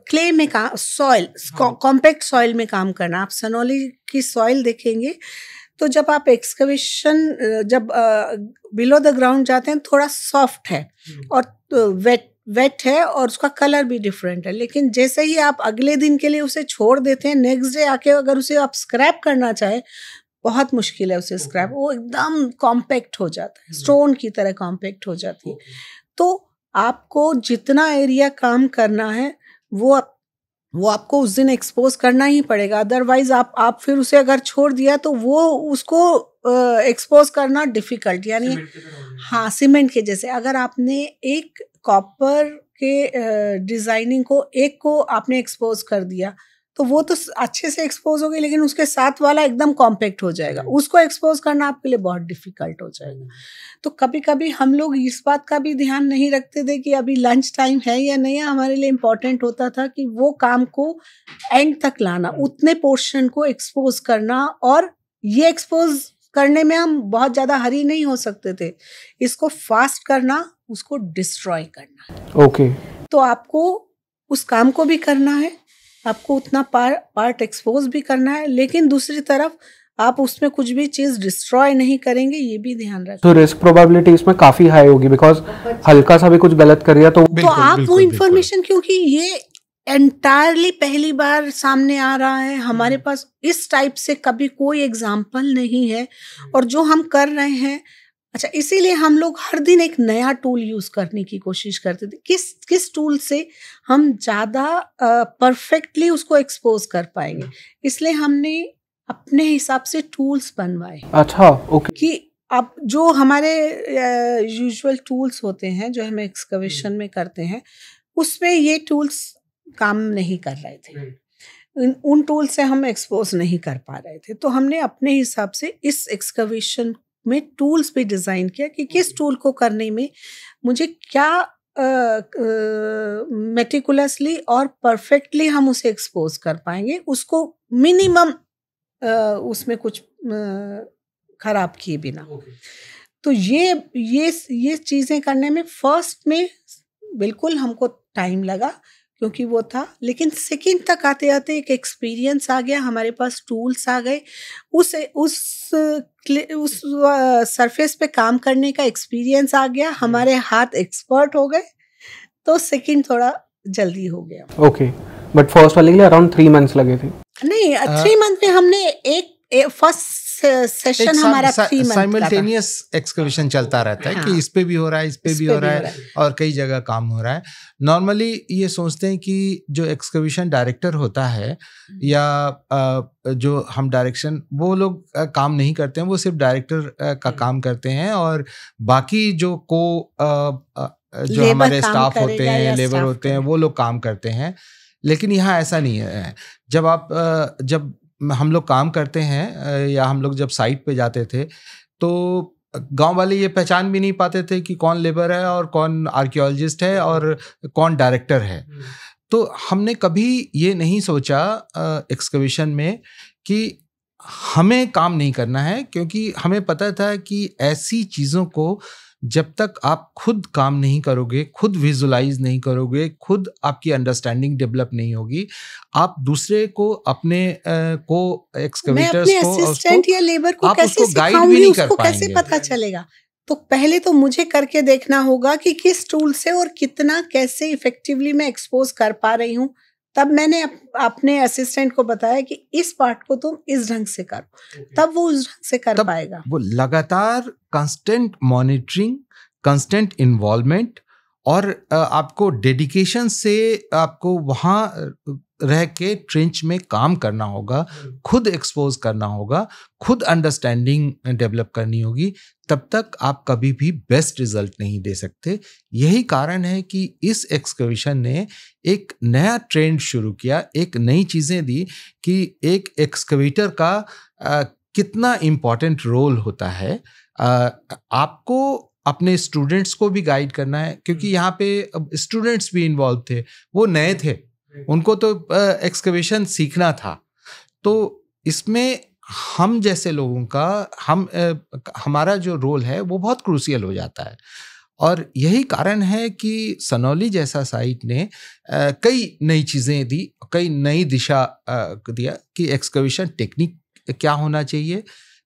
क्ले में काम सॉइल कॉम्पैक्ट सॉइल में काम करना आप सनोली की सॉइल देखेंगे तो जब आप एक्सकवेशन जब बिलो द ग्राउंड जाते हैं थोड़ा सॉफ्ट है हम्म। और तो वेट वेट है और उसका कलर भी डिफरेंट है लेकिन जैसे ही आप अगले दिन के लिए उसे छोड़ देते हैं नेक्स्ट डे आके अगर उसे आप स्क्रैप करना चाहें बहुत मुश्किल है उसे स्क्रैप वो एकदम कॉम्पैक्ट हो जाता है स्टोन हम्म। की तरह कॉम्पैक्ट हो जाती है तो आपको जितना एरिया काम करना है वो आप वो आपको उस दिन एक्सपोज करना ही पड़ेगा अदरवाइज आप आप फिर उसे अगर छोड़ दिया तो वो उसको एक्सपोज करना डिफिकल्ट यानी हाँ सीमेंट के जैसे अगर आपने एक कॉपर के डिज़ाइनिंग को एक को आपने एक्सपोज कर दिया तो वो तो अच्छे से एक्सपोज हो गई लेकिन उसके साथ वाला एकदम कॉम्पैक्ट हो जाएगा उसको एक्सपोज करना आपके लिए बहुत डिफिकल्ट हो जाएगा तो कभी कभी हम लोग इस बात का भी ध्यान नहीं रखते थे कि अभी लंच टाइम है या नहीं हमारे लिए इम्पोर्टेंट होता था कि वो काम को एंड तक लाना उतने पोर्शन को एक्सपोज करना और ये एक्सपोज करने में हम बहुत ज़्यादा हरी नहीं हो सकते थे इसको फास्ट करना उसको डिस्ट्रॉय करना ओके okay. तो आपको उस काम को भी करना है आपको उतना पार पार्ट एक्सपोज भी करना है लेकिन दूसरी तरफ आप उसमें कुछ भी चीज डिस्ट्रॉय नहीं करेंगे ये भी ध्यान रखें तो रिस्क प्रोबेबिलिटी इसमें काफी हाई होगी बिकॉज हल्का सा भी कुछ गलत कर दिया तो तो आप वो इन्फॉर्मेशन क्योंकि ये एंटायरली पहली बार सामने आ रहा है हमारे हम्म। पास इस टाइप से कभी कोई एग्जाम्पल नहीं है हम्म। और जो हम कर रहे हैं अच्छा इसीलिए हम लोग हर दिन एक नया टूल यूज करने की कोशिश करते थे किस किस टूल से हम ज़्यादा परफेक्टली उसको एक्सपोज कर पाएंगे इसलिए हमने अपने हिसाब से टूल्स बनवाए अच्छा ओके कि अब जो हमारे यूजुअल टूल्स होते हैं जो हम एक्सकवेशन में करते हैं उसमें ये टूल्स काम नहीं कर रहे थे hmm. उन, टूल्स टूल से हम एक्सपोज नहीं कर पा रहे थे तो हमने अपने हिसाब से इस एक्सकवेशन में टूल्स भी डिज़ाइन किया कि किस टूल hmm. को करने में मुझे क्या मेटिकुलसली और परफेक्टली हम उसे एक्सपोज कर पाएंगे उसको मिनिमम uh, उसमें कुछ खराब किए बिना okay. तो ये ये ये चीज़ें करने में फर्स्ट में बिल्कुल हमको टाइम लगा क्योंकि वो था लेकिन सेकेंड तक आते आते एक एक्सपीरियंस आ गया हमारे पास टूल्स आ गए उस उस उस सरफेस पे काम करने का एक्सपीरियंस आ गया हम्म। हमारे हाथ एक्सपर्ट हो गए तो सेकेंड थोड़ा जल्दी हो गया ओके बट फर्स्ट वाले के लिए अराउंड थ्री मंथ्स लगे थे नहीं थ्री मंथ में हमने एक फर्स्ट सेशन हमारा थ्री मंथ साइमल्टेनियस एक्सकर्वेशन चलता रहता है हाँ। कि इस पे भी हो रहा है इस पे इस भी, पे हो, रहा है और कई जगह काम हो रहा है नॉर्मली ये सोचते हैं कि जो एक्सकर्वेशन डायरेक्टर होता है या जो हम डायरेक्शन वो लोग काम नहीं करते हैं वो सिर्फ डायरेक्टर का, हम्म। काम करते हैं और बाकी जो को जो हमारे स्टाफ होते हैं लेबर होते हैं वो लोग काम करते हैं लेकिन यहाँ ऐसा नहीं है जब आप जब हम लोग काम करते हैं या हम लोग जब साइट पे जाते थे तो गांव वाले ये पहचान भी नहीं पाते थे कि कौन लेबर है और कौन आर्कियोलॉजिस्ट है और कौन डायरेक्टर है हम्म। तो हमने कभी ये नहीं सोचा एक्सकविशन में कि हमें काम नहीं करना है क्योंकि हमें पता था कि ऐसी चीज़ों को जब तक आप खुद काम नहीं करोगे खुद विजुलाइज नहीं करोगे खुद आपकी अंडरस्टैंडिंग डेवलप नहीं होगी आप दूसरे को अपने को एक्सकवेटर्स को असिस्टेंट या लेबर को कैसे गाइड भी नहीं कर कैसे पता चलेगा तो पहले तो मुझे करके देखना होगा कि किस टूल से और कितना कैसे इफेक्टिवली मैं एक्सपोज कर पा रही हूँ तब मैंने अप, अपने असिस्टेंट को बताया कि इस पार्ट को तुम इस ढंग से करो तब वो उस ढंग से कर पाएगा वो लगातार कंस्टेंट मॉनिटरिंग कंस्टेंट इन्वॉल्वमेंट और आपको डेडिकेशन से आपको वहाँ रह के ट्रेंच में काम करना होगा खुद एक्सपोज करना होगा खुद अंडरस्टैंडिंग डेवलप करनी होगी तब तक आप कभी भी बेस्ट रिजल्ट नहीं दे सकते यही कारण है कि इस एक्सकविशन ने एक नया ट्रेंड शुरू किया एक नई चीज़ें दी कि एक एक्सकवेटर का आ, कितना इम्पॉर्टेंट रोल होता है आ, आपको अपने स्टूडेंट्स को भी गाइड करना है क्योंकि हम्म। यहाँ पे स्टूडेंट्स भी इन्वॉल्व थे वो नए थे उनको तो एक्सकवेशन सीखना था तो इसमें हम जैसे लोगों का हम हमारा जो रोल है वो बहुत क्रूसियल हो जाता है और यही कारण है कि सनौली जैसा साइट ने कई नई चीज़ें दी कई नई दिशा दिया कि एक्सकवेशन टेक्निक क्या होना चाहिए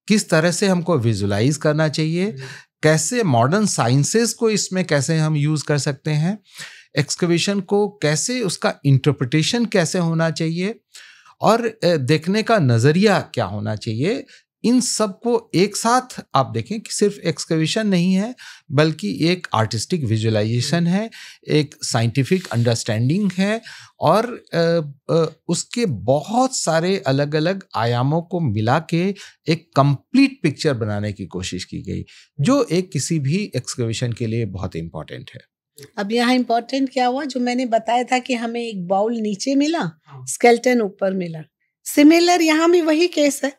किस तरह से हमको विजुलाइज करना चाहिए हम्म। कैसे मॉडर्न साइंसेस को इसमें कैसे हम यूज़ कर सकते हैं एक्सकवेशन को कैसे उसका इंटरप्रटेशन कैसे होना चाहिए और देखने का नज़रिया क्या होना चाहिए इन सब को एक साथ आप देखें कि सिर्फ एक्सकवेशन नहीं है बल्कि एक आर्टिस्टिक विजुलाइजेशन है एक साइंटिफिक अंडरस्टैंडिंग है और उसके बहुत सारे अलग अलग आयामों को मिला के एक कंप्लीट पिक्चर बनाने की कोशिश की गई जो एक किसी भी एक्सकवेशन के लिए बहुत इम्पॉर्टेंट है अब यहाँ इम्पोर्टेंट क्या हुआ जो मैंने बताया था कि हमें एक बाउल नीचे मिला स्केल्टन हाँ। ऊपर मिला सिमिलर यहाँ भी वही केस है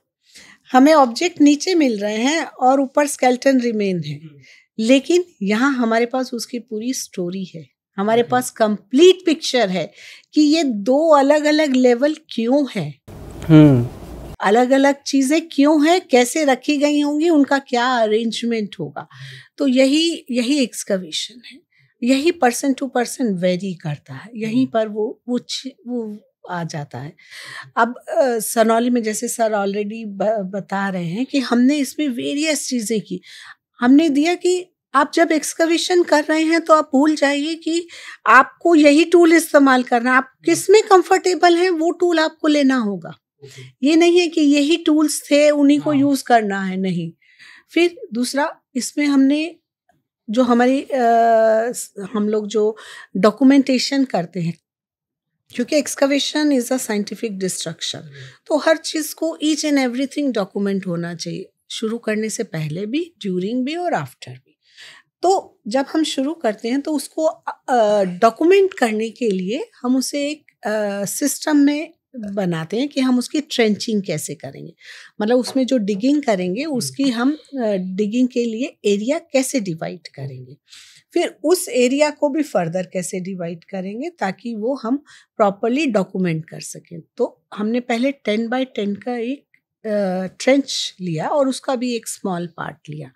हमें ऑब्जेक्ट नीचे मिल रहे हैं और ऊपर स्केल्टन रिमेन है हम्म। लेकिन यहाँ हमारे पास उसकी पूरी स्टोरी है हमारे हम्म। पास कंप्लीट पिक्चर है कि ये दो अलग अलग लेवल क्यों है हम्म। अलग अलग चीजें क्यों है कैसे रखी गई होंगी उनका क्या अरेंजमेंट होगा तो यही यही एक्सकवेशन है यही पर्सन टू पर्सन वेरी करता है यहीं हम्म। पर वो वो वो आ जाता है अब सनौली में जैसे सर ऑलरेडी बता रहे हैं कि हमने इसमें वेरियस चीज़ें की हमने दिया कि आप जब एक्सकवेशन कर रहे हैं तो आप भूल जाइए कि आपको यही टूल इस्तेमाल करना है आप हम्म। किस में कंफर्टेबल हैं वो टूल आपको लेना होगा ये नहीं है कि यही टूल्स थे उन्हीं को यूज़ हाँ। करना है नहीं फिर दूसरा इसमें हमने जो हमारी हम लोग जो डॉक्यूमेंटेशन करते हैं क्योंकि excavation is a scientific destruction तो हर चीज़ को ईच एंड एवरीथिंग डॉक्यूमेंट होना चाहिए शुरू करने से पहले भी ड्यूरिंग भी और आफ्टर भी तो जब हम शुरू करते हैं तो उसको डॉक्यूमेंट करने के लिए हम उसे एक सिस्टम में बनाते हैं कि हम उसकी ट्रेंचिंग कैसे करेंगे मतलब उसमें जो डिगिंग करेंगे हम्म। उसकी हम डिगिंग के लिए एरिया कैसे डिवाइड करेंगे फिर उस एरिया को भी फर्दर कैसे डिवाइड करेंगे ताकि वो हम प्रॉपरली डॉक्यूमेंट कर सकें तो हमने पहले टेन बाई टेन का एक ट्रेंच लिया और उसका भी एक स्मॉल पार्ट लिया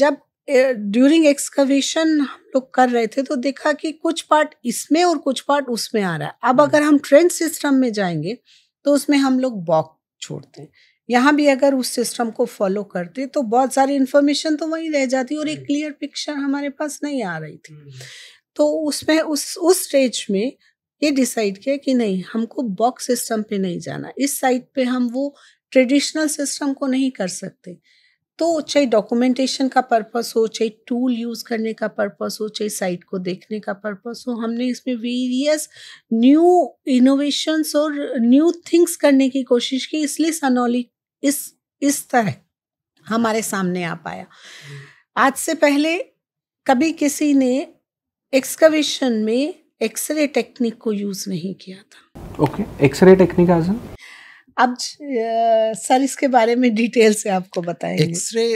जब ड्यूरिंग एक्सकवेशन हम लोग कर रहे थे तो देखा कि कुछ पार्ट इसमें और कुछ पार्ट उसमें आ रहा है अब हम्म। अगर हम ट्रेंड सिस्टम में जाएंगे तो उसमें हम लोग बॉक छोड़ते हैं यहाँ भी अगर उस सिस्टम को फॉलो करते तो बहुत सारी इन्फॉर्मेशन तो वहीं रह जाती और एक क्लियर हम्म। पिक्चर हमारे पास नहीं आ रही थी हम्म। तो उसमें उस उस स्टेज में ये डिसाइड किया कि नहीं हमको बॉक्स सिस्टम पे नहीं जाना इस साइड पे हम वो ट्रेडिशनल सिस्टम को नहीं कर सकते तो चाहे डॉक्यूमेंटेशन का पर्पस हो चाहे टूल यूज़ करने का पर्पस हो चाहे साइट को देखने का पर्पस हो हमने इसमें वेरियस न्यू इनोवेशंस और न्यू थिंग्स करने की कोशिश की इसलिए सनौली इस इस तरह हमारे सामने आ पाया आज से पहले कभी किसी ने एक्सकवेशन में एक्सरे टेक्निक को यूज़ नहीं किया था ओके एक्सरे टेक्निक आज अब सर इसके बारे में डिटेल से आपको बताएंगे एक्सरे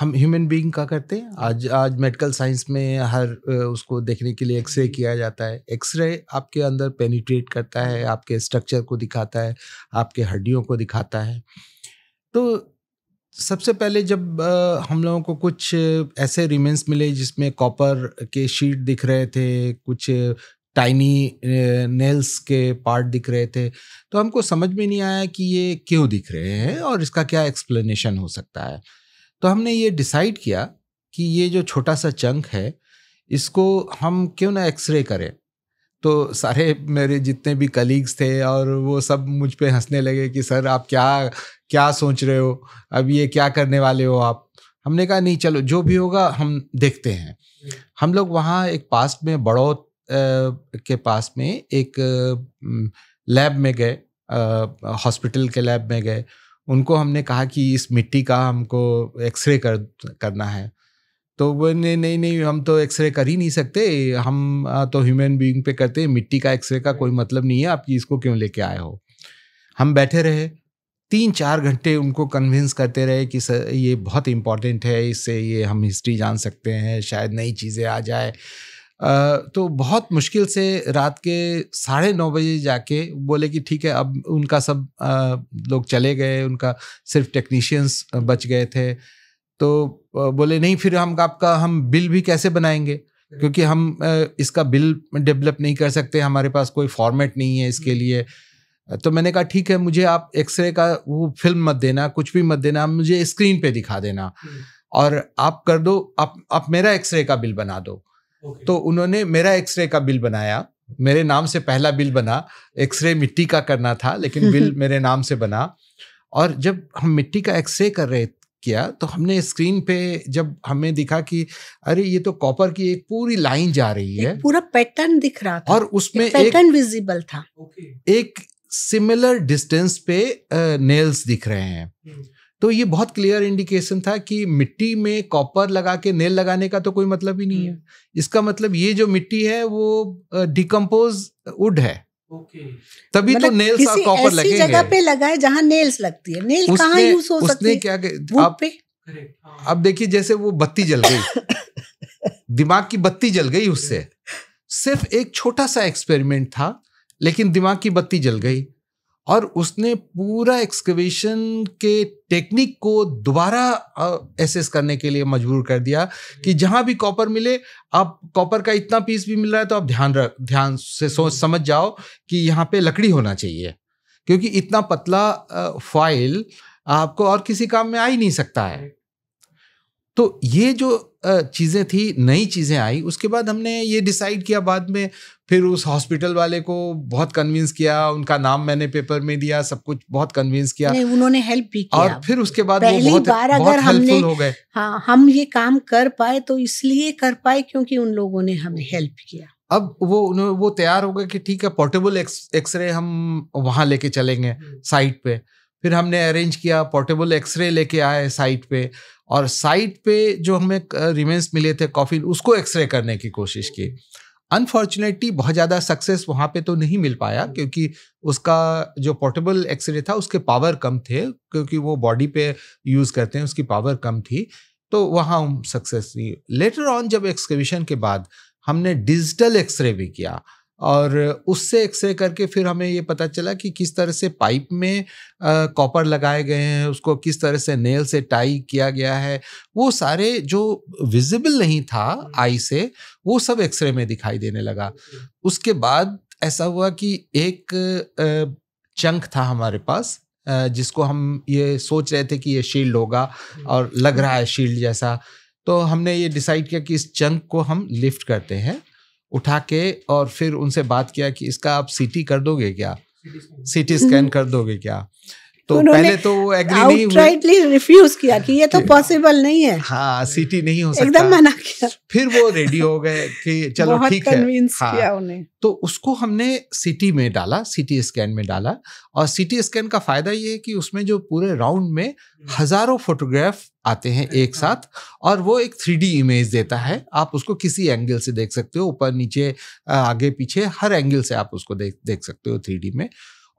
हम ह्यूमन बीइंग का करते हैं आज आज मेडिकल साइंस में हर उसको देखने के लिए एक्सरे हम्म। किया जाता है एक्सरे आपके अंदर पेनिट्रेट करता है हम्म। आपके स्ट्रक्चर को दिखाता है आपके हड्डियों को दिखाता है तो सबसे पहले जब हम लोगों को कुछ ऐसे रिमेंस मिले जिसमें कॉपर के शीट दिख रहे थे कुछ टाइनी नेल्स eh, के पार्ट दिख रहे थे तो हमको समझ में नहीं आया कि ये क्यों दिख रहे हैं और इसका क्या एक्सप्लेनेशन हो सकता है तो हमने ये डिसाइड किया कि ये जो छोटा सा चंक है इसको हम क्यों ना एक्सरे करें तो सारे मेरे जितने भी कलीग्स थे और वो सब मुझ पे हंसने लगे कि सर आप क्या क्या सोच रहे हो अब ये क्या करने वाले हो आप हमने कहा नहीं चलो जो भी होगा हम देखते हैं हम्म। हम लोग वहाँ एक पास्ट में बड़ौत के पास में एक लैब में गए हॉस्पिटल के लैब में गए उनको हमने कहा कि इस मिट्टी का हमको एक्सरे कर करना है तो वो नहीं नहीं नहीं हम तो एक्सरे कर ही नहीं सकते हम तो ह्यूमन बीइंग पे करते हैं मिट्टी का एक्सरे का कोई मतलब नहीं है आप इसको क्यों लेके आए हो हम बैठे रहे तीन चार घंटे उनको कन्विंस करते रहे कि सर ये बहुत इम्पॉर्टेंट है इससे ये हम हिस्ट्री जान सकते हैं शायद नई चीज़ें आ जाए तो बहुत मुश्किल से रात के साढ़े नौ बजे जाके बोले कि ठीक है अब उनका सब लोग चले गए उनका सिर्फ टेक्नीशियंस बच गए थे तो बोले नहीं फिर हम आपका हम बिल भी कैसे बनाएंगे क्योंकि हम इसका बिल डेवलप नहीं कर सकते हमारे पास कोई फॉर्मेट नहीं है इसके लिए तो मैंने कहा ठीक है मुझे आप एक्सरे का वो फिल्म मत देना कुछ भी मत देना मुझे स्क्रीन पे दिखा देना हम्म। और आप कर दो आप आप मेरा एक्सरे का बिल बना दो तो उन्होंने मेरा एक्सरे का बिल बनाया मेरे नाम से पहला बिल बना एक्सरे मिट्टी का करना था लेकिन बिल मेरे नाम से बना और जब हम मिट्टी का एक्सरे कर रहे किया तो हमने स्क्रीन पे जब हमें दिखा कि अरे ये तो कॉपर की एक पूरी लाइन जा रही है पूरा पैटर्न दिख रहा था और उसमें पैटर्न विजिबल था एक सिमिलर डिस्टेंस पे नेल्स दिख रहे हैं हम्म। तो ये बहुत क्लियर इंडिकेशन था कि मिट्टी में कॉपर लगा के नेल लगाने का तो कोई मतलब ही नहीं है हम्म। इसका मतलब ये जो मिट्टी है वो डिकम्पोज वुड है Okay. तभी तो मतलब तो नेल्स और कॉपर लगे जगह पे लगाए जहाँ नेल्स लगती है नेल कहां यूज हो उसने सकती क्या आप पे अब हाँ। देखिए जैसे वो बत्ती जल गई दिमाग की बत्ती जल गई उससे सिर्फ एक छोटा सा एक्सपेरिमेंट था लेकिन दिमाग की बत्ती जल गई और उसने पूरा एक्सकवेशन के टेक्निक को दोबारा एसेस करने के लिए मजबूर कर दिया कि जहां भी कॉपर मिले आप कॉपर का इतना पीस भी मिल रहा है तो आप ध्यान रख ध्यान से सोच समझ जाओ कि यहाँ पे लकड़ी होना चाहिए क्योंकि इतना पतला फाइल आपको और किसी काम में आ ही नहीं सकता है तो ये जो चीज़ें थी नई चीज़ें आई उसके बाद हमने ये डिसाइड किया बाद में फिर उस हॉस्पिटल वाले को बहुत कन्विंस किया उनका नाम मैंने पेपर में दिया सब कुछ बहुत कन्विंस किया नहीं, उन्होंने हेल्प भी किया और फिर उसके बाद पहली बहुत, बार अगर हमने हो गए हाँ हम ये काम कर पाए तो इसलिए कर पाए क्योंकि उन लोगों ने हमें हेल्प किया अब वो वो तैयार हो गए कि ठीक है पोर्टेबल एक्सरे हम वहाँ लेके चलेंगे साइट हम्म। पे फिर हमने अरेंज किया पोर्टेबल एक्सरे लेके आए साइट पे और साइट पे जो हमें रिमेंस मिले थे कॉफिन उसको एक्सरे करने की कोशिश की अनफॉर्चुनेटली बहुत ज़्यादा सक्सेस वहाँ पे तो नहीं मिल पाया क्योंकि उसका जो पोर्टेबल एक्सरे था उसके पावर कम थे क्योंकि वो बॉडी पे यूज़ करते हैं उसकी पावर कम थी तो वहाँ सक्सेस नहीं लेटर ऑन जब एक्सकेविशन के बाद हमने डिजिटल एक्सरे भी किया और उससे एक्सरे करके फिर हमें ये पता चला कि किस तरह से पाइप में कॉपर लगाए गए हैं उसको किस तरह से नेल से टाई किया गया है वो सारे जो विजिबल नहीं था हम्म। आई से वो सब एक्सरे में दिखाई देने लगा उसके बाद ऐसा हुआ कि एक चंक था हमारे पास जिसको हम ये सोच रहे थे कि ये शील्ड होगा हम्म। और लग रहा है शील्ड जैसा तो हमने ये डिसाइड किया कि इस चंक को हम लिफ्ट करते हैं उठा के और फिर उनसे बात किया कि इसका आप सीटी कर दोगे क्या सीटी स्कैन कर दोगे क्या तो पहले तो वो एग्री नहीं आउटराइटली रिफ्यूज किया कि ये तो पॉसिबल नहीं है हाँ सिटी नहीं हो सकता एकदम मना किया फिर वो रेडी हो गए कि चलो ठीक है हाँ, किया उन्हें तो उसको हमने सिटी में डाला सिटी स्कैन में डाला और सिटी स्कैन का फायदा ये है कि उसमें जो पूरे राउंड में हम्म। हजारों फोटोग्राफ आते हैं एक हाँ। साथ और वो एक थ्री इमेज देता है आप उसको किसी एंगल से देख सकते हो ऊपर नीचे आगे पीछे हर एंगल से आप उसको देख देख सकते हो थ्री में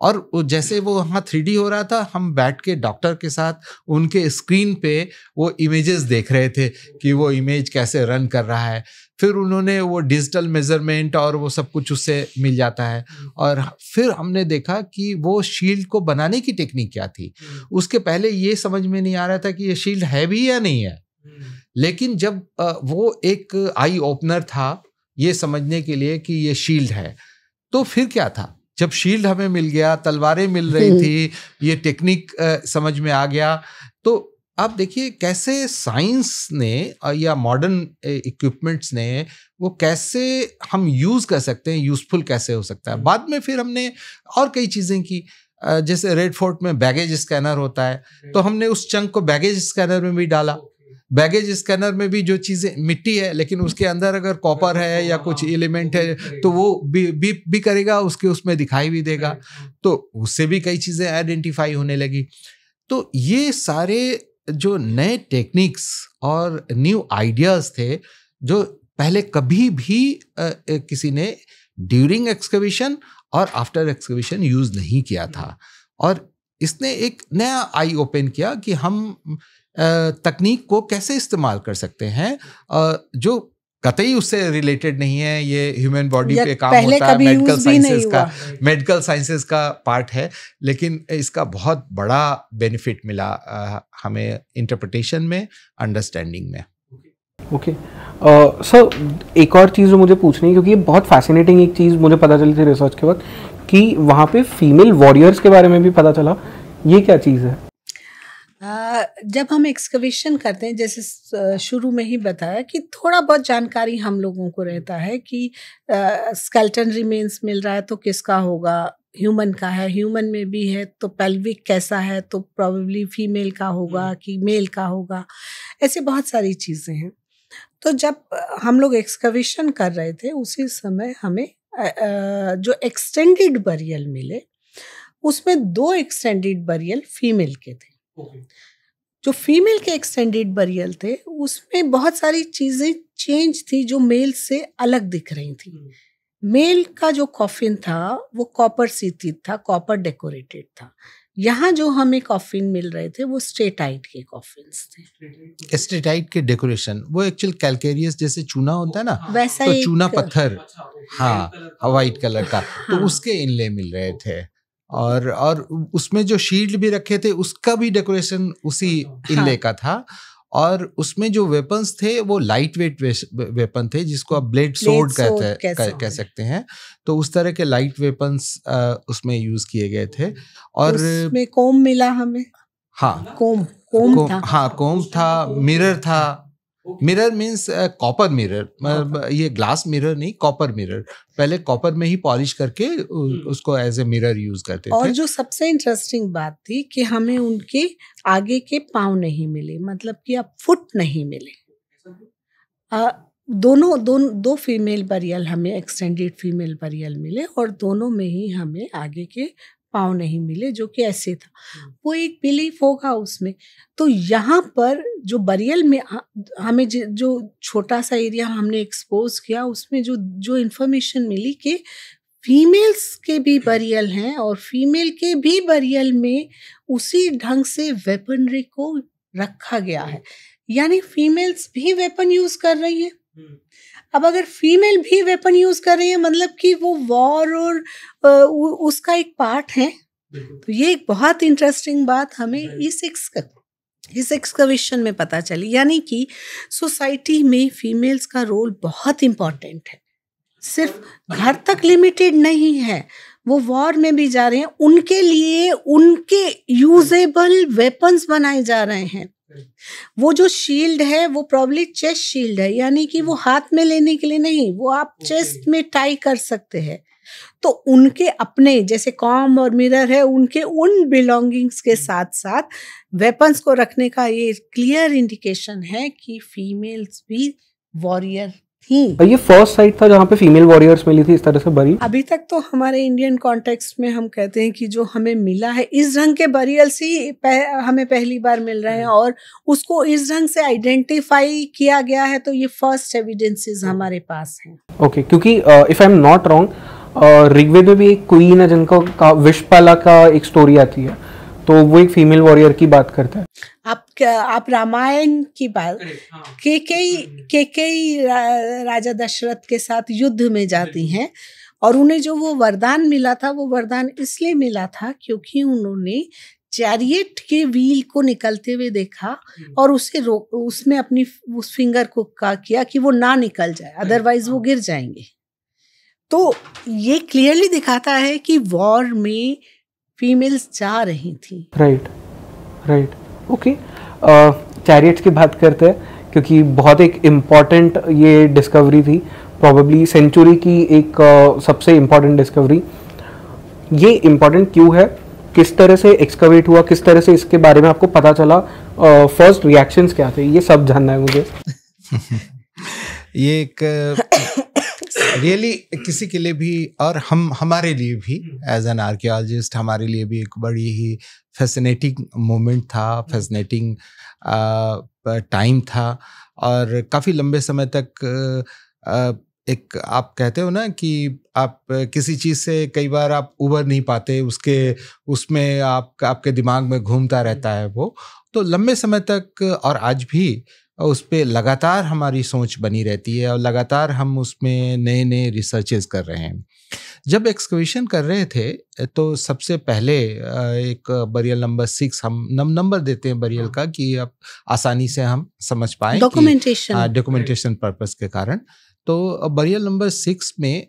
और वो जैसे वो वहाँ थ्री हो रहा था हम बैठ के डॉक्टर के साथ उनके स्क्रीन पे वो इमेजेस देख रहे थे कि वो इमेज कैसे रन कर रहा है फिर उन्होंने वो डिजिटल मेजरमेंट और वो सब कुछ उससे मिल जाता है और फिर हमने देखा कि वो शील्ड को बनाने की टेक्निक क्या थी उसके पहले ये समझ में नहीं आ रहा था कि ये शील्ड है भी या नहीं है लेकिन जब वो एक आई ओपनर था ये समझने के लिए कि ये शील्ड है तो फिर क्या था जब शील्ड हमें मिल गया तलवारें मिल रही हम्म। थी ये टेक्निक समझ में आ गया तो आप देखिए कैसे साइंस ने या मॉडर्न इक्विपमेंट्स ने वो कैसे हम यूज़ कर सकते हैं यूज़फुल कैसे हो सकता है हम्म। बाद में फिर हमने और कई चीज़ें की जैसे रेड फोर्ट में बैगेज स्कैनर होता है तो हमने उस चंक को बैगेज स्कैनर में भी डाला बैगेज स्कैनर में भी जो चीज़ें मिट्टी है लेकिन उसके अंदर अगर कॉपर है या कुछ एलिमेंट है तो वो बीप भी, भी, भी करेगा उसके उसमें दिखाई भी देगा तो उससे भी कई चीज़ें आइडेंटिफाई होने लगी तो ये सारे जो नए टेक्निक्स और न्यू आइडियाज़ थे जो पहले कभी भी किसी ने ड्यूरिंग एक्सकविशन और आफ्टर एक्सकविशन यूज़ नहीं किया था और इसने एक नया आई ओपन किया कि हम तकनीक को कैसे इस्तेमाल कर सकते हैं जो कतई उससे रिलेटेड नहीं है ये ह्यूमन बॉडी पे काम होता है मेडिकल साइंसेस का मेडिकल साइंसेस का पार्ट है लेकिन इसका बहुत बड़ा बेनिफिट मिला हमें इंटरप्रिटेशन में अंडरस्टैंडिंग में ओके सर एक और चीज़ जो मुझे पूछनी है क्योंकि ये बहुत फैसिनेटिंग एक चीज़ मुझे पता चली थी रिसर्च के वक्त कि वहाँ पे फीमेल वॉरियर्स के बारे में भी पता चला ये क्या चीज़ है जब हम एक्सकवेशन करते हैं जैसे शुरू में ही बताया कि थोड़ा बहुत जानकारी हम लोगों को रहता है कि स्केल्टन रिमेन्स मिल रहा है तो किसका होगा ह्यूमन का है ह्यूमन में भी है तो पेल्विक कैसा है तो प्रॉब्ली फीमेल का होगा हम्म। कि मेल का होगा ऐसे बहुत सारी चीज़ें हैं तो जब हम लोग एक्सकवेशन कर रहे थे उसी समय हमें जो एक्सटेंडेड बरियल मिले उसमें दो एक्सटेंडेड बरियल फीमेल के थे जो फीमेल के एक्सटेंडेड बरियल थे उसमें बहुत सारी चीज़ें चेंज थी जो मेल से अलग दिख रही थी हम्म। मेल का जो कॉफिन था वो कॉपर सीथित था कॉपर डेकोरेटेड था यहाँ जो हमें कॉफिन मिल रहे थे वो स्टेटाइट के कॉफिन्स थे स्टेटाइट के डेकोरेशन वो एक्चुअल कैलकेरियस जैसे चूना होता है ना हाँ। वैसा तो चूना पत्थर अच्छा, हाँ व्हाइट कलर का तो हाँ, तो उसके इनले मिल रहे थे और और उसमें जो शील्ड भी रखे थे उसका भी डेकोरेशन उसी इले हाँ। का था और उसमें जो वेपन्स थे वो लाइट वेट वेपन थे जिसको आप ब्लेड सोर्ड कहते हैं कह सकते हैं तो उस तरह के लाइट वेपन्स उसमें यूज किए गए थे और उसमें कोम मिला हमें हाँ कोम कोम, कोम था हाँ कोम था मिरर था मिरर मीन्स कॉपर मिरर ये ग्लास मिरर नहीं कॉपर मिरर पहले कॉपर में ही पॉलिश करके हम्म. उसको एज ए मिरर यूज करते और थे और जो सबसे इंटरेस्टिंग बात थी कि हमें उनके आगे के पाँव नहीं मिले मतलब कि अब फुट नहीं मिले आ, दोनों दो, दो फीमेल बरियल हमें एक्सटेंडेड फीमेल बरियल मिले और दोनों में ही हमें आगे के पाँव नहीं मिले जो कि ऐसे था वो एक बिलीफ होगा उसमें तो यहाँ पर जो बरियल में हमें जो छोटा सा एरिया हमने एक्सपोज किया उसमें जो जो इन्फॉर्मेशन मिली कि फीमेल्स के भी बरियल हैं और फीमेल के भी बरियल में उसी ढंग से वेपनरी को रखा गया है यानी फीमेल्स भी वेपन यूज कर रही है अब अगर फीमेल भी वेपन यूज कर रही है मतलब कि वो वॉर और उसका एक पार्ट है तो ये एक बहुत इंटरेस्टिंग बात हमें इस एक्स इस एक्सकविशन में पता चली यानी कि सोसाइटी में फीमेल्स का रोल बहुत इम्पॉर्टेंट है सिर्फ घर तक लिमिटेड नहीं है वो वॉर में भी जा रहे हैं उनके लिए उनके यूजेबल वेपन्स बनाए जा रहे हैं वो जो शील्ड है वो प्रॉब्ली चेस्ट शील्ड है यानी कि वो hmm. हाथ में लेने के लिए नहीं वो आप चेस्ट में टाई कर सकते हैं तो उनके अपने जैसे कॉम और मिरर है उनके उन बिलोंगिंग्स के hmm. साथ साथ वेपन्स को रखने का ये क्लियर इंडिकेशन है कि फीमेल्स भी वॉरियर थी और ये फर्स्ट साइट था जहाँ पे फीमेल वॉरियर्स मिली थी इस तरह से बरी अभी तक तो हमारे इंडियन कॉन्टेक्स में हम कहते हैं कि जो हमें मिला है इस ढंग के बरियल से ही पह, हमें पहली बार मिल रहे हैं और उसको इस ढंग से आइडेंटिफाई किया गया है तो ये फर्स्ट एविडेंसेस हमारे पास हैं ओके okay, क्योंकि if I am not wrong Rigveda में भी एक क्वीन है जिनका विश्वपाला का एक स्टोरी आती है तो वो एक फीमेल वॉरियर की बात करता है आप आप रामायण की बात हाँ। के कई हम्म। के कई रा, राजा दशरथ के साथ युद्ध में जाती हैं और उन्हें जो वो वरदान मिला था वो वरदान इसलिए मिला था क्योंकि उन्होंने चैरियट के व्हील को निकलते हुए देखा हम्म। और उसे रोक उसमें अपनी उस फिंगर को का किया कि वो ना निकल जाए अदरवाइज वो हाँ। गिर जाएंगे तो ये क्लियरली दिखाता है कि वॉर में फीमेल्स जा रही थी right right. Right right. Okay chariots uh, की बात करते हैं क्योंकि बहुत एक इम्पॉर्टेंट ये डिस्कवरी थी प्रॉबली सेंचुरी की एक uh, सबसे इम्पॉर्टेंट डिस्कवरी ये इम्पॉर्टेंट क्यों है किस तरह से एक्सकवेट हुआ किस तरह से इसके बारे में आपको पता चला फर्स्ट uh, रिएक्शंस क्या थे ये सब जानना है मुझे ये एक रियली किसी के लिए भी और हम हमारे लिए भी एज एन आर्कियोलॉजिस्ट हमारे लिए भी एक बड़ी ही फैसिनेटिंग मोमेंट था हम्म। फैसिनेटिंग टाइम था और काफ़ी लंबे समय तक आ, एक आप कहते हो ना कि आप किसी चीज़ से कई बार आप उबर नहीं पाते उसके उसमें आप आपके दिमाग में घूमता हम्म। रहता है वो तो लंबे समय तक और आज भी उस पर लगातार हमारी सोच बनी रहती है और लगातार हम उसमें नए नए रिसर्चेज कर रहे हैं जब एक्सकवेशन कर रहे थे तो सबसे पहले एक बरियल नंबर सिक्स हम नम नंबर देते हैं बरियल हाँ। का कि अब आसानी से हम समझ पाए डॉक्यूमेंटेशन डॉक्यूमेंटेशन पर्पस के कारण तो बरियल नंबर सिक्स में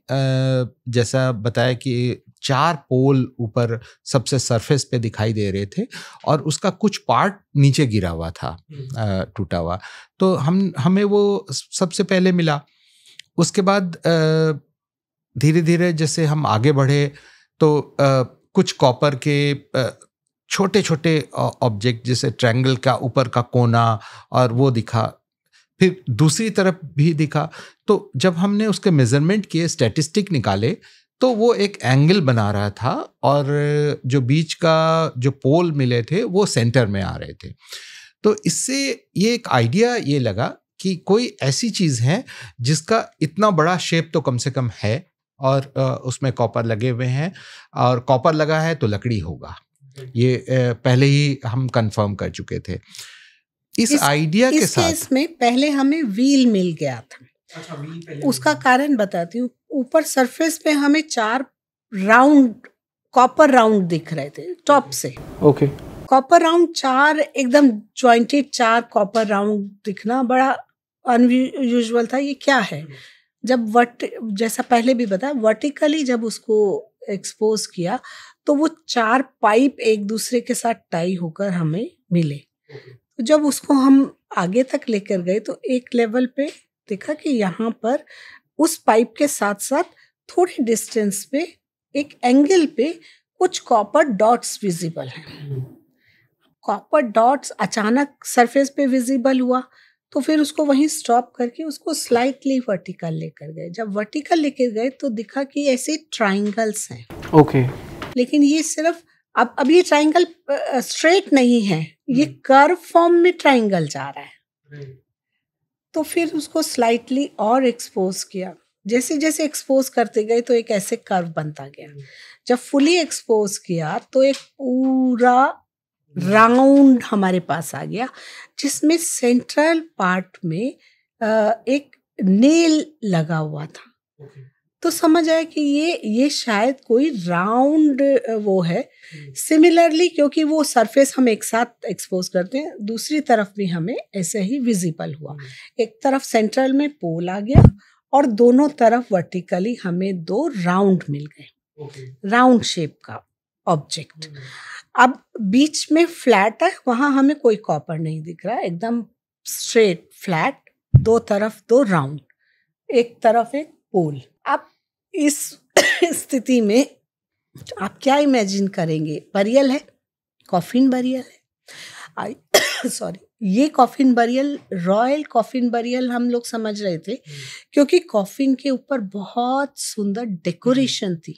जैसा बताया कि चार पोल ऊपर सबसे सरफेस पे दिखाई दे रहे थे और उसका कुछ पार्ट नीचे गिरा हुआ था हम्म। टूटा हुआ तो हम हमें वो सबसे पहले मिला उसके बाद धीरे धीरे जैसे हम आगे बढ़े तो आ, कुछ कॉपर के आ, छोटे छोटे ऑब्जेक्ट जैसे ट्रैंगल का ऊपर का कोना और वो दिखा फिर दूसरी तरफ भी दिखा तो जब हमने उसके मेजरमेंट किए स्टैटिस्टिक निकाले तो वो एक एंगल बना रहा था और जो बीच का जो पोल मिले थे वो सेंटर में आ रहे थे तो इससे ये एक आइडिया ये लगा कि कोई ऐसी चीज़ है जिसका इतना बड़ा शेप तो कम से कम है और उसमें कॉपर लगे हुए हैं और कॉपर लगा है तो लकड़ी होगा ये पहले ही हम कंफर्म कर चुके थे इस आइडिया के साथ केस में पहले हमें व्हील मिल गया था अच्छा, उसका कारण बताती हूँ ऊपर सरफेस पे हमें चार राउंड कॉपर राउंड दिख रहे थे टॉप से ओके कॉपर राउंड चार एकदम ज्वाइंटेड चार कॉपर राउंड दिखना बड़ा अनयूजल था ये क्या है जब वर्ट जैसा पहले भी बताया वर्टिकली जब उसको एक्सपोज किया तो वो चार पाइप एक दूसरे के साथ टाई होकर हमें मिले तो जब उसको हम आगे तक लेकर गए तो एक लेवल पे देखा कि यहाँ पर उस पाइप के साथ साथ थोड़ी डिस्टेंस पे एक एंगल पे कुछ कॉपर डॉट्स विजिबल हैं कॉपर हम्म। डॉट्स अचानक सरफेस पे विजिबल हुआ तो फिर उसको वहीं स्टॉप करके उसको स्लाइटली वर्टिकल लेकर गए जब वर्टिकल लेकर गए तो दिखा कि ऐसे ट्राइंगल्स हैं ओके okay. लेकिन ये सिर्फ अब अब ये ट्राइंगल स्ट्रेट नहीं है ये कर्व hmm. फॉर्म में ट्राइंगल जा रहा है तो फिर उसको स्लाइटली और एक्सपोज किया जैसे जैसे एक्सपोज करते गए तो एक ऐसे कर्व बनता गया hmm. जब फुली एक्सपोज किया तो एक पूरा राउंड हमारे पास आ गया जिसमें सेंट्रल पार्ट में एक नेल लगा हुआ था तो समझ आया कि ये ये शायद कोई राउंड वो है हम्म। सिमिलरली क्योंकि वो सरफेस हम एक साथ एक्सपोज करते हैं दूसरी तरफ भी हमें ऐसे ही विजिबल हुआ हम्म। एक तरफ सेंट्रल में पोल आ गया और दोनों तरफ वर्टिकली हमें दो राउंड मिल गए राउंड शेप का ऑब्जेक्ट अब बीच में फ्लैट है वहाँ हमें कोई कॉपर नहीं दिख रहा है एकदम स्ट्रेट फ्लैट दो तरफ दो राउंड एक तरफ एक पोल अब इस स्थिति में आप क्या इमेजिन करेंगे बरियल है कॉफिन बरियल है सॉरी ये coffin burial royal coffin burial हम लोग समझ रहे थे हम्म। क्योंकि कॉफिन के ऊपर बहुत सुंदर डेकोरेशन हम्म। थी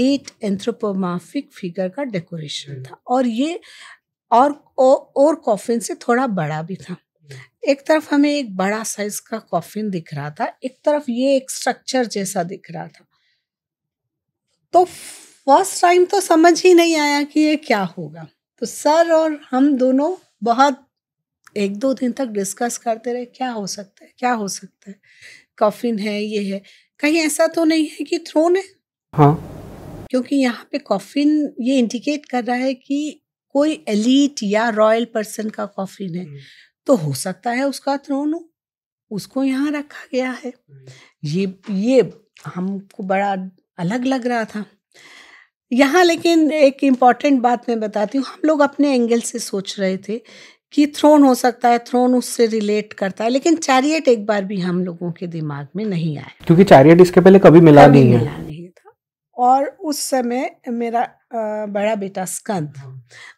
एट एंथ्रोपोमाफिक फिगर का डेकोरेशन था और ये और और कॉफिन से थोड़ा बड़ा भी था एक तरफ हमें एक बड़ा साइज का कॉफिन दिख रहा था एक तरफ ये एक स्ट्रक्चर जैसा दिख रहा था तो फर्स्ट टाइम तो समझ ही नहीं आया कि ये क्या होगा तो सर और हम दोनों बहुत एक दो दिन तक डिस्कस करते रहे क्या हो सकता है क्या हो सकता है कॉफिन है ये है कहीं ऐसा तो नहीं है कि थ्रोन है हाँ क्योंकि यहाँ पे कॉफिन ये इंडिकेट कर रहा है कि कोई एलिट या रॉयल पर्सन का कॉफिन है हम्म। तो हो सकता है उसका थ्रोन हो उसको यहाँ रखा गया है हम्म। ये ये हमको बड़ा अलग लग रहा था यहाँ लेकिन एक इम्पॉर्टेंट बात मैं बताती हूँ हम लोग अपने एंगल से सोच रहे थे कि थ्रोन हो सकता है थ्रोन उससे रिलेट करता है लेकिन चैरियट एक बार भी हम लोगों के दिमाग में नहीं आया क्योंकि चैरियट इसके पहले कभी मिला कभी नहीं मिला है नहीं। और उस समय मेरा बड़ा बेटा स्कंद हाँ।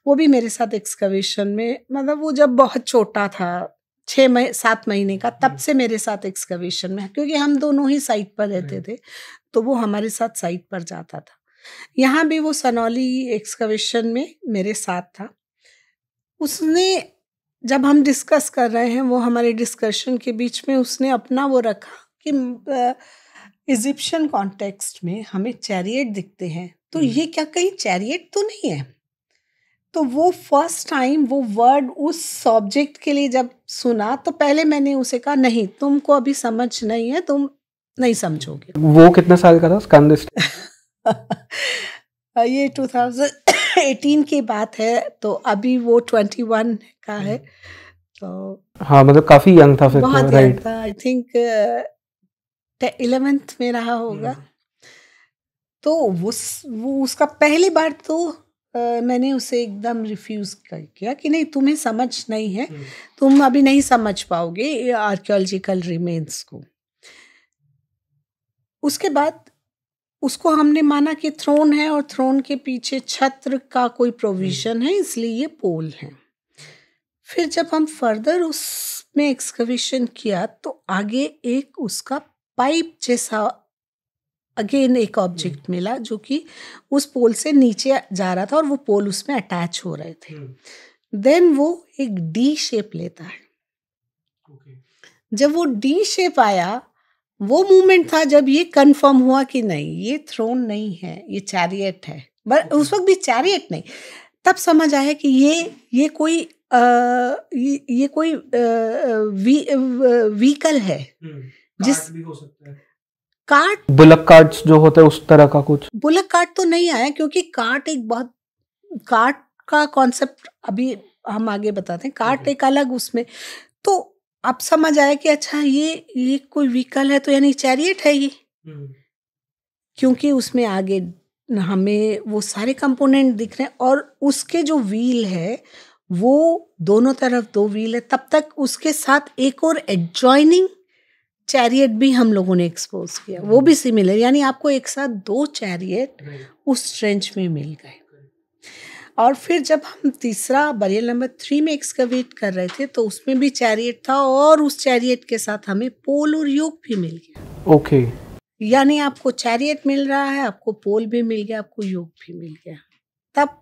वो भी मेरे साथ एक्सकवेशन में मतलब वो जब बहुत छोटा था छः मही सात महीने का तब हाँ। से मेरे साथ एक्सकवेशन में क्योंकि हम दोनों ही साइट पर रहते थे तो वो हमारे साथ साइट पर जाता था यहाँ भी वो सनौली एक्सकवेशन में मेरे साथ था उसने जब हम डिस्कस कर रहे हैं वो हमारे डिस्कशन के बीच में उसने अपना वो रखा कि इजिप्शियन कॉन्टेक्स्ट में हमें चैरियट दिखते हैं तो हम्म। ये क्या कहीं चैरियट तो नहीं है तो वो फर्स्ट टाइम वो वर्ड उस सब्जेक्ट के लिए जब सुना तो पहले मैंने उसे कहा नहीं तुमको अभी समझ नहीं है तुम नहीं समझोगे वो कितना साल का था स्कंदिस्ट ये 2018 की बात है तो अभी वो 21 का है हम्म। तो हाँ मतलब काफी यंग था फिर तो, बहुत तो, यंग था आई थिंक इलेवेंथ में रहा होगा हम्म। तो उस वो उसका पहली बार तो आ, मैंने उसे एकदम रिफ्यूज़ कर किया कि नहीं तुम्हें समझ नहीं है हम्म। तुम अभी नहीं समझ पाओगे आर्कियोलॉजिकल रिमेन्स को उसके बाद उसको हमने माना कि थ्रोन है और थ्रोन के पीछे छत्र का कोई प्रोविज़न हम्म। है इसलिए ये पोल है फिर जब हम फर्दर उसमें एक्सकविशन किया तो आगे एक उसका पाइप जैसा अगेन एक ऑब्जेक्ट मिला जो कि उस पोल से नीचे जा रहा था और वो पोल उसमें अटैच हो रहे थे देन वो एक डी शेप लेता है जब वो डी शेप आया वो मूवमेंट था जब ये कंफर्म हुआ कि नहीं ये थ्रोन नहीं है ये चैरियट है बट उस वक्त भी चैरियट नहीं तब समझ आया कि ये ये कोई आ, ये, ये कोई आ, वी, व्हीकल है जिस भी हो सकता है कार्ट बुलक कार्ड जो होता है उस तरह का कुछ बुलक कार्ड तो नहीं आया क्योंकि कार्ट एक बहुत कार्ट का कॉन्सेप्ट अभी हम आगे बताते हैं कार्ट एक अलग उसमें तो अब समझ आया कि अच्छा ये ये कोई व्हीकल है तो यानी चैरियट है ये हम्म। क्योंकि उसमें आगे हमें वो सारे कंपोनेंट दिख रहे हैं और उसके जो व्हील है वो दोनों तरफ दो व्हील है तब तक उसके साथ एक और एडजॉइनिंग चैरियट भी हम लोगों ने एक्सपोज किया वो भी सिमिलर यानी आपको एक साथ दो चैरियट उस ट्रेंच में मिल गए और फिर जब हम तीसरा बरियल नंबर थ्री में एक्सकवेट कर रहे थे तो उसमें भी चैरियट था और उस चैरियट के साथ हमें पोल और योग भी मिल गया ओके okay. यानी आपको चैरियट मिल रहा है आपको पोल भी मिल गया आपको योग भी मिल गया तब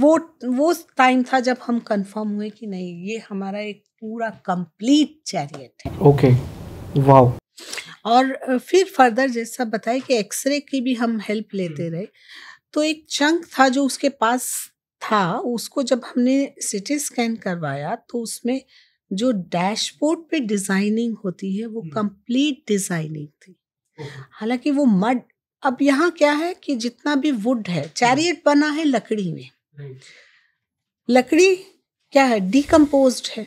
वो वो टाइम था जब हम कंफर्म हुए कि नहीं ये हमारा एक पूरा कंप्लीट चैरियट है ओके okay. वाओ और फिर फर्दर जैसा बताए कि एक्सरे की भी हम हेल्प लेते हम्म। रहे तो एक चंक था जो उसके पास था उसको जब हमने सिटी स्कैन करवाया तो उसमें जो डैशबोर्ड पे डिज़ाइनिंग होती है वो हम्म। कंप्लीट डिज़ाइनिंग थी हालांकि वो मड अब यहाँ क्या है कि जितना भी वुड है हम्म। चैरियट बना है लकड़ी में लकड़ी क्या है डिकम्पोज है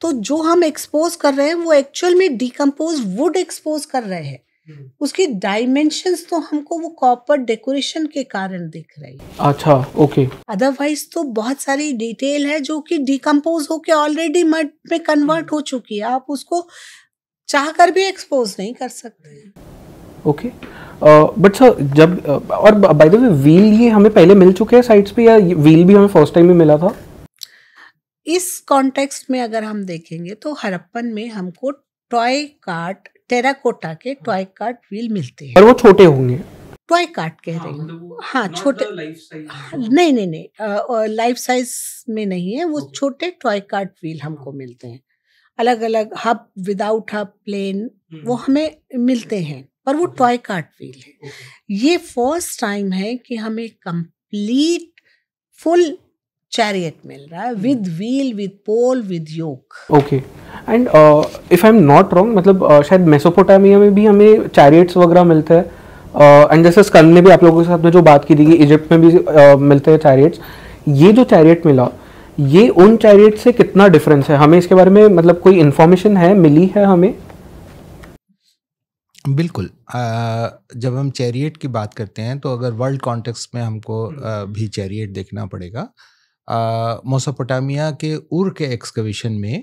तो जो हम एक्सपोज कर रहे हैं वो एक्चुअल में डिकम्पोज वुड एक्सपोज कर रहे हैं हम्म। उसकी डायमेंशन तो हमको वो कॉपर डेकोरेशन के कारण दिख रही है अच्छा ओके अदरवाइज तो बहुत सारी डिटेल है जो कि डिकम्पोज होके ऑलरेडी मड में कन्वर्ट हम्म। हो चुकी है आप उसको चाह कर भी एक्सपोज नहीं कर सकते ओके बट सर जब uh, और बाय द वे व्हील ये हमें पहले मिल चुके हैं साइट्स पे या व्हील भी हमें फर्स्ट टाइम ही मिला था इस कॉन्टेक्स्ट में अगर हम देखेंगे तो हरप्पन में हमको टॉय कार्ट टेराकोटा के टॉय कार्ट व्हील मिलते हैं पर वो छोटे होंगे टॉय कार्ट कह हाँ, रही हूँ मतलब हाँ छोटे हाँ, नहीं नहीं नहीं लाइफ साइज में नहीं है वो छोटे टॉय कार्ट व्हील हमको हाँ। मिलते हैं अलग अलग हब विदाउट हब प्लेन वो हम्म। हमें मिलते हैं पर वो टॉय कार्ट व्हील है ये फर्स्ट टाइम है कि हमें कंप्लीट फुल चैरियट मिल रहा है with wheel with pole with yoke okay and if I am not wrong मतलब uh, शायद मेसोपोटामिया में भी हमें चैरियट्स वगैरह मिलते हैं एंड uh, जैसे स्कन में भी आप लोगों के साथ में जो बात की थी इजिप्ट में भी uh, मिलते हैं चैरियट्स ये जो चैरियट मिला ये उन चैरियट से कितना डिफरेंस है हमें इसके बारे में मतलब कोई इन्फॉर्मेशन है मिली है हमें बिल्कुल आ, जब हम चैरियट की बात करते हैं तो अगर वर्ल्ड कॉन्टेक्स्ट में हमको hmm. आ, भी चैरियट देखना पड़ेगा मोसोपोटामिया के उर के एक्सकवेशन में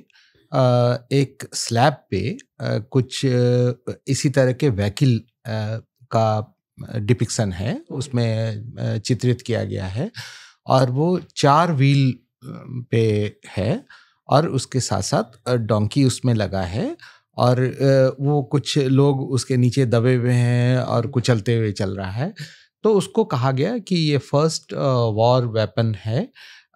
आ, एक स्लैब पे आ, कुछ इसी तरह के वैकिल का डिपिक्सन है उसमें चित्रित किया गया है और वो चार व्हील पे है और उसके साथ साथ डोंकी उसमें लगा है और वो कुछ लोग उसके नीचे दबे हुए हैं और कुचलते हुए चल रहा है तो उसको कहा गया कि ये फर्स्ट वॉर वेपन है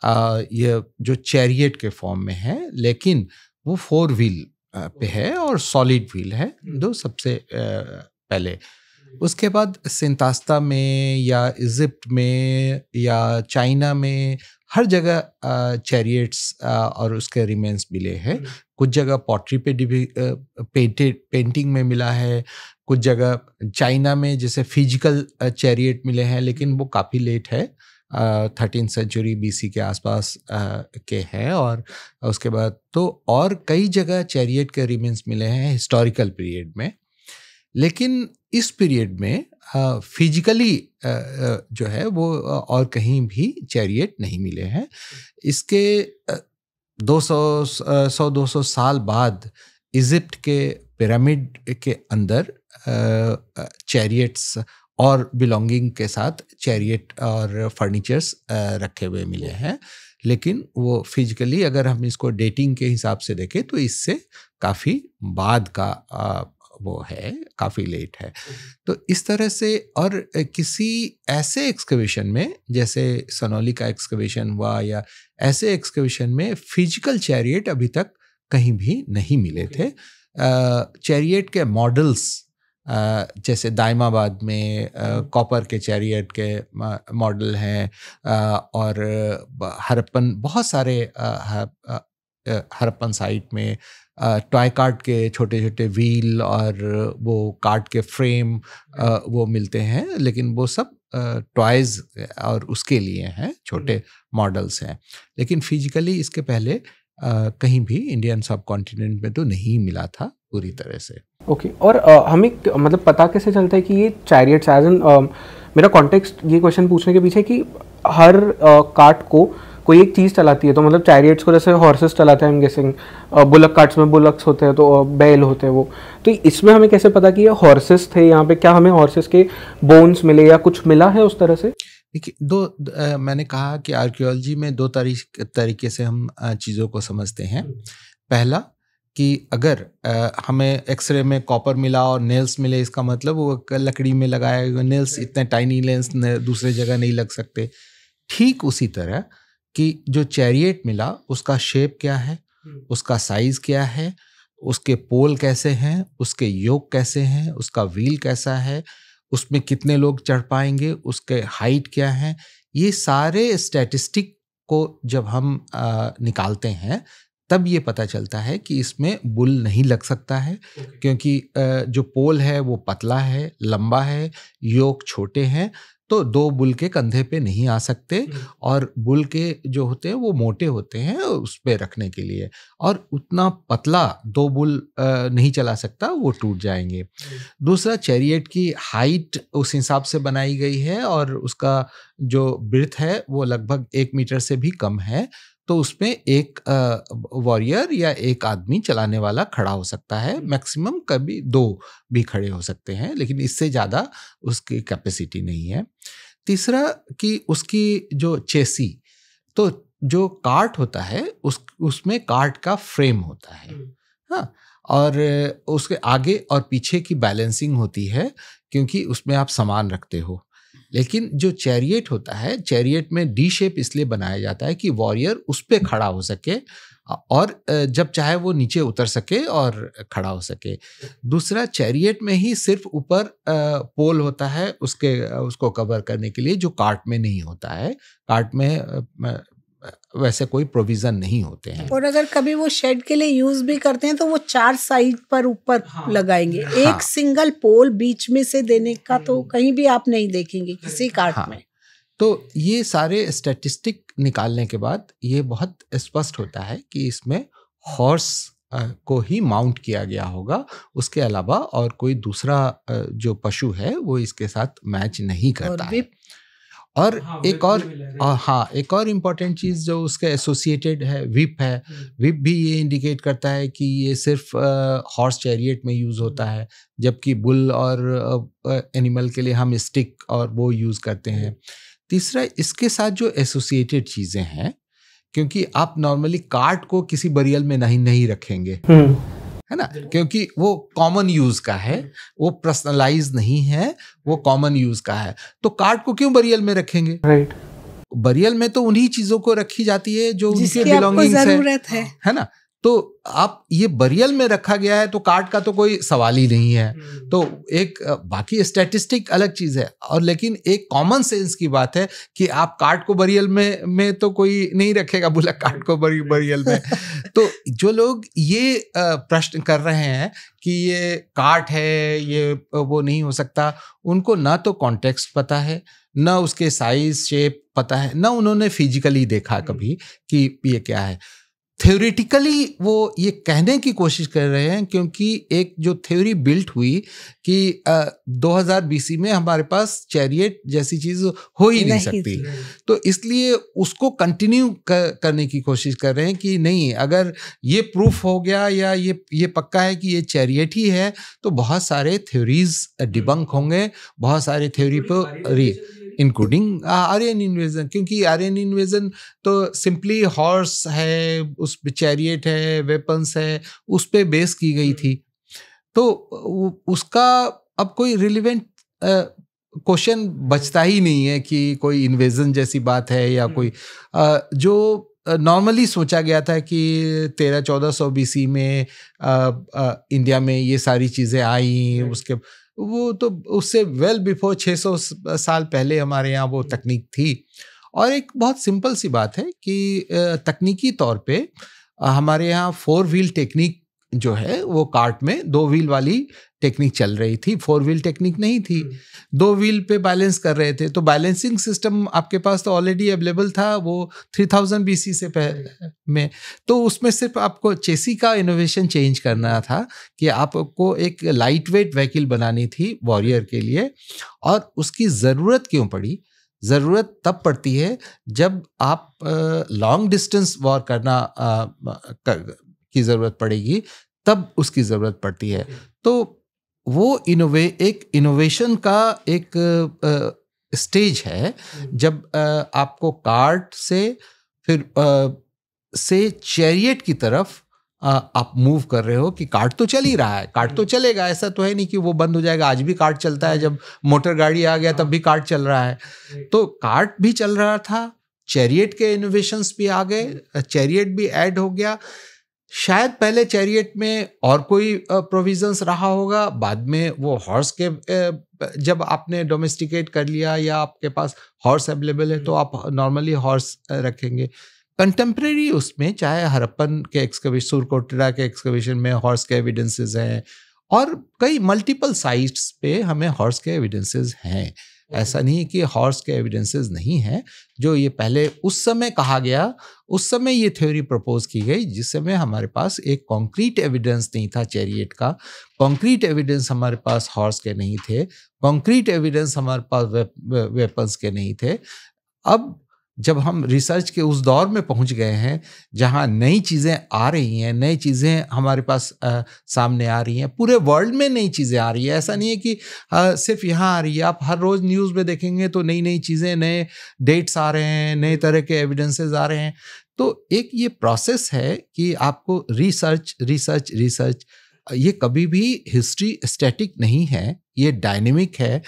आ, ये जो चैरियट के फॉर्म में है लेकिन वो फोर व्हील पे है और सॉलिड व्हील है हम्म। दो सबसे पहले उसके बाद सिंतास्ता में या इजिप्ट में या चाइना में हर जगह चैरियट्स और उसके रिमेंस मिले हैं हम्म। कुछ जगह पॉटरी पे डिवी पेंटेड पेंटिंग में मिला है कुछ जगह चाइना में जैसे फिजिकल चैरियट मिले हैं लेकिन हम्म। वो काफ़ी लेट है थर्टीन सेंचुरी बी के आसपास के हैं और उसके बाद तो और कई जगह चैरियट के रिमेंस मिले हैं हिस्टोरिकल पीरियड में लेकिन इस पीरियड में फिजिकली जो है वो और कहीं भी चैरियट नहीं मिले हैं इसके 200 सौ दो सौ साल बाद इजिप्ट के पिरामिड के अंदर चैरियट्स और बिलोंगिंग के साथ चैरियट और फर्नीचर्स रखे हुए मिले हैं लेकिन वो फिजिकली अगर हम इसको डेटिंग के हिसाब से देखें तो इससे काफ़ी बाद का वो है काफ़ी लेट है तो इस तरह से और किसी ऐसे एक्सकवेशन में जैसे सनौली का एक्सकवेशन हुआ या ऐसे एक्सकवेशन में फिजिकल चैरियट अभी तक कहीं भी नहीं मिले थे चैरियट के मॉडल्स जैसे दाइमाबाद में हम्म। कॉपर के चैरियट के मॉडल हैं और हरपन बहुत सारे हरपन साइट में टॉय कार्ट के छोटे छोटे व्हील और वो कार्ट के फ्रेम हम्म। वो मिलते हैं लेकिन वो सब टॉयज और उसके लिए हैं छोटे हम्म। मॉडल्स हैं लेकिन फिजिकली इसके पहले कहीं भी इंडियन सब कॉन्टिनेंट में तो नहीं मिला था पूरी तरह से ओके okay. और आ, uh, हमें मतलब पता कैसे चलता है कि ये चैरियट्स एज एन मेरा कॉन्टेक्स्ट ये क्वेश्चन पूछने के पीछे कि हर आ, uh, कार्ट को कोई एक चीज़ चलाती है तो मतलब चैरियट्स को जैसे हॉर्सेस चलाते हैं हम गेसिंग बुलक कार्ट्स में बुलक्स होते हैं तो uh, बैल होते हैं वो तो इसमें हमें कैसे पता कि ये हॉर्सेस थे यहाँ पे क्या हमें हॉर्सेस के बोन्स मिले या कुछ मिला है उस तरह से देखिए दो आ, मैंने कहा कि आर्कियोलॉजी में दो तरीके तरीके से हम चीज़ों को समझते हैं पहला कि अगर आ, हमें एक्सरे में कॉपर मिला और नेल्स मिले इसका मतलब वो लकड़ी में लगाए हुए नेल्स इतने टाइनी लेंस दूसरे जगह नहीं लग सकते ठीक उसी तरह कि जो चैरिएट मिला उसका शेप क्या है hmm. उसका साइज क्या है उसके पोल कैसे हैं उसके योग कैसे हैं उसका व्हील कैसा है उसमें कितने लोग चढ़ पाएंगे उसके हाइट क्या है ये सारे स्टैटिस्टिक को जब हम आ, निकालते हैं तब ये पता चलता है कि इसमें बुल नहीं लग सकता है क्योंकि जो पोल है वो पतला है लंबा है योग छोटे हैं तो दो बुल के कंधे पे नहीं आ सकते hmm. और बुल के जो होते हैं वो मोटे होते हैं उस पर रखने के लिए और उतना पतला दो बुल नहीं चला सकता वो टूट जाएंगे hmm. दूसरा चैरियट की हाइट उस हिसाब से बनाई गई है और उसका जो ब्रथ है वो लगभग एक मीटर से भी कम है तो उसमें एक वॉरियर या एक आदमी चलाने वाला खड़ा हो सकता है मैक्सिमम कभी दो भी खड़े हो सकते हैं लेकिन इससे ज़्यादा उसकी कैपेसिटी नहीं है तीसरा कि उसकी जो चेसी तो जो कार्ट होता है उस उसमें कार्ट का फ्रेम होता है हम्म। हाँ और उसके आगे और पीछे की बैलेंसिंग होती है क्योंकि उसमें आप सामान रखते हो लेकिन जो चैरिएट होता है चैरिएट में डी शेप इसलिए बनाया जाता है कि वॉरियर उस पर खड़ा हो सके और जब चाहे वो नीचे उतर सके और खड़ा हो सके दूसरा चैरियट में ही सिर्फ ऊपर पोल होता है उसके उसको कवर करने के लिए जो कार्ट में नहीं होता है कार्ट में वैसे कोई प्रोविजन नहीं होते हैं और अगर कभी वो शेड के लिए यूज भी करते हैं तो वो चार साइड पर ऊपर हाँ, लगाएंगे हाँ, एक सिंगल पोल बीच में से देने का तो हम्म। कहीं भी आप नहीं देखेंगे किसी कार्ड हाँ, में तो ये सारे स्टैटिस्टिक निकालने के बाद ये बहुत स्पष्ट होता है कि इसमें हॉर्स को ही माउंट किया गया होगा उसके अलावा और कोई दूसरा जो पशु है वो इसके साथ मैच नहीं करता और है और हाँ, एक और हाँ एक और इम्पॉर्टेंट चीज़ जो उसके एसोसिएटेड है विप है विप हम्म। भी ये इंडिकेट करता है कि ये सिर्फ हॉर्स चैरियट में यूज़ होता हम्म। है जबकि बुल और एनिमल के लिए हम स्टिक और वो यूज़ करते हैं हम्म। तीसरा इसके साथ जो एसोसिएटेड चीज़ें हैं क्योंकि आप नॉर्मली कार्ट को किसी बरियल में नहीं नहीं रखेंगे है ना क्योंकि वो कॉमन यूज का है वो पर्सनलाइज नहीं है वो कॉमन यूज का है तो कार्ड को क्यों बरियल में रखेंगे राइट right. बरियल में तो उन्हीं चीजों को रखी जाती है जो उनके बिलोंगिंग्स है है ना तो आप ये बरियल में रखा गया है तो कार्ड का तो कोई सवाल ही नहीं है हम्म। तो एक बाकी स्टैटिस्टिक अलग चीज है और लेकिन एक कॉमन सेंस की बात है कि आप कार्ड को बरियल में में तो कोई नहीं रखेगा बोला कार्ड को बरी, बरियल में तो जो लोग ये प्रश्न कर रहे हैं कि ये कार्ड है ये वो नहीं हो सकता उनको ना तो कॉन्टेक्स्ट पता है ना उसके साइज शेप पता है ना उन्होंने फिजिकली देखा हम्म। कभी कि ये क्या है थ्योरेटिकली वो ये कहने की कोशिश कर रहे हैं क्योंकि एक जो थ्योरी बिल्ट हुई कि दो हजार बीसी में हमारे पास चैरियट जैसी चीज हो ही नहीं, नहीं सकती नहीं। तो इसलिए उसको कंटिन्यू कर, करने की कोशिश कर रहे हैं कि नहीं अगर ये प्रूफ हो गया या ये ये पक्का है कि ये चैरियट ही है तो बहुत सारे थ्योरीज हम्म। डिबंक होंगे बहुत सारे थ्योरी पर री इंक्लूडिंग आर्यन इन्वेजन क्योंकि आर्यन इन्वेजन तो सिंपली हॉर्स है उस चैरियट है वेपन्स है उस पर बेस की गई थी तो उसका अब कोई रिलिवेंट क्वेश्चन बचता ही नहीं है कि कोई इन्वेजन जैसी बात है या हम्म। कोई आ, जो नॉर्मली सोचा गया था कि तेरह चौदह सौ बीसी में आ, आ, इंडिया में ये सारी चीज़ें आई उसके वो तो उससे वेल बिफोर 600 साल पहले हमारे यहाँ वो तकनीक थी और एक बहुत सिंपल सी बात है कि तकनीकी तौर पे हमारे यहाँ फोर व्हील टेक्निक जो है वो कार्ट में दो व्हील वाली टेक्निक चल रही थी फोर व्हील टेक्निक नहीं थी हम्म। दो व्हील पे बैलेंस कर रहे थे तो बैलेंसिंग सिस्टम आपके पास तो ऑलरेडी अवेलेबल था वो 3000 बीसी से पहले में तो उसमें सिर्फ आपको चेसी का इनोवेशन चेंज करना था कि आपको एक लाइट वेट व्हीकल बनानी थी वॉरियर के लिए और उसकी ज़रूरत क्यों पड़ी ज़रूरत तब पड़ती है जब आप लॉन्ग डिस्टेंस वॉर करना आ, कर, की ज़रूरत पड़ेगी तब उसकी ज़रूरत पड़ती है तो वो इनोवे एक इनोवेशन का एक स्टेज है जब आ, आपको कार्ट से फिर आ, से चैरियट की तरफ आ, आप मूव कर रहे हो कि कार्ट तो चल ही रहा है कार्ट तो चलेगा ऐसा तो है नहीं कि वो बंद हो जाएगा आज भी कार्ट चलता है जब मोटर गाड़ी आ गया तब भी कार्ट चल रहा है तो कार्ट भी चल रहा था चैरियट के इनोवेशंस भी आ गए चैरियट भी ऐड हो गया शायद पहले चैरियट में और कोई प्रोविजंस रहा होगा बाद में वो हॉर्स के जब आपने डोमेस्टिकेट कर लिया या आपके पास हॉर्स अवेलेबल है तो हम्म। आप नॉर्मली हॉर्स रखेंगे कंटेम्प्रेरी उसमें चाहे हरप्पन के एक्सकवेशन सुरकोटरा के एक्सकवेशन में हॉर्स के एविडेंसेस हैं और कई मल्टीपल साइट्स पे हमें हॉर्स के एविडेंसेस हैं ऐसा नहीं कि हॉर्स के एविडेंसेस नहीं हैं जो ये पहले उस समय कहा गया उस समय ये थ्योरी प्रपोज की गई जिस समय हमारे पास एक कॉन्क्रीट एविडेंस नहीं था चैरिएट का कॉन्क्रीट एविडेंस हमारे पास हॉर्स के नहीं थे कॉन्क्रीट एविडेंस हमारे पास वेपन्स के नहीं थे अब जब हम रिसर्च के उस दौर में पहुंच गए हैं जहां नई चीज़ें आ रही हैं नई चीज़ें हमारे पास आ, सामने आ रही हैं पूरे वर्ल्ड में नई चीज़ें आ रही है ऐसा नहीं है कि आ, सिर्फ यहाँ आ रही है आप हर रोज़ न्यूज़ में देखेंगे तो नई नई चीज़ें नए डेट्स आ रहे हैं नए तरह के एविडेंसेज आ रहे हैं तो एक ये प्रोसेस है कि आपको रिसर्च रिसर्च रिसर्च ये कभी भी हिस्ट्री स्टैटिक नहीं है ये डायनेमिक है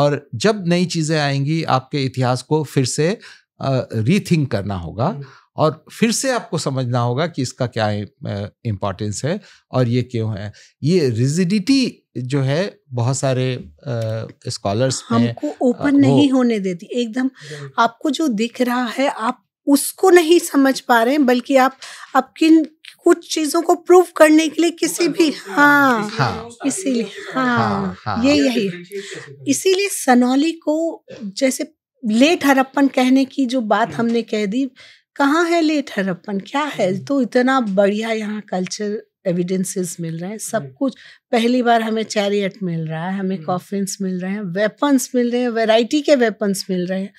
और जब नई चीज़ें आएंगी आपके इतिहास को फिर से रीथिंक करना होगा और फिर से आपको समझना होगा कि इसका क्या इम्पोर्टेंस है और ये क्यों है ये रिजिडिटी जो है बहुत सारे स्कॉलर्स हमको ओपन नहीं होने देती एकदम आपको जो दिख रहा है आप उसको नहीं समझ पा रहे हैं बल्कि आप आप किन कुछ चीजों को प्रूव करने के लिए किसी भी हाँ, हाँ। इसीलिए हाँ, हाँ, हाँ ये यही इसीलिए सनौली को जैसे लेट हरप्पन कहने की जो बात हम्म। हमने कह दी कहाँ है लेट हरप्पन क्या है हम्म। तो इतना बढ़िया यहाँ कल्चर एविडेंसेस मिल रहे हैं सब हम्म। कुछ पहली बार हमें चैरियट मिल रहा है हमें कॉफिन्स मिल रहे हैं वेपन्स मिल रहे हैं वैरायटी के वेपन्स मिल रहे हैं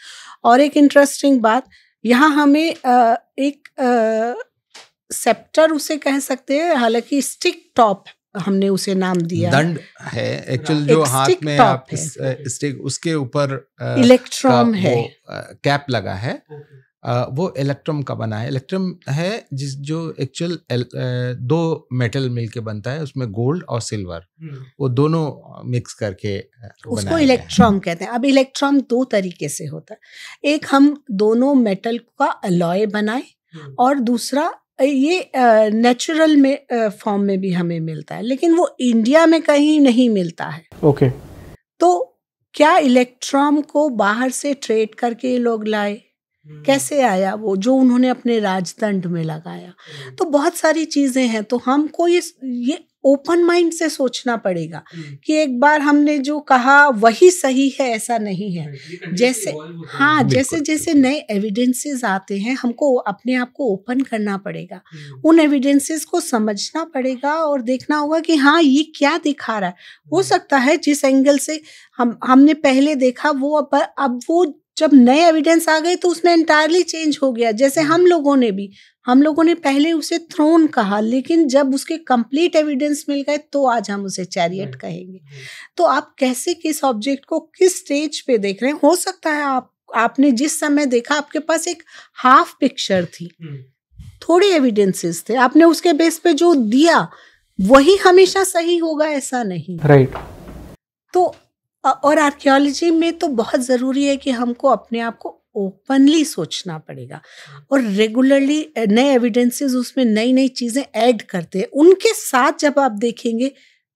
और एक इंटरेस्टिंग बात यहाँ हमें एक सेप्टर उसे कह सकते हैं हालांकि स्टिक टॉप हमने उसे नाम दिया दंड है एक्चुअल जो एक हाथ में आप स्टिक उसके ऊपर इलेक्ट्रॉन है कैप लगा है वो इलेक्ट्रम का बना है इलेक्ट्रम है जिस जो एक्चुअल दो मेटल मिलके बनता है उसमें गोल्ड और सिल्वर हम्म। वो दोनों मिक्स करके उसको इलेक्ट्रॉम कहते हैं अब इलेक्ट्रॉन दो तरीके से होता है एक हम दोनों मेटल का अलॉय बनाए हम्म। और दूसरा ये नेचुरल में फॉर्म में भी हमें मिलता है लेकिन वो इंडिया में कहीं नहीं मिलता है ओके okay. तो क्या इलेक्ट्रॉन को बाहर से ट्रेड करके ये लोग लाए hmm. कैसे आया वो जो उन्होंने अपने राजदंड में लगाया hmm. तो बहुत सारी चीज़ें हैं तो हमको ये ये ओपन माइंड से सोचना पड़ेगा हम्म। कि एक बार हमने जो कहा वही सही है ऐसा नहीं है जैसे हाँ जैसे जैसे नए एविडेंसेस आते हैं हमको अपने आप को ओपन करना पड़ेगा हम्म। उन एविडेंसेस को समझना पड़ेगा और देखना होगा कि हाँ ये क्या दिखा रहा है हो हम्म। सकता है जिस एंगल से हम हमने पहले देखा वो अब अब वो जब नए एविडेंस आ गए तो उसमें एंटायरली चेंज हो गया जैसे हम लोगों ने भी हम लोगों ने पहले उसे थ्रोन कहा लेकिन जब उसके कंप्लीट एविडेंस मिल गए तो आज हम उसे चैरियट हम्म, कहेंगे हम्म। तो आप कैसे किस ऑब्जेक्ट को किस स्टेज पे देख रहे हैं हो सकता है आप आपने जिस समय देखा आपके पास एक हाफ पिक्चर थी हम्म। थोड़े एविडेंसेस थे आपने उसके बेस पे जो दिया वही हमेशा सही होगा ऐसा नहीं राइट right. तो और आर्कियोलॉजी में तो बहुत ज़रूरी है कि हमको अपने आप को ओपनली सोचना पड़ेगा हाँ। और रेगुलरली नए एविडेंसेस उसमें नई नई चीज़ें ऐड करते हैं उनके साथ जब आप देखेंगे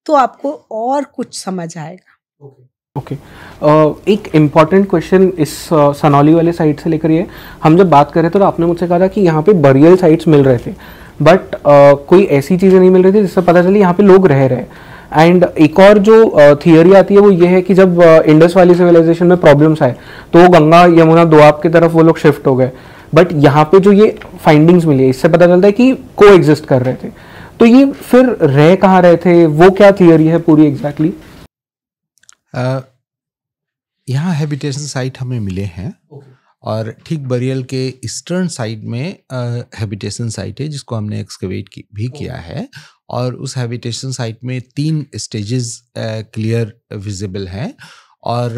तो आपको और कुछ समझ आएगा ओके okay. uh, एक इम्पॉर्टेंट क्वेश्चन इस uh, सनौली वाले साइट से लेकर ये हम जब बात कर रहे थे तो आपने मुझसे कहा था कि यहाँ पे बरियल साइट्स मिल रहे थे बट uh, कोई ऐसी चीज़ें नहीं मिल रही थी जिससे पता चले यहाँ पे लोग रह रहे हैं एंड एक और जो थियोरी आती है वो ये है कि जब इंडस वाली सिविलाइजेशन में प्रॉब्लम्स आए तो गंगा यमुना दोआब की तरफ वो लोग शिफ्ट हो गए बट यहाँ पे जो ये फाइंडिंग्स मिली है इससे पता चलता है कि को एग्जिस्ट कर रहे थे तो ये फिर रह कहाँ रहे थे वो क्या थियोरी है पूरी एग्जैक्टली exactly? uh, यहाँ हैबिटेशन साइट हमें मिले हैं okay. और ठीक बरियल के ईस्टर्न साइड में हैबिटेशन uh, साइट है जिसको हमने एक्सकवेट भी okay. किया है और उस हैबिटेशन साइट में तीन स्टेजेस क्लियर विजिबल हैं और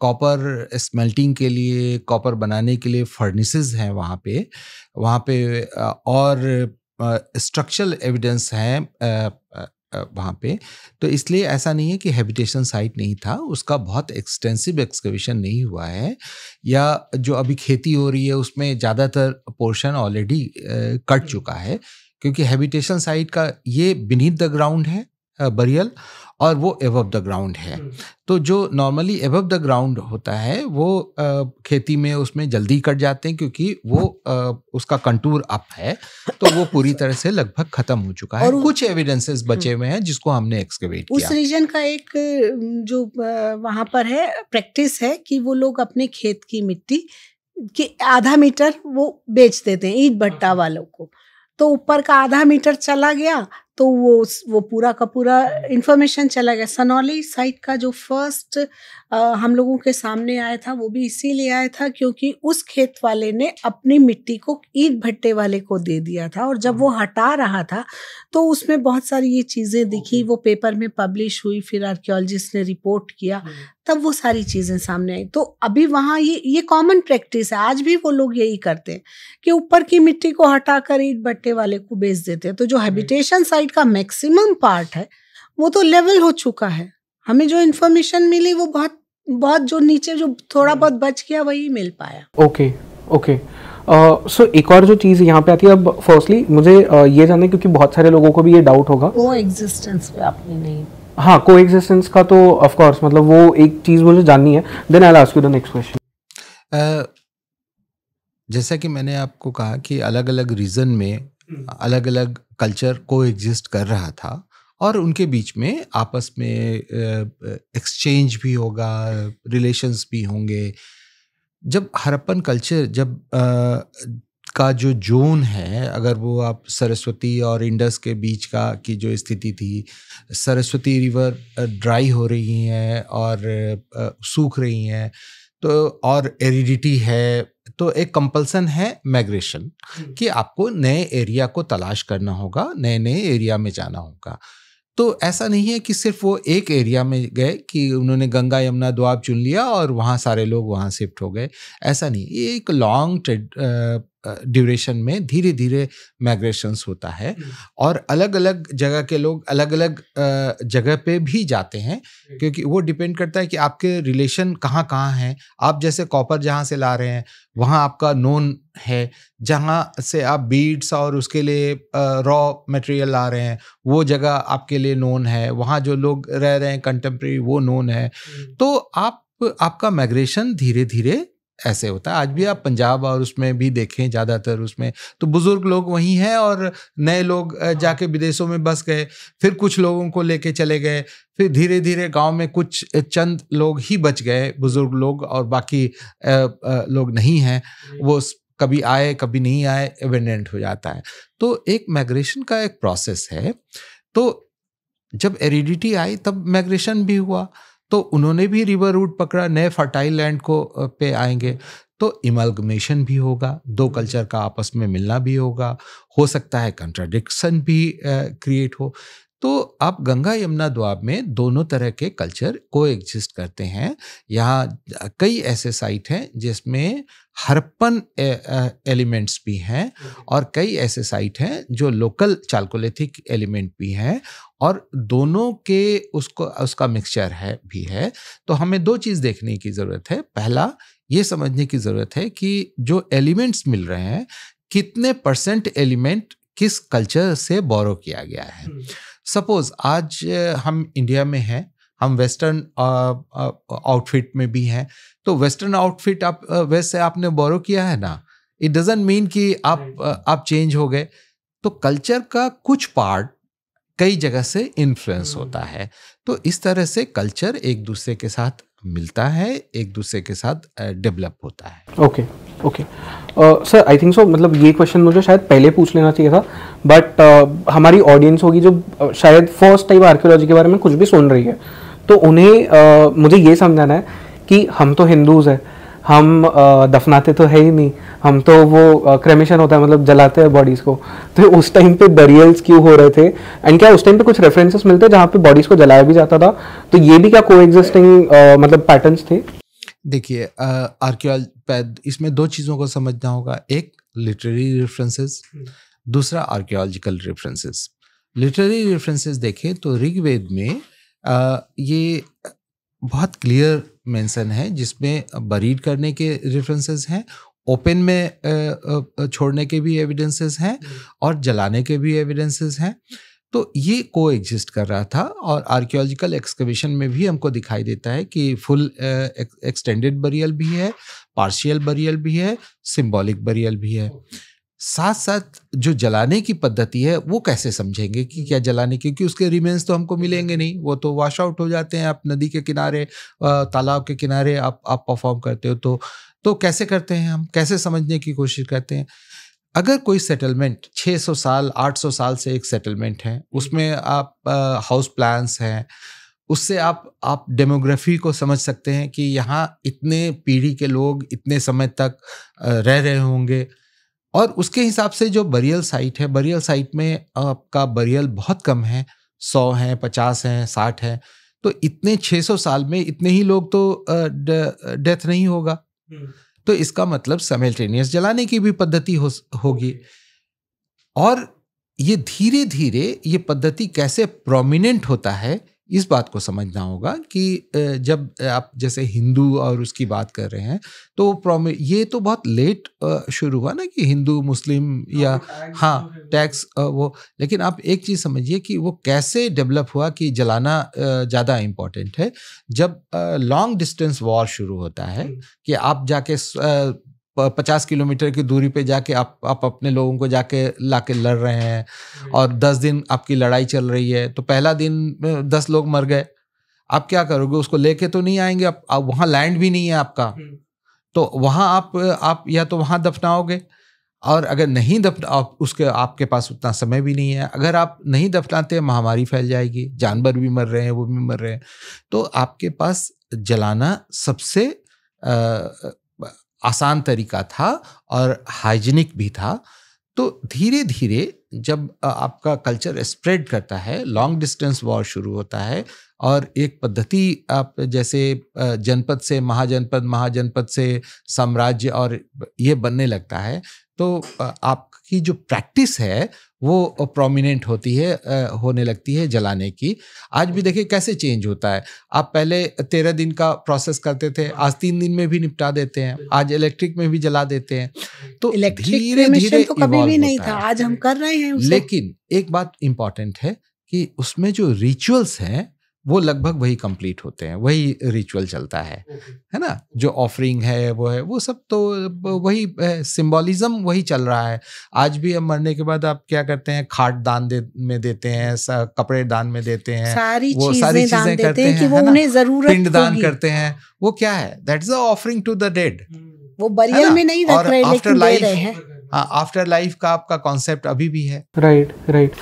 कॉपर स्मेल्टिंग के लिए कॉपर बनाने के लिए फर्नेसेस हैं वहाँ पे वहाँ पे और स्ट्रक्चरल एविडेंस हैं वहाँ पे तो इसलिए ऐसा नहीं है कि हैबिटेशन साइट नहीं था उसका बहुत एक्सटेंसिव एक्सकवेशन नहीं हुआ है या जो अभी खेती हो रही है उसमें ज़्यादातर पोर्शन ऑलरेडी कट चुका है क्योंकि हैबिटेशन साइट का ये बिनीथ द ग्राउंड है बरियल और वो एब द ग्राउंड है हम्म। तो जो नॉर्मली एबव द ग्राउंड होता है वो खेती में उसमें जल्दी कट जाते हैं क्योंकि वो उसका कंटूर अप है तो वो पूरी तरह से लगभग खत्म हो चुका है और कुछ एविडेंसेस हम्म। बचे हुए हैं जिसको हमने एक्सकवेट किया उस रीजन का एक जो वहां पर है प्रैक्टिस है कि वो लोग अपने खेत की मिट्टी के आधा मीटर वो बेच देते हैं ईट भट्टा हम्म। वालों को तो ऊपर का आधा मीटर चला गया तो वो वो पूरा का पूरा इंफॉर्मेशन चला गया सनौली साइट का जो फर्स्ट हम लोगों के सामने आया था वो भी इसीलिए आया था क्योंकि उस खेत वाले ने अपनी मिट्टी को ईट भट्टे वाले को दे दिया था और जब वो हाँ। हटा रहा था तो उसमें बहुत सारी ये चीज़ें दिखी वो पेपर में पब्लिश हुई फिर आर्कियोलॉजिस्ट ने रिपोर्ट किया हाँ। तब वो सारी चीज़ें सामने आई तो अभी वहाँ ये ये कॉमन प्रैक्टिस है आज भी वो लोग यही करते हैं कि ऊपर की मिट्टी को हटा कर ईट भट्टे वाले को बेच देते हैं तो जो हैबिटेशन साइट का मैक्सिमम पार्ट है वो तो लेवल हो चुका है हमें जो इन्फॉर्मेशन मिली वो बहुत बहुत जो नीचे जो थोड़ा हम्म। बहुत बच गया वही मिल पाया ओके ओके सो एक और जो चीज़ यहाँ पे आती है अब फर्स्टली मुझे uh, ये जानना क्योंकि बहुत सारे लोगों को भी ये डाउट होगा वो एग्जिस्टेंस पे आपने नहीं हाँ को एग्जिस्टेंस का तो ऑफ कोर्स मतलब वो एक चीज़ मुझे जाननी है then I ask you the next question जैसा कि मैंने आपको कहा कि अलग अलग रीजन में अलग अलग कल्चर को एग्जिस्ट कर रहा था और उनके बीच में आपस में एक्सचेंज भी होगा रिलेशंस भी होंगे जब हरप्पन कल्चर जब आ, का जो जोन है अगर वो आप सरस्वती और इंडस के बीच का की जो स्थिति थी सरस्वती रिवर ड्राई हो रही हैं और सूख रही हैं तो और एरिडिटी है तो एक कंपल्सन है माइग्रेशन कि आपको नए एरिया को तलाश करना होगा नए नए एरिया में जाना होगा तो ऐसा नहीं है कि सिर्फ वो एक एरिया में गए कि उन्होंने गंगा यमुना दुआब चुन लिया और वहाँ सारे लोग वहाँ शिफ्ट हो गए ऐसा नहीं ये एक लॉन्ग ड्यूरेशन में धीरे धीरे माइग्रेशंस होता है हम्म। और अलग अलग जगह के लोग अलग अलग जगह पे भी जाते हैं हम्म। क्योंकि वो डिपेंड करता है कि आपके रिलेशन कहाँ कहाँ हैं आप जैसे कॉपर जहाँ से ला रहे हैं वहाँ आपका नोन है जहाँ से आप बीड्स और उसके लिए रॉ मटेरियल ला रहे हैं वो जगह आपके लिए नोन है वहाँ जो लोग रह रहे हैं कंटेम्प्रेरी वो नोन है हम्म। तो आप आपका माइग्रेशन धीरे धीरे ऐसे होता है आज भी आप पंजाब और उसमें भी देखें ज़्यादातर उसमें तो बुज़ुर्ग लोग वहीं हैं और नए लोग हाँ। जाके विदेशों में बस गए फिर कुछ लोगों को लेके चले गए फिर धीरे धीरे गांव में कुछ चंद लोग ही बच गए बुज़ुर्ग लोग और बाकी लोग नहीं हैं वो कभी आए कभी नहीं आए एवेंडेंट हो जाता है तो एक माइग्रेशन का एक प्रोसेस है तो जब एरिडिटी आई तब माइग्रेशन भी हुआ तो उन्होंने भी रिवर रूट पकड़ा नए फर्टाइल लैंड को पे आएंगे तो इमलगमेशन भी होगा दो कल्चर हम्म। का आपस में मिलना भी होगा हो सकता है कंट्राडिक्शन भी क्रिएट हो तो आप गंगा यमुना द्वाब में दोनों तरह के कल्चर को एग्जिस्ट करते हैं यहाँ कई ऐसे साइट हैं जिसमें हरपन एलिमेंट्स भी हैं हम्म। और कई ऐसे साइट हैं जो लोकल चालकोलेथिक एलिमेंट भी हैं और दोनों के उसको उसका मिक्सचर है भी है तो हमें दो चीज़ देखने की ज़रूरत है पहला ये समझने की ज़रूरत है कि जो एलिमेंट्स मिल रहे हैं कितने परसेंट एलिमेंट किस कल्चर से बोरो किया गया है हम्म। सपोज आज हम इंडिया में हैं हम वेस्टर्न आउटफिट में भी हैं तो वेस्टर्न आउटफिट आप वेस्ट से आपने बोरो किया है ना इट डजेंट मीन कि आप आप चेंज हो गए तो कल्चर का कुछ पार्ट कई जगह से इन्फ्लुएंस hmm. होता है तो इस तरह से कल्चर एक दूसरे के साथ मिलता है एक दूसरे के साथ डेवलप होता है okay okay sir I think so मतलब ये क्वेश्चन मुझे शायद पहले पूछ लेना चाहिए था बट uh, हमारी ऑडियंस होगी जो uh, शायद फर्स्ट टाइम आर्कियोलॉजी के बारे में कुछ भी सुन रही है तो उन्हें uh, मुझे ये समझाना है कि हम तो हिंदूज़ हैं हम दफनाते तो है ही नहीं हम तो वो क्रेमेशन होता है मतलब जलाते हैं बॉडीज़ को तो उस टाइम पे बरियल्स क्यों हो रहे थे एंड क्या उस टाइम पे कुछ रेफरेंसेस मिलते हैं जहाँ पे बॉडीज़ को जलाया भी जाता था तो ये भी क्या को एग्जिस्टिंग मतलब पैटर्न थे देखिए आर्क्योल इसमें दो चीज़ों को समझना होगा एक लिटरेरी रेफरेंसेस हम्म। दूसरा आर्क्योलॉजिकल रेफरेंसेस लिटरेरी रेफरेंसेस देखें तो ऋग्वेद में आ, ये बहुत क्लियर मेंशन है जिसमें बरीड करने के रेफरेंसेस हैं ओपन में छोड़ने के भी एविडेंसेस हैं हम्म। और जलाने के भी एविडेंसेस हैं तो ये को एग्जिस्ट कर रहा था और आर्कियोलॉजिकल एक्सकवेशन में भी हमको दिखाई देता है कि फुल एक्सटेंडेड बरियल भी है पार्शियल बरियल भी है सिम्बॉलिक बरियल भी है साथ साथ जो जलाने की पद्धति है वो कैसे समझेंगे कि क्या जलाने क्योंकि उसके रिमेन्स तो हमको मिलेंगे नहीं वो तो वॉश आउट हो जाते हैं आप नदी के किनारे तालाब के किनारे आप आप परफॉर्म करते हो तो तो कैसे करते हैं हम कैसे समझने की कोशिश करते हैं अगर कोई सेटलमेंट 600 साल 800 साल से एक सेटलमेंट है उसमें आप हाउस प्लान्स हैं उससे आप आप डेमोग्राफी को समझ सकते हैं कि यहाँ इतने पीढ़ी के लोग इतने समय तक रह रहे होंगे और उसके हिसाब से जो बरियल साइट है बरियल साइट में आपका बरियल बहुत कम है सौ है पचास है साठ है तो इतने सौ साल में इतने ही लोग तो डेथ नहीं होगा हम्म। तो इसका मतलब समेल्टेनियस जलाने की भी पद्धति हो होगी और ये धीरे धीरे ये पद्धति कैसे प्रोमिनेंट होता है इस बात को समझना होगा कि जब आप जैसे हिंदू और उसकी बात कर रहे हैं तो ये तो बहुत लेट शुरू हुआ ना कि हिंदू मुस्लिम हाँ, या हाँ टैक्स वो लेकिन आप एक चीज़ समझिए कि वो कैसे डेवलप हुआ कि जलाना ज़्यादा इम्पॉर्टेंट है जब लॉन्ग डिस्टेंस वॉर शुरू होता है कि आप जाके पचास किलोमीटर की दूरी पे जाके आप आप अपने लोगों को जाके ला के लड़ रहे हैं और दस दिन आपकी लड़ाई चल रही है तो पहला दिन दस लोग मर गए आप क्या करोगे उसको लेके तो नहीं आएंगे आप, आप वहाँ लैंड भी नहीं है आपका हम्म। तो वहाँ आप आप या तो वहाँ दफनाओगे और अगर नहीं दफना आप उसके आपके पास उतना समय भी नहीं है अगर आप नहीं दफनाते महामारी फैल जाएगी जानवर भी मर रहे हैं वो भी मर रहे हैं तो आपके पास जलाना सबसे आसान तरीका था और हाइजीनिक भी था तो धीरे धीरे जब आपका कल्चर स्प्रेड करता है लॉन्ग डिस्टेंस वॉर शुरू होता है और एक पद्धति आप जैसे जनपद से महाजनपद महाजनपद से साम्राज्य और ये बनने लगता है तो आप की जो प्रैक्टिस है वो प्रोमिनेंट होती है होने लगती है जलाने की आज भी देखिए कैसे चेंज होता है आप पहले तेरह दिन का प्रोसेस करते थे आज तीन दिन में भी निपटा देते हैं आज इलेक्ट्रिक में भी जला देते हैं तो धीरे धीरे तो कभी भी नहीं था आज हम कर रहे हैं लेकिन एक बात इम्पॉर्टेंट है कि उसमें जो रिचुअल्स हैं वो लगभग वही कंप्लीट होते हैं वही रिचुअल चलता है हम्म, हम्म। है ना जो ऑफरिंग है वो है वो सब तो वही सिंबोलिज्म वही चल रहा है आज भी अब मरने के बाद आप क्या करते हैं खाट दान दे, में देते हैं कपड़े दान में देते हैं सारी वो सारी चीजें करते हैं, कि वो उन्हें जरूरत पिंड दान करते हैं वो क्या है that is offering to the dead वो बरियल में नहीं रख रहे लेकिन दे रहे हैं आफ्टर लाइफ का आपका कॉन्सेप्ट अभी भी है right right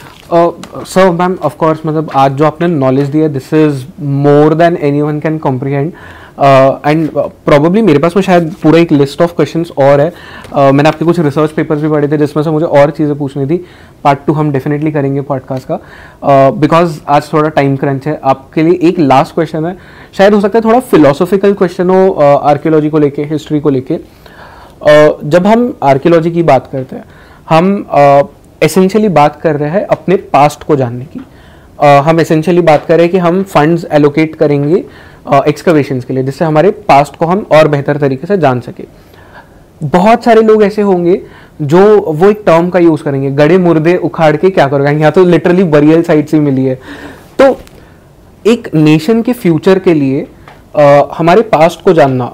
sir ma'am of course मतलब आज जो आपने नॉलेज दिया this is more than anyone can comprehend and probably मेरे पास में तो शायद पूरा एक लिस्ट ऑफ क्वेश्चंस और है uh, मैंने आपके कुछ रिसर्च पेपर्स भी पढ़े थे जिसमें से मुझे और चीज़ें पूछनी थी पार्ट टू हम डेफिनेटली करेंगे पॉडकास्ट का बिकॉज uh, आज थोड़ा टाइम क्रंच है आपके लिए एक लास्ट क्वेश्चन है शायद हो सकता है थोड़ा फिलोसॉफिकल क्वेश्चन हो आर्कियोलॉजी uh, को लेके हिस्ट्री को लेकर uh, जब हम आर्कियोलॉजी की बात करते हैं हम एसेंशियली बात कर रहे हैं अपने पास्ट को जानने की uh, हम एसेंशियली बात कर रहे हैं कि हम फंड्स एलोकेट करेंगे एक्सकवेशन के लिए जिससे हमारे पास्ट को हम और बेहतर तरीके से जान सकें बहुत सारे लोग ऐसे होंगे जो वो एक टर्म का यूज़ करेंगे गड़े मुर्दे उखाड़ के क्या करोगे यहाँ तो लिटरली बरियल साइट से मिली है तो एक नेशन के फ्यूचर के लिए आ, हमारे पास्ट को जानना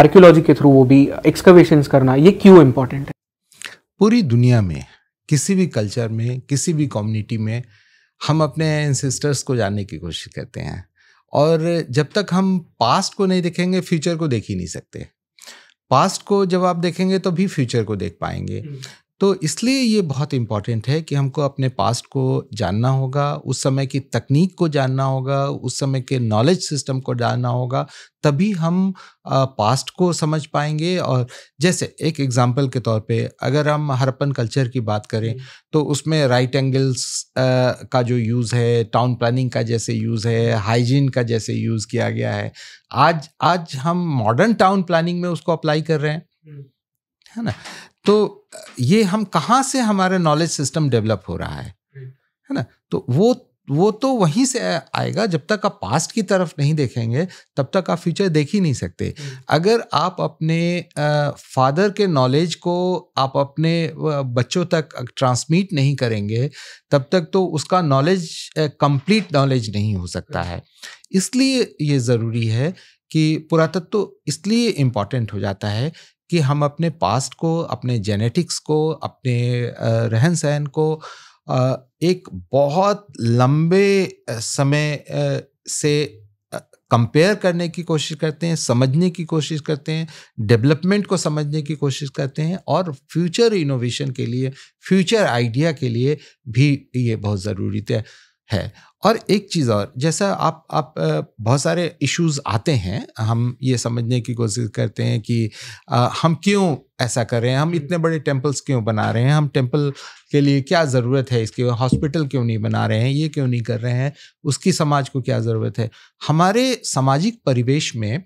आर्कियोलॉजी के थ्रू वो भी एक्सकवेशन करना ये क्यों इम्पोर्टेंट है पूरी दुनिया में किसी भी कल्चर में किसी भी कम्युनिटी में हम अपने एंसेस्टर्स को जानने की कोशिश करते हैं और जब तक हम पास्ट को नहीं देखेंगे फ्यूचर को देख ही नहीं सकते पास्ट को जब आप देखेंगे तो भी फ्यूचर को देख पाएंगे हम्म। तो इसलिए ये बहुत इम्पॉर्टेंट है कि हमको अपने पास्ट को जानना होगा उस समय की तकनीक को जानना होगा उस समय के नॉलेज सिस्टम को जानना होगा तभी हम पास्ट को समझ पाएंगे और जैसे एक एग्जाम्पल के तौर पे अगर हम हरपन कल्चर की बात करें तो उसमें राइट एंगल्स का जो यूज़ है टाउन प्लानिंग का जैसे यूज़ है हाइजीन का जैसे यूज़ किया गया है आज आज हम मॉडर्न टाउन प्लानिंग में उसको अप्लाई कर रहे हैं हम्म। है ना तो ये हम कहाँ से हमारे नॉलेज सिस्टम डेवलप हो रहा है है ना तो वो वो तो वहीं से आएगा जब तक आप पास्ट की तरफ नहीं देखेंगे तब तक आप फ्यूचर देख ही नहीं सकते अगर आप अपने फादर के नॉलेज को आप अपने बच्चों तक ट्रांसमिट नहीं करेंगे तब तक तो उसका नॉलेज कंप्लीट नॉलेज नहीं हो सकता है इसलिए ये ज़रूरी है कि पुरातत्व तो इसलिए इम्पॉर्टेंट हो जाता है कि हम अपने पास्ट को अपने जेनेटिक्स को अपने रहन सहन को एक बहुत लंबे समय से कंपेयर करने की कोशिश करते हैं समझने की कोशिश करते हैं डेवलपमेंट को समझने की कोशिश करते हैं और फ्यूचर इनोवेशन के लिए फ्यूचर आइडिया के लिए भी ये बहुत ज़रूरी है है और एक चीज़ और जैसा आप आप बहुत सारे इश्यूज आते हैं हम ये समझने की कोशिश करते हैं कि आ, हम क्यों ऐसा कर रहे हैं हम हम्म। इतने बड़े टेम्पल्स क्यों बना रहे हैं हम टेम्पल के लिए क्या ज़रूरत है इसके हॉस्पिटल क्यों नहीं बना रहे हैं ये क्यों नहीं कर रहे हैं उसकी समाज को क्या ज़रूरत है हमारे सामाजिक परिवेश में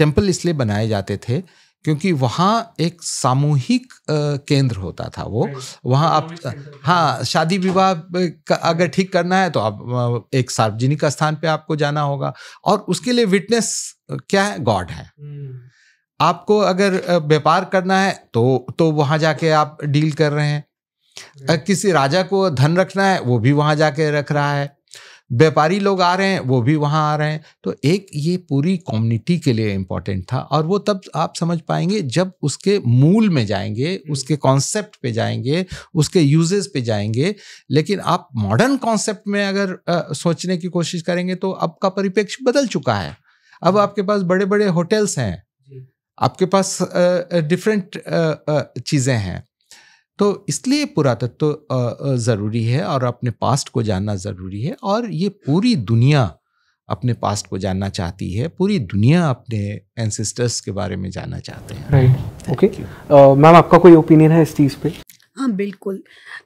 टेम्पल इसलिए बनाए जाते थे क्योंकि वहाँ एक सामूहिक केंद्र होता था वो वहाँ आप हाँ शादी विवाह अगर ठीक करना है तो आप एक सार्वजनिक स्थान पे आपको जाना होगा और उसके लिए विटनेस क्या है गॉड है हम्म। आपको अगर व्यापार करना है तो तो वहाँ जाके आप डील कर रहे हैं किसी राजा को धन रखना है वो भी वहाँ जाके रख रहा है व्यापारी लोग आ रहे हैं वो भी वहाँ आ रहे हैं तो एक ये पूरी कम्युनिटी के लिए इम्पॉर्टेंट था और वो तब आप समझ पाएंगे जब उसके मूल में जाएंगे हम्म। उसके कॉन्सेप्ट पे जाएंगे उसके यूजेस पे जाएंगे लेकिन आप मॉडर्न कॉन्सेप्ट में अगर आ, सोचने की कोशिश करेंगे तो अब का परिप्रेक्ष्य बदल चुका है अब हम्म। आपके पास बड़े बड़े होटल्स हैं आपके पास डिफरेंट चीज़ें हैं तो इसलिए पुरातत्व तो ज़रूरी है और अपने पास्ट को जानना ज़रूरी है और ये पूरी दुनिया अपने पास्ट को जानना चाहती है पूरी दुनिया अपने एंसेस्टर्स के बारे में जानना चाहते हैं राइट ओके मैम आपका कोई ओपिनियन है इस चीज़ पे हाँ बिल्कुल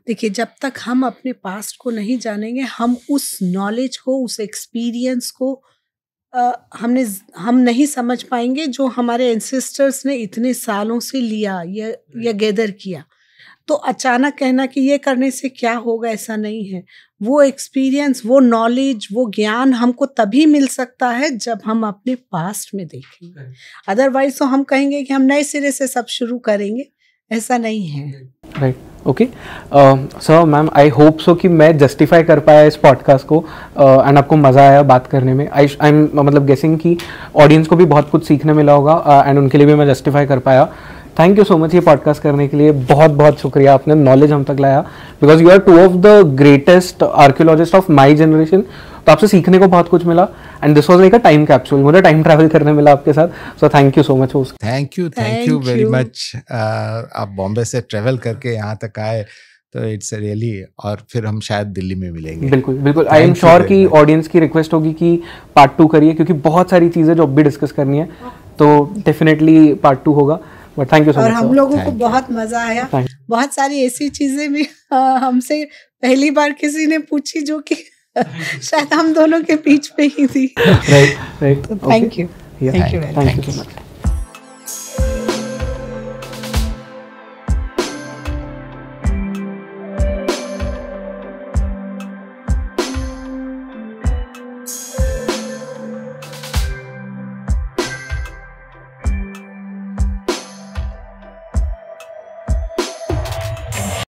देखिए जब तक हम अपने पास्ट को नहीं जानेंगे हम उस नॉलेज को उस एक्सपीरियंस को आ, हमने हम नहीं समझ पाएंगे जो हमारे एंसेस्टर्स ने इतने सालों से लिया या, या गैदर किया तो अचानक कहना कि ये करने से क्या होगा ऐसा नहीं है वो एक्सपीरियंस वो नॉलेज वो ज्ञान हमको तभी मिल सकता है जब हम अपने पास्ट में देखेंगे अदरवाइज तो हम कहेंगे कि हम नए सिरे से सब शुरू करेंगे ऐसा नहीं है right okay sir ma'am I hope so कि मैं जस्टिफाई कर पाया इस पॉडकास्ट को एंड uh, आपको मज़ा आया बात करने में आई आई एम मतलब गेसिंग कि ऑडियंस को भी बहुत कुछ सीखने मिला होगा एंड uh, उनके लिए भी मैं जस्टिफाई कर पाया थैंक यू सो मच ये पॉडकास्ट करने के लिए बहुत बहुत शुक्रिया आपने नॉलेज हम तक लाया because you are two of the greatest archaeologists of my generation तो आपसे सीखने को बहुत कुछ मिला and this was like a time capsule मुझे टाइम ट्रैवल करने मिला आपके साथ so thank you so much thank you thank you very much आप बॉम्बे से ट्रेवल करके यहाँ तक आए तो इट्स रियली और फिर हम शायद दिल्ली में मिलेंगे बिल्कुल बिल्कुल आई एम श्योर कि ऑडियंस की रिक्वेस्ट होगी कि पार्ट टू करिए क्योंकि बहुत सारी चीज़ें जो अब भी डिस्कस करनी है तो डेफिनेटली पार्ट टू होगा बट थैंक यू और हम लोगों को बहुत मजा आया बहुत सारी ऐसी चीजें भी हमसे पहली बार किसी ने पूछी जो कि शायद हम दोनों के बीच पे ही थी right right thank you thank you thank you